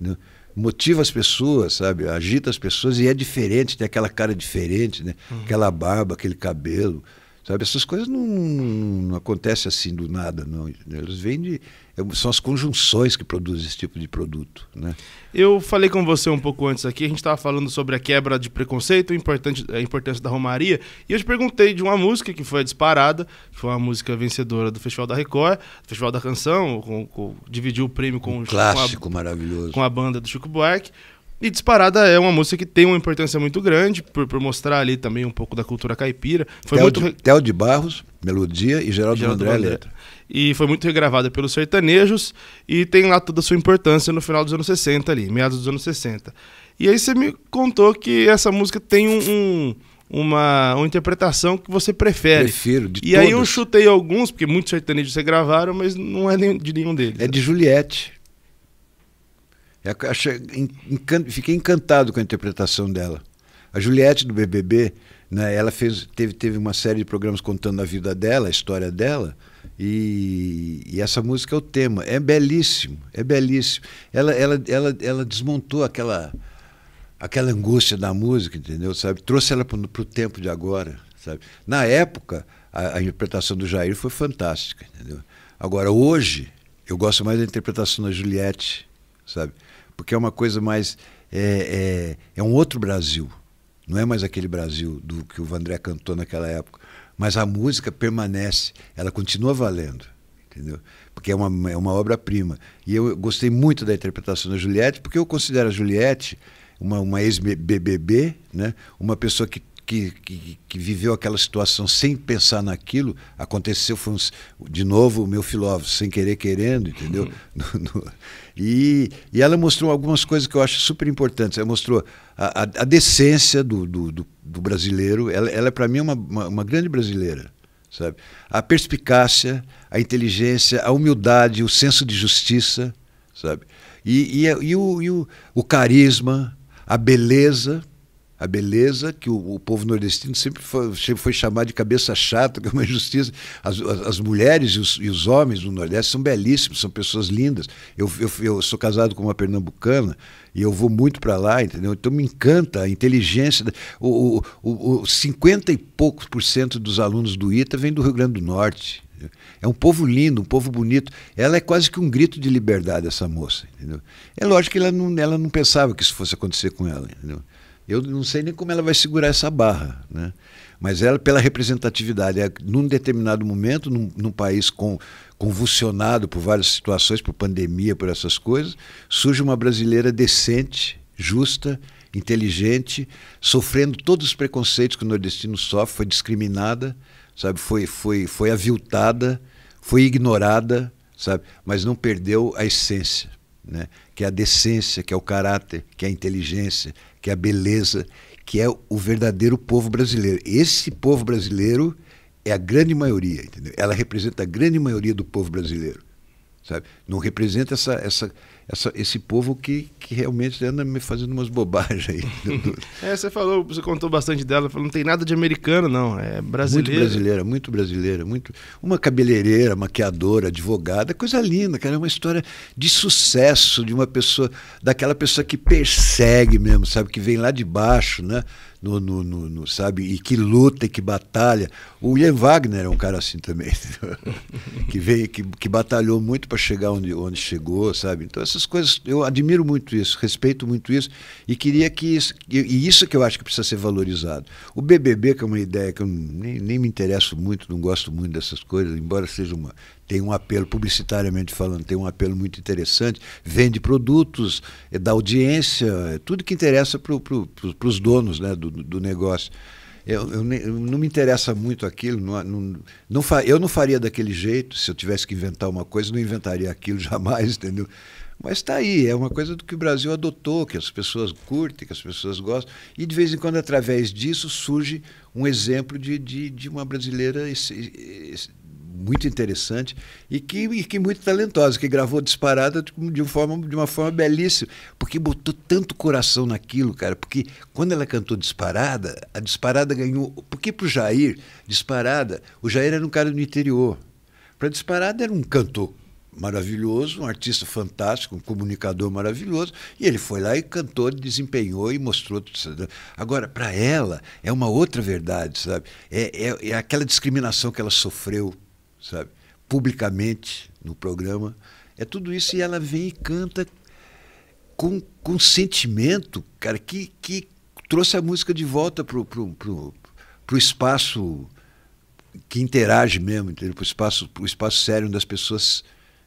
S2: Né? Motiva as pessoas, sabe? Agita as pessoas e é diferente, tem aquela cara diferente, né? Uhum. Aquela barba, aquele cabelo. Sabe, essas coisas não, não, acontecem assim do nada, não. eles vêm de. É, são as conjunções que produzem esse tipo de produto. Né?
S1: Eu falei com você um pouco antes aqui, a gente estava falando sobre a quebra de preconceito, a importância da Romaria, e eu te perguntei de uma música que foi disparada, que foi uma música vencedora do Festival da Record, do Festival da Canção, com, com, dividiu o prêmio com um o clássico com a, maravilhoso. Com a banda do Chico Buarque. E Disparada é uma música que tem uma importância muito grande, por, por mostrar ali também um pouco da cultura caipira. Foi muito... de,
S2: Theo de Barros, Melodia e Geraldo, Geraldo André Letra.
S1: E foi muito regravada pelos sertanejos e tem lá toda a sua importância no final dos anos 60 ali, meados dos anos 60. E aí você me contou que essa música tem um, um uma, uma interpretação que você prefere. Prefiro, de E aí eu chutei alguns, porque muitos sertanejos você gravaram, mas não é de nenhum deles. É né? de Juliette.
S2: É, achei, encan, fiquei encantado com a interpretação dela. A Juliette do BBB, né, ela fez, teve, teve uma série de programas contando a vida dela, a história dela, e, e essa música é o tema. É belíssimo, é belíssimo. Ela, ela, ela, ela desmontou aquela, aquela angústia da música, entendeu? Sabe? Trouxe ela para o tempo de agora. Sabe? Na época, a, a interpretação do Jair foi fantástica, entendeu? Agora, hoje, eu gosto mais da interpretação da Juliette, sabe? porque é uma coisa mais. É, é, é um outro Brasil. Não é mais aquele Brasil do que o Vandré cantou naquela época. Mas a música permanece, ela continua valendo. Entendeu? Porque é uma, é uma obra-prima. E eu gostei muito da interpretação da Juliette, porque eu considero a Juliette uma, uma ex-BBB, né? uma pessoa que que, que, que, viveu aquela situação sem pensar naquilo, aconteceu, foi um, de novo o meu filósofo, sem querer, querendo, entendeu? Uhum. no, no, e, e ela mostrou algumas coisas que eu acho super importantes. Ela mostrou a, a, a decência do, do, do, do, brasileiro, ela, ela é, para mim, é uma, uma, uma grande brasileira. Sabe? A perspicácia, a inteligência, a humildade, o senso de justiça, sabe? E, e, e, o, e o, o carisma, a beleza, a beleza que o, o povo nordestino sempre foi, sempre foi, chamado de cabeça chata, que é uma injustiça. As, as, as mulheres e os, e os, homens do Nordeste são belíssimos, são pessoas lindas. Eu, eu, eu sou casado com uma pernambucana e eu vou muito para lá, entendeu? Então me encanta a inteligência. O, o, o 50 e poucos por cento dos alunos do ITA vem do Rio Grande do Norte. É um povo lindo, um povo bonito. Ela é quase que um grito de liberdade, essa moça. Entendeu? É lógico que ela não, ela não pensava que isso fosse acontecer com ela. Entendeu? Eu não sei nem como ela vai segurar essa barra, né? Mas ela, pela representatividade, é, num determinado momento, num, num país com, convulsionado por várias situações, por pandemia, por essas coisas, surge uma brasileira decente, justa, inteligente, sofrendo todos os preconceitos que o nordestino sofre, foi discriminada, sabe? Foi, foi, foi aviltada, foi ignorada, sabe? Mas não perdeu a essência né? que é a decência, que é o caráter, que é a inteligência, que é a beleza, que é o verdadeiro povo brasileiro. Esse povo brasileiro é a grande maioria, entendeu? Ela representa a grande maioria do povo brasileiro, sabe? Não representa essa, essa essa, esse povo que, que realmente anda me fazendo umas bobagens aí.
S1: é, você falou, você contou bastante dela, falou, não tem nada de
S2: americano, não. É brasileira. Muito brasileira, muito brasileira, muito. Uma cabeleireira, maquiadora, advogada, coisa linda, cara. É uma história de sucesso de uma pessoa, daquela pessoa que persegue mesmo, sabe? Que vem lá de baixo, né? No, no, no, no sabe? E que luta e que batalha. O Ian Wagner é um cara assim também, que veio, que, que batalhou muito para chegar onde, onde chegou, sabe? Então essas coisas, eu admiro muito isso, respeito muito isso e queria que isso, e isso que eu acho que precisa ser valorizado. O BBB, que é uma ideia que eu nem, nem me interesso muito, não gosto muito dessas coisas, embora seja uma, tem um apelo, publicitariamente falando, tem um apelo muito interessante, vende produtos, é da audiência, é tudo que interessa para pro, pro, os donos né, do, do negócio. Eu, eu, eu não me interessa muito aquilo. Não, não, não, eu não faria daquele jeito. Se eu tivesse que inventar uma coisa, não inventaria aquilo jamais, entendeu? Mas está aí, é uma coisa do que o Brasil adotou, que as pessoas curtem, que as pessoas gostam. E de vez em quando, através disso, surge um exemplo de, de, de uma brasileira muito interessante e que, e que muito talentosa, que gravou disparada de, forma, de uma forma belíssima, porque botou tanto coração naquilo, cara, porque quando ela cantou disparada, a disparada ganhou. Porque pro Jair, disparada, o Jair era um cara do interior. Para disparada era um cantor maravilhoso, um artista fantástico, um comunicador maravilhoso, e ele foi lá e cantou, desempenhou e mostrou tudo Agora, para ela, é uma outra verdade, sabe? É, é, é aquela discriminação que ela sofreu sabe? Publicamente no programa. É tudo isso e ela vem e canta com, com sentimento, cara, que, que trouxe a música de volta pro, pro, pro, pro espaço que interage mesmo, entendeu? Pro espaço, pro espaço sério onde as pessoas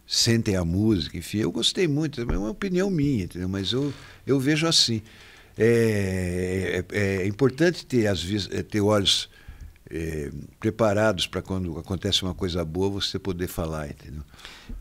S2: sentem a música, enfim. Eu gostei muito, é uma opinião minha, entendeu? Mas eu, eu vejo assim. É, é, é importante ter, às vezes, é, ter olhos eh, preparados para quando acontece uma coisa boa você poder falar, entendeu?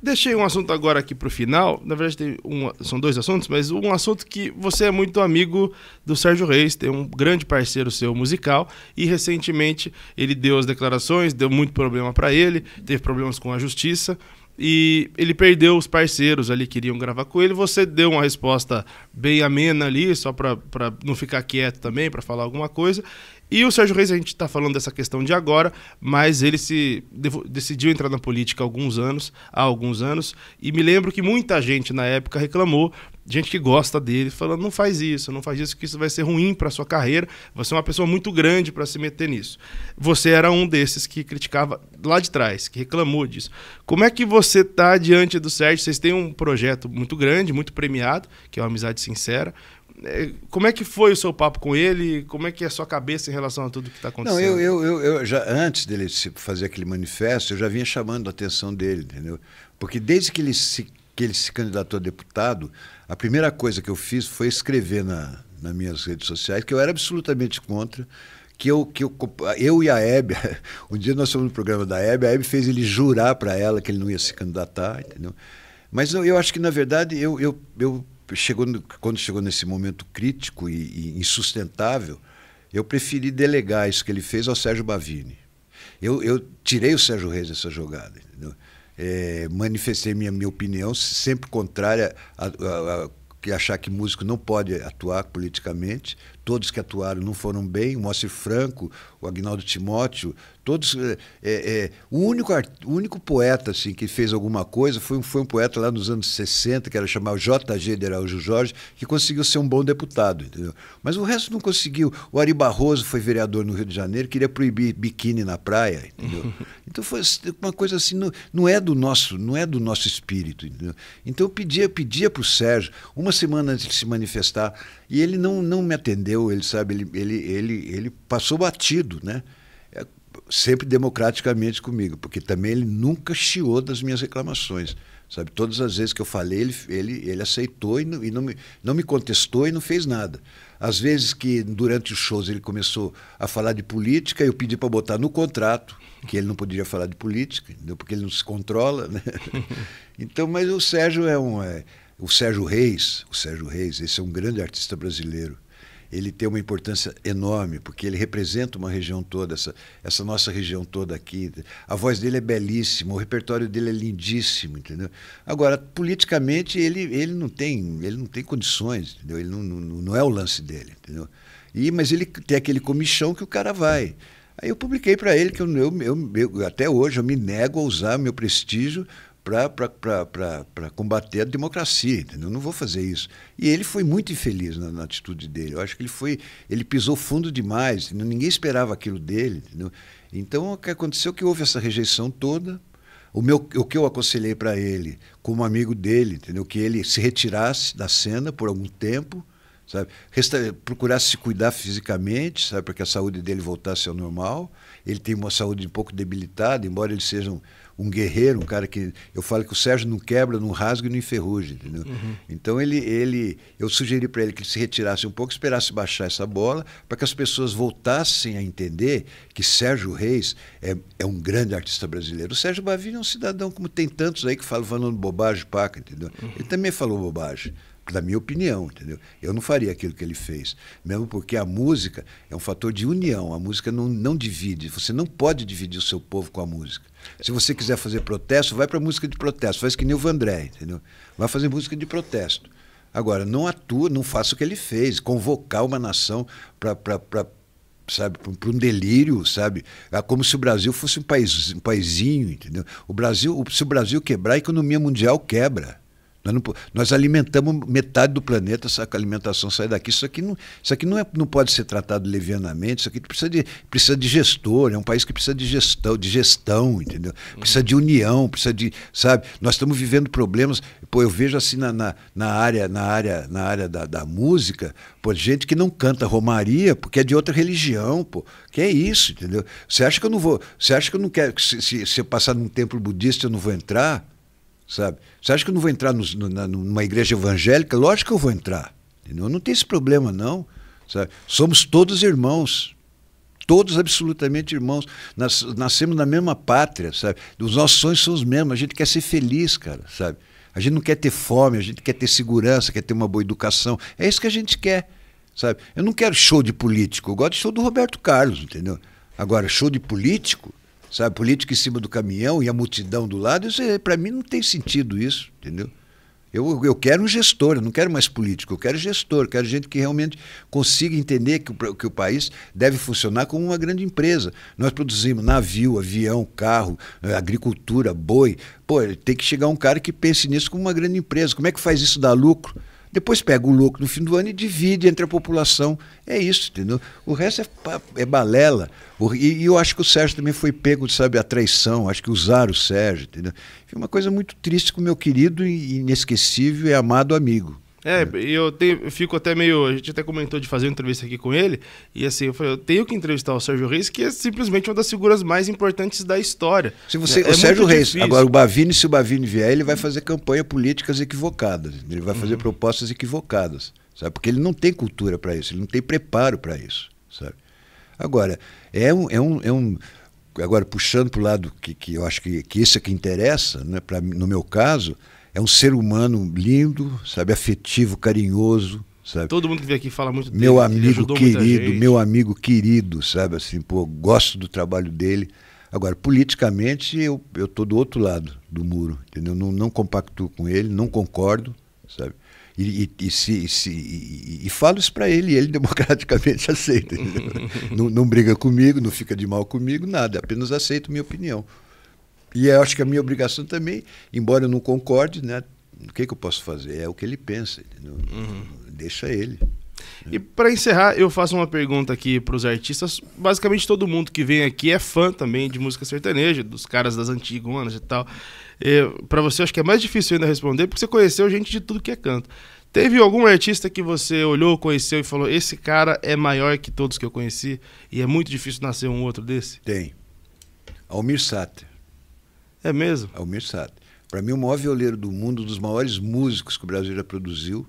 S1: Deixei um assunto agora aqui para o final. Na verdade, um, são dois assuntos, mas um assunto que você é muito amigo do Sérgio Reis, tem um grande parceiro seu musical, e recentemente ele deu as declarações, deu muito problema para ele, teve problemas com a justiça e ele perdeu os parceiros ali que queriam gravar com ele. Você deu uma resposta bem amena ali, só para não ficar quieto também, para falar alguma coisa. E o Sérgio Reis, a gente está falando dessa questão de agora, mas ele se decidiu entrar na política há alguns anos, há alguns anos, e me lembro que muita gente na época reclamou, gente que gosta dele, falando não faz isso, não faz isso, que isso vai ser ruim para sua carreira, você é uma pessoa muito grande para se meter nisso. Você era um desses que criticava lá de trás, que reclamou disso. Como é que você está diante do Sérgio? Vocês têm um projeto muito grande, muito premiado, que é uma Amizade Sincera, é, como é que foi o seu papo com ele? Como é que é a sua cabeça em relação a tudo que está acontecendo? Não, eu,
S2: eu, eu, eu, já antes dele fazer aquele manifesto, eu já vinha chamando a atenção dele, entendeu? Porque desde que ele se, que ele se candidatou a deputado, a primeira coisa que eu fiz foi escrever na, nas minhas redes sociais que eu era absolutamente contra que eu, que eu, eu e a Hebe, um dia nós fomos no programa da Hebe, a Hebe fez ele jurar para ela que ele não ia se candidatar, entendeu? Mas eu, eu acho que, na verdade, eu, eu, eu chegou quando chegou nesse momento crítico e, e, insustentável, eu preferi delegar isso que ele fez ao Sérgio Bavini. Eu, eu tirei o Sérgio Reis dessa jogada. É, manifestei minha, minha opinião, sempre contrária a, a, a, a achar que músico não pode atuar politicamente todos que atuaram não foram bem, o Moacir Franco, o Agnaldo Timóteo, todos. É, é, o, único, o único poeta assim, que fez alguma coisa foi, um, foi um poeta lá nos anos 60, que era chamado J.G. de Araújo Jorge, que conseguiu ser um bom deputado, entendeu? Mas o resto não conseguiu. O Ari Barroso foi vereador no Rio de Janeiro, queria proibir biquíni na praia, entendeu? Então foi uma coisa assim, não, não é do nosso, não é do nosso espírito, entendeu? Então eu pedia, pedia para o Sérgio, uma semana antes de se manifestar, e ele não, não me atendeu ele sabe, ele, ele, ele, ele passou batido, né? É, sempre democraticamente comigo, porque também ele nunca chiou das minhas reclamações. Sabe, todas as vezes que eu falei, ele, ele, ele aceitou e, não, e não, me, não me contestou e não fez nada. Às vezes que durante os shows ele começou a falar de política, eu pedi para botar no contrato que ele não poderia falar de política, entendeu? porque ele não se controla. Né? Então, mas o Sérgio é um. É, o Sérgio Reis, o Sérgio Reis, esse é um grande artista brasileiro ele tem uma importância enorme, porque ele representa uma região toda, essa, essa nossa região toda aqui. A voz dele é belíssima, o repertório dele é lindíssimo, entendeu? Agora, politicamente, ele, ele, não, tem, ele não tem condições, entendeu? Ele não, não, não é o lance dele, entendeu? E, mas ele tem aquele comichão que o cara vai. Aí eu publiquei para ele que eu, eu, eu, eu, até hoje eu me nego a usar meu prestígio para combater a democracia, entendeu? Não vou fazer isso. E ele foi muito infeliz na, na, atitude dele. Eu acho que ele foi, ele pisou fundo demais. Entendeu? Ninguém esperava aquilo dele. Entendeu? Então o que aconteceu é que houve essa rejeição toda. O, meu, o que eu aconselhei para ele, como amigo dele, entendeu? Que ele se retirasse da cena por algum tempo, sabe? Resta procurasse se cuidar fisicamente, sabe? Para que a saúde dele voltasse ao normal. Ele tem uma saúde um pouco debilitada, embora ele seja um um guerreiro, um cara que. Eu falo que o Sérgio não quebra, não rasga e não enferruja, entendeu? Uhum. Então ele, ele. Eu sugeri para ele que ele se retirasse um pouco, esperasse baixar essa bola, para que as pessoas voltassem a entender que Sérgio Reis é, é um grande artista brasileiro. O Sérgio Bavini é um cidadão, como tem tantos aí que falam falando bobagem, paca, entendeu? Uhum. Ele também falou bobagem da minha opinião, entendeu? Eu não faria aquilo que ele fez, mesmo porque a música é um fator de união, a música não, não divide, você não pode dividir o seu povo com a música. Se você quiser fazer protesto, vai para música de protesto. Faz que nem o Vandré, entendeu? Vai fazer música de protesto. Agora, não atua, não faça o que ele fez, convocar uma nação para sabe, para um delírio, sabe? É como se o Brasil fosse um, país, um paizinho, entendeu? O Brasil, se o Brasil quebrar, a economia mundial quebra. Nós, não, nós, alimentamos metade do planeta, essa alimentação sai daqui. Isso aqui não, isso aqui não, é, não pode ser tratado levianamente, isso aqui precisa de, precisa de gestor, é um país que precisa de gestão, de gestão, entendeu? Precisa de união, precisa de. Sabe? Nós estamos vivendo problemas. Pô, eu vejo assim na, na, na área, na área, na área da, da música, pô, gente que não canta Romaria porque é de outra religião, pô. Que é isso, entendeu? Você acha que eu não vou. Você acha que eu não quero. Se, se, se eu passar num templo budista, eu não vou entrar? sabe? Você acha que eu não vou entrar na, numa igreja evangélica? Lógico que eu vou entrar. Entendeu? Não tem esse problema, não. Sabe? Somos todos irmãos. Todos absolutamente irmãos. Nas, nascemos na mesma pátria, sabe? Os nossos sonhos são os mesmos. A gente quer ser feliz, cara, sabe? A gente não quer ter fome, a gente quer ter segurança, quer ter uma boa educação. É isso que a gente quer, sabe? Eu não quero show de político. Eu gosto de show do Roberto Carlos, entendeu? Agora, show de político, Sabe, política em cima do caminhão e a multidão do lado, isso é, para mim não tem sentido isso, entendeu? Eu, eu quero um gestor, eu não quero mais político, eu quero gestor, eu quero gente que realmente consiga entender que o, que o país deve funcionar como uma grande empresa. Nós produzimos navio, avião, carro, eh, agricultura, boi. Pô, tem que chegar um cara que pense nisso como uma grande empresa. Como é que faz isso dar lucro? Depois pega o lucro no fim do ano e divide entre a população. É isso, entendeu? O resto é, é balela. E, e, eu acho que o Sérgio também foi pego, sabe, a traição. Acho que usaram o Sérgio, entendeu? Foi uma coisa muito triste com o meu querido e inesquecível e amado amigo.
S1: É, eu, tenho, eu fico até meio. A gente até comentou de fazer uma entrevista aqui com ele. E assim, eu falei, eu tenho que entrevistar o Sérgio Reis, que é simplesmente uma das figuras mais importantes da história. Se você, é, o é Sérgio Reis, difícil. agora o
S2: Bavini, se o Bavini vier, ele vai fazer campanha políticas equivocadas. Ele vai fazer uhum. propostas equivocadas. Sabe? Porque ele não tem cultura para isso, ele não tem preparo para isso. Sabe? Agora, é um. É um, é um agora, puxando para o lado que, que eu acho que, que isso é que interessa, né, pra, no meu caso é um ser humano lindo, sabe, afetivo, carinhoso, sabe? Todo mundo que vem aqui fala muito dele. Meu amigo querido, meu amigo querido, sabe assim, pô, gosto do trabalho dele. Agora, politicamente, eu eu tô do outro lado do muro, entendeu? Não, não com ele, não concordo, sabe? E, e, e, se, e, se, e falo isso para ele, e ele democraticamente aceita. não, não briga comigo, não fica de mal comigo, nada, apenas aceita minha opinião. E eu acho que a minha obrigação também, embora eu não concorde, né? O que, que eu posso fazer? É o que ele pensa. Não, uhum. Deixa ele. E
S1: para encerrar, eu faço uma pergunta aqui para os artistas. Basicamente todo mundo que vem aqui é fã também de música sertaneja, dos caras das antigonas e tal. Para você, acho que é mais difícil ainda responder, porque você conheceu gente de tudo que é canto. Teve algum artista que você olhou, conheceu e falou: esse cara é maior que todos que eu
S2: conheci e é muito difícil nascer um outro desse? Tem. Almir Sater. É mesmo? Almir é Sater. Para mim, o maior violeiro do mundo, um dos maiores músicos que o Brasil já produziu.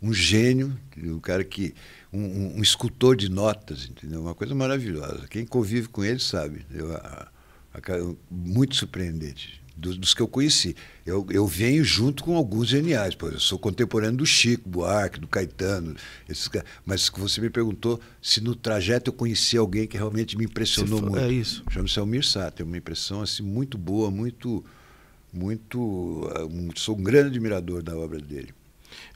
S2: Um gênio, um cara que. Um, um, um escultor de notas, entendeu? Uma coisa maravilhosa. Quem convive com ele sabe. muito surpreendente dos, dos, que eu conheci. Eu, eu venho junto com alguns geniais, pois eu sou contemporâneo do Chico Buarque, do Caetano, esses mas você me perguntou se no trajeto eu conheci alguém que realmente me impressionou for, muito. É isso. Chama-se Almir Sá, tem uma impressão assim muito boa, muito muito ah, sou um grande admirador da obra dele.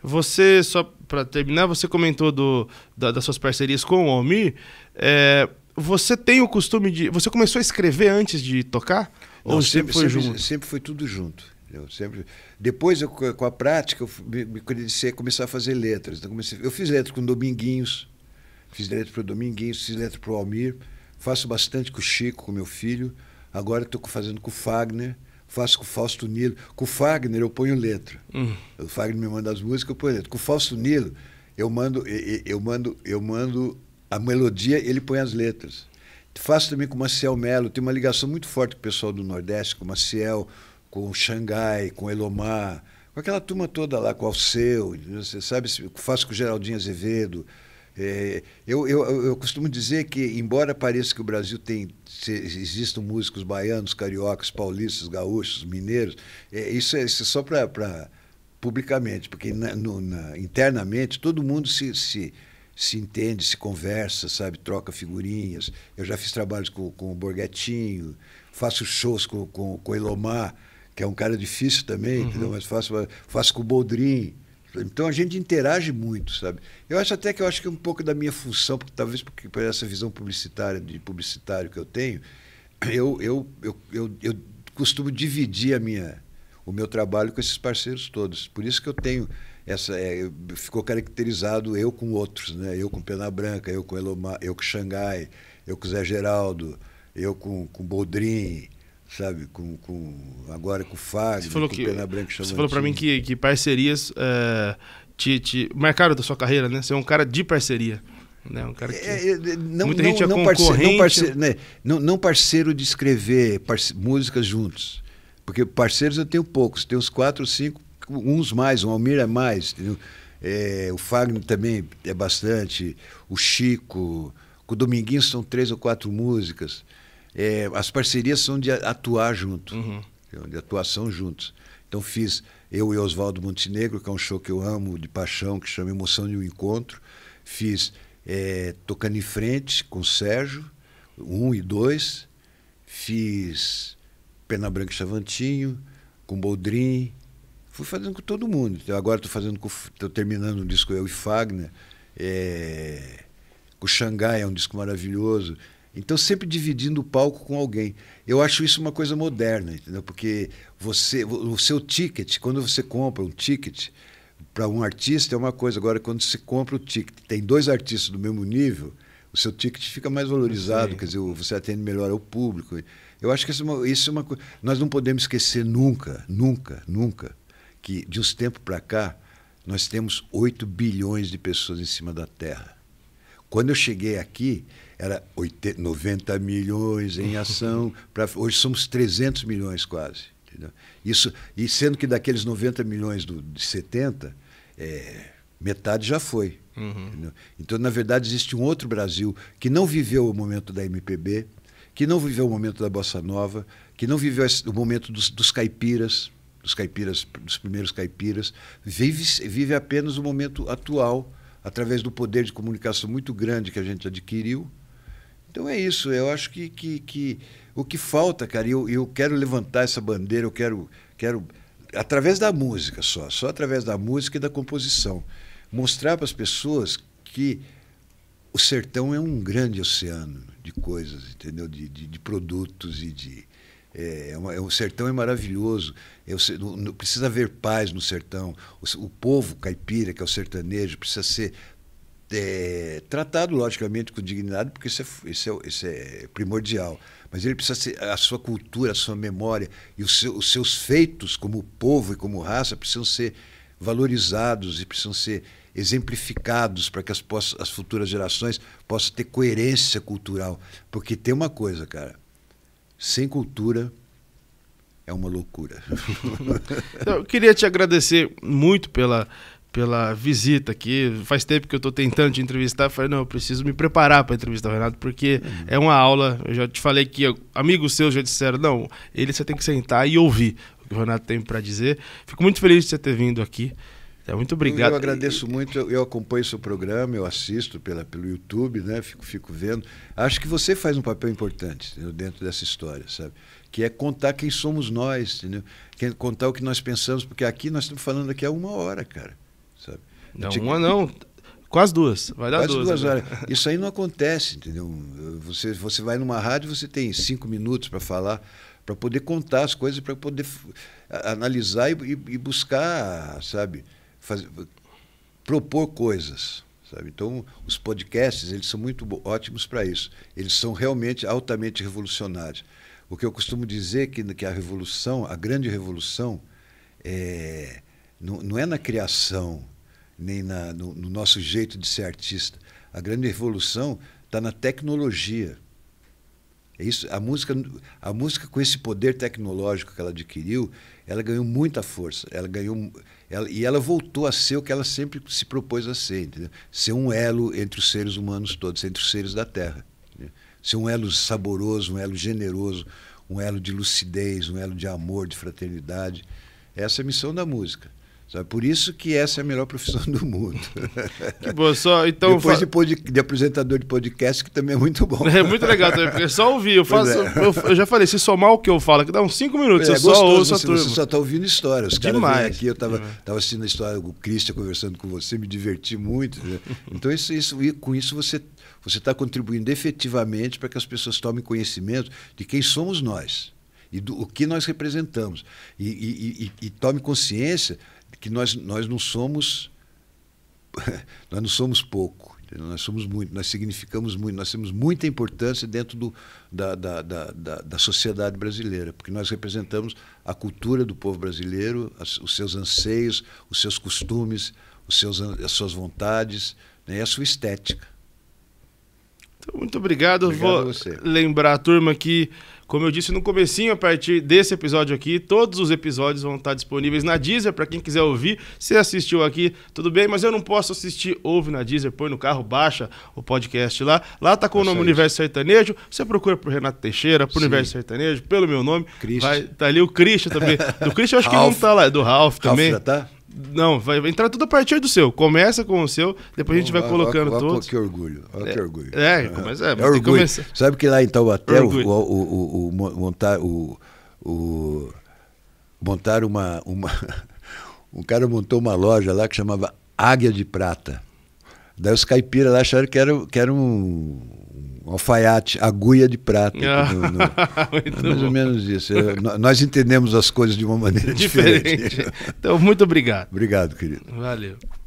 S1: Você, só para terminar, você comentou do, da, das suas parcerias com o Almir. É, você tem o costume de. Você começou a escrever antes de tocar? Não, Ou sempre, sempre, foi sempre,
S2: sempre, foi tudo junto. Eu sempre... Depois, eu, com a prática, eu me, me comecei a fazer letras. Então, comecei... Eu fiz letra com Dominguinhos, fiz letra para o Dominguinhos, fiz letra para o Almir, faço bastante com o Chico, com meu filho. Agora estou fazendo com o Fagner faço com o Fausto Nilo. Com o Fagner eu ponho letra. Hum. O Fagner me manda as músicas, eu ponho letra. Com o Fausto Nilo eu mando, eu, eu mando, eu mando a melodia, ele põe as letras. Faço também com o Maciel Melo, tem uma ligação muito forte com o pessoal do Nordeste, com o Maciel, com o Xangai, com o Elomar, com aquela turma toda lá, com o Alceu, você sabe, faço com o Geraldinho Azevedo. É, eu, eu, eu costumo dizer que, embora pareça que o Brasil tem, se, existam músicos baianos, cariocas, paulistas, gaúchos, mineiros, é, isso, é, isso é só para publicamente, porque na, no, na, internamente todo mundo se, se se entende, se conversa, sabe, troca figurinhas. Eu já fiz trabalhos com, com o Borguetinho, faço shows com, com, com o Elomar, que é um cara difícil também, uhum. entendeu? mas faço, faço com o Boldrin. Então a gente interage muito, sabe? Eu acho até que eu acho que é um pouco da minha função, porque talvez porque por essa visão publicitária de publicitário que eu tenho, eu eu, eu, eu, eu costumo dividir a minha o meu trabalho com esses parceiros todos. Por isso que eu tenho essa é, ficou caracterizado eu com outros, né? Eu com Pena Branca, eu com Elomar, eu com Xangai, eu com Zé Geraldo, eu com, com Boldrin, sabe, com, com agora com Fábio, com que, Pena Branca. Você falou para mim
S1: que, que parcerias é, te, te marcaram da sua carreira, né? Você é um cara de parceria. Né? Um cara que, é,
S2: é, é não, muita não, gente é não concorrente. não, parceiro, né? não, não parceiro de escrever parce, músicas juntos. Porque parceiros eu tenho poucos, tenho uns quatro ou cinco uns mais, o Almir é mais, é, o Fagner também é bastante, o Chico, com o Dominguinho são três ou quatro músicas. É, as parcerias são de atuar junto, uhum. de atuação juntos. Então fiz eu e Oswaldo Montenegro, que é um show que eu amo de paixão, que chama Emoção de um Encontro. Fiz é, Tocando em Frente com o Sérgio, um e dois. Fiz Pena Branca e Chavantinho, com Boldrin, fui fazendo com todo mundo. Então, agora estou fazendo com, terminando um disco eu e Fagner. É, o Xangai é um disco maravilhoso. Então, sempre dividindo o palco com alguém. Eu acho isso uma coisa moderna, entendeu? Porque você, o seu ticket, quando você compra um ticket para um artista, é uma coisa. Agora, quando você compra o ticket, tem dois artistas do mesmo nível, o seu ticket fica mais valorizado, quer dizer, você atende melhor ao público. Eu acho que isso é uma, isso é uma coisa. Nós não podemos esquecer nunca, nunca, nunca que de uns tempos para cá nós temos 8 bilhões de pessoas em cima da Terra. Quando eu cheguei aqui, era 80, 90 milhões em ação, pra, hoje somos 300 milhões quase. Isso, e sendo que daqueles 90 milhões do, de 70, é, metade já foi. Uhum. Então, na verdade, existe um outro Brasil que não viveu o momento da MPB, que não viveu o momento da Bossa Nova, que não viveu o momento dos, dos caipiras, dos caipiras, dos primeiros caipiras, vive, vive apenas o momento atual, através do poder de comunicação muito grande que a gente adquiriu. Então é isso, eu acho que, que, que o que falta, cara, e eu, eu quero levantar essa bandeira, eu quero, quero, através da música só, só através da música e da composição, mostrar para as pessoas que o sertão é um grande oceano de coisas, entendeu? De, de, de produtos e de, é, é, é, o sertão é maravilhoso. É não, precisa haver paz no sertão. O, o, povo caipira, que é o sertanejo, precisa ser é, tratado, logicamente, com dignidade, porque isso é, isso, é isso é, primordial. Mas ele precisa ser, a sua cultura, a sua memória e os, seu, os seus feitos como povo e como raça precisam ser valorizados e precisam ser exemplificados para que as, as futuras gerações possam ter coerência cultural. Porque tem uma coisa, cara sem cultura é uma loucura. Então,
S1: eu queria te agradecer muito pela, pela visita aqui. Faz tempo que eu estou tentando te entrevistar. Falei, não, eu preciso me preparar para entrevistar o Renato, porque uhum. é uma aula. Eu já te falei que amigos seus já disseram, não, ele você tem que sentar e ouvir o que o Renato tem para dizer. Fico muito feliz de você ter vindo aqui é muito obrigado. Eu, agradeço
S2: muito, eu, acompanho seu programa, eu assisto pela, pelo YouTube, né? Fico, fico vendo. Acho que você faz um papel importante dentro dessa história, sabe? Que é contar quem somos nós, entendeu? Que é contar o que nós pensamos, porque aqui nós estamos falando aqui há uma hora, cara. Sabe? Não, te... uma não. Quase duas. Vai dar Quase duas. duas horas. Isso aí não acontece, entendeu? Você, você vai numa rádio, você tem cinco minutos para falar, para poder contar as coisas, para poder analisar e, e, e buscar, sabe? propor coisas. Sabe? Então, os podcasts eles são muito ótimos para isso. Eles são realmente altamente revolucionários. O que eu costumo dizer que, que a revolução, a grande revolução, é, não, não é na criação, nem na, no, no nosso jeito de ser artista. A grande revolução está na tecnologia. É isso, a música, a música com esse poder tecnológico que ela adquiriu, ela ganhou muita força. Ela ganhou, ela, e ela voltou a ser o que ela sempre se propôs a ser, entendeu? ser um elo entre os seres humanos todos, entre os seres da Terra. Né? Ser um elo saboroso, um elo generoso, um elo de lucidez, um elo de amor, de fraternidade. Essa é a missão da música. Sabe? Por isso que essa é a melhor profissão do mundo. Que bom, só então. Depois fa... de, pod... de, apresentador de podcast, que também é muito bom. É muito legal também, porque
S1: só ouvir. Eu, faço, é. eu, eu, já
S2: falei, se somar o que eu falo, que dá uns
S1: 5 minutos, é, eu é só gostoso, ouço assim, a turma. Você só está ouvindo histórias. Demais. aqui, eu estava
S2: tava assistindo a história, o Christian conversando com você, me diverti muito. Né? Então, isso, isso, com isso você você está contribuindo efetivamente para que as pessoas tomem conhecimento de quem somos nós e do o que nós representamos. E, e, e, e tome consciência que nós, nós não somos nós não somos pouco, nós somos muito, nós significamos muito, nós temos muita importância dentro do, da, da, da, da, sociedade brasileira, porque nós representamos a cultura do povo brasileiro, as, os seus anseios, os seus costumes, os seus, as suas vontades né? e a sua estética.
S1: Então, muito obrigado. obrigado Vou lembrar a turma que como eu disse no comecinho, a partir desse episódio aqui, todos os episódios vão estar disponíveis na Deezer para quem quiser ouvir. Se assistiu aqui, tudo bem, mas eu não posso assistir, ouve na Deezer, põe no carro, baixa o podcast lá. Lá tá com Acho o nome Universo Sertanejo. Você procura por Renato Teixeira, por Sim. Universo Sertanejo, pelo meu nome. Christian. Vai, tá ali o Christian também. Do Christian eu acho que não tá lá, é do Ralph também. Ralph já tá? Não, vai entrar tudo a partir do seu. Começa com o seu, depois Bom, a gente vai colocando todo ó, todos. que orgulho, ó, é, é, é, que orgulho. É, mas é, é orgulho.
S2: Sabe que lá em Taubaté, o, o, o, montar, o, o, montar uma, uma... um cara montou uma loja lá que chamava Águia de Prata. Daí os caipiras lá acharam que era, que era um, alfaiate, agulha de prata. Ah, no, no, mais bom. ou menos isso. nós entendemos as coisas de uma maneira diferente. diferente. Então, muito obrigado. Obrigado, querido. Valeu.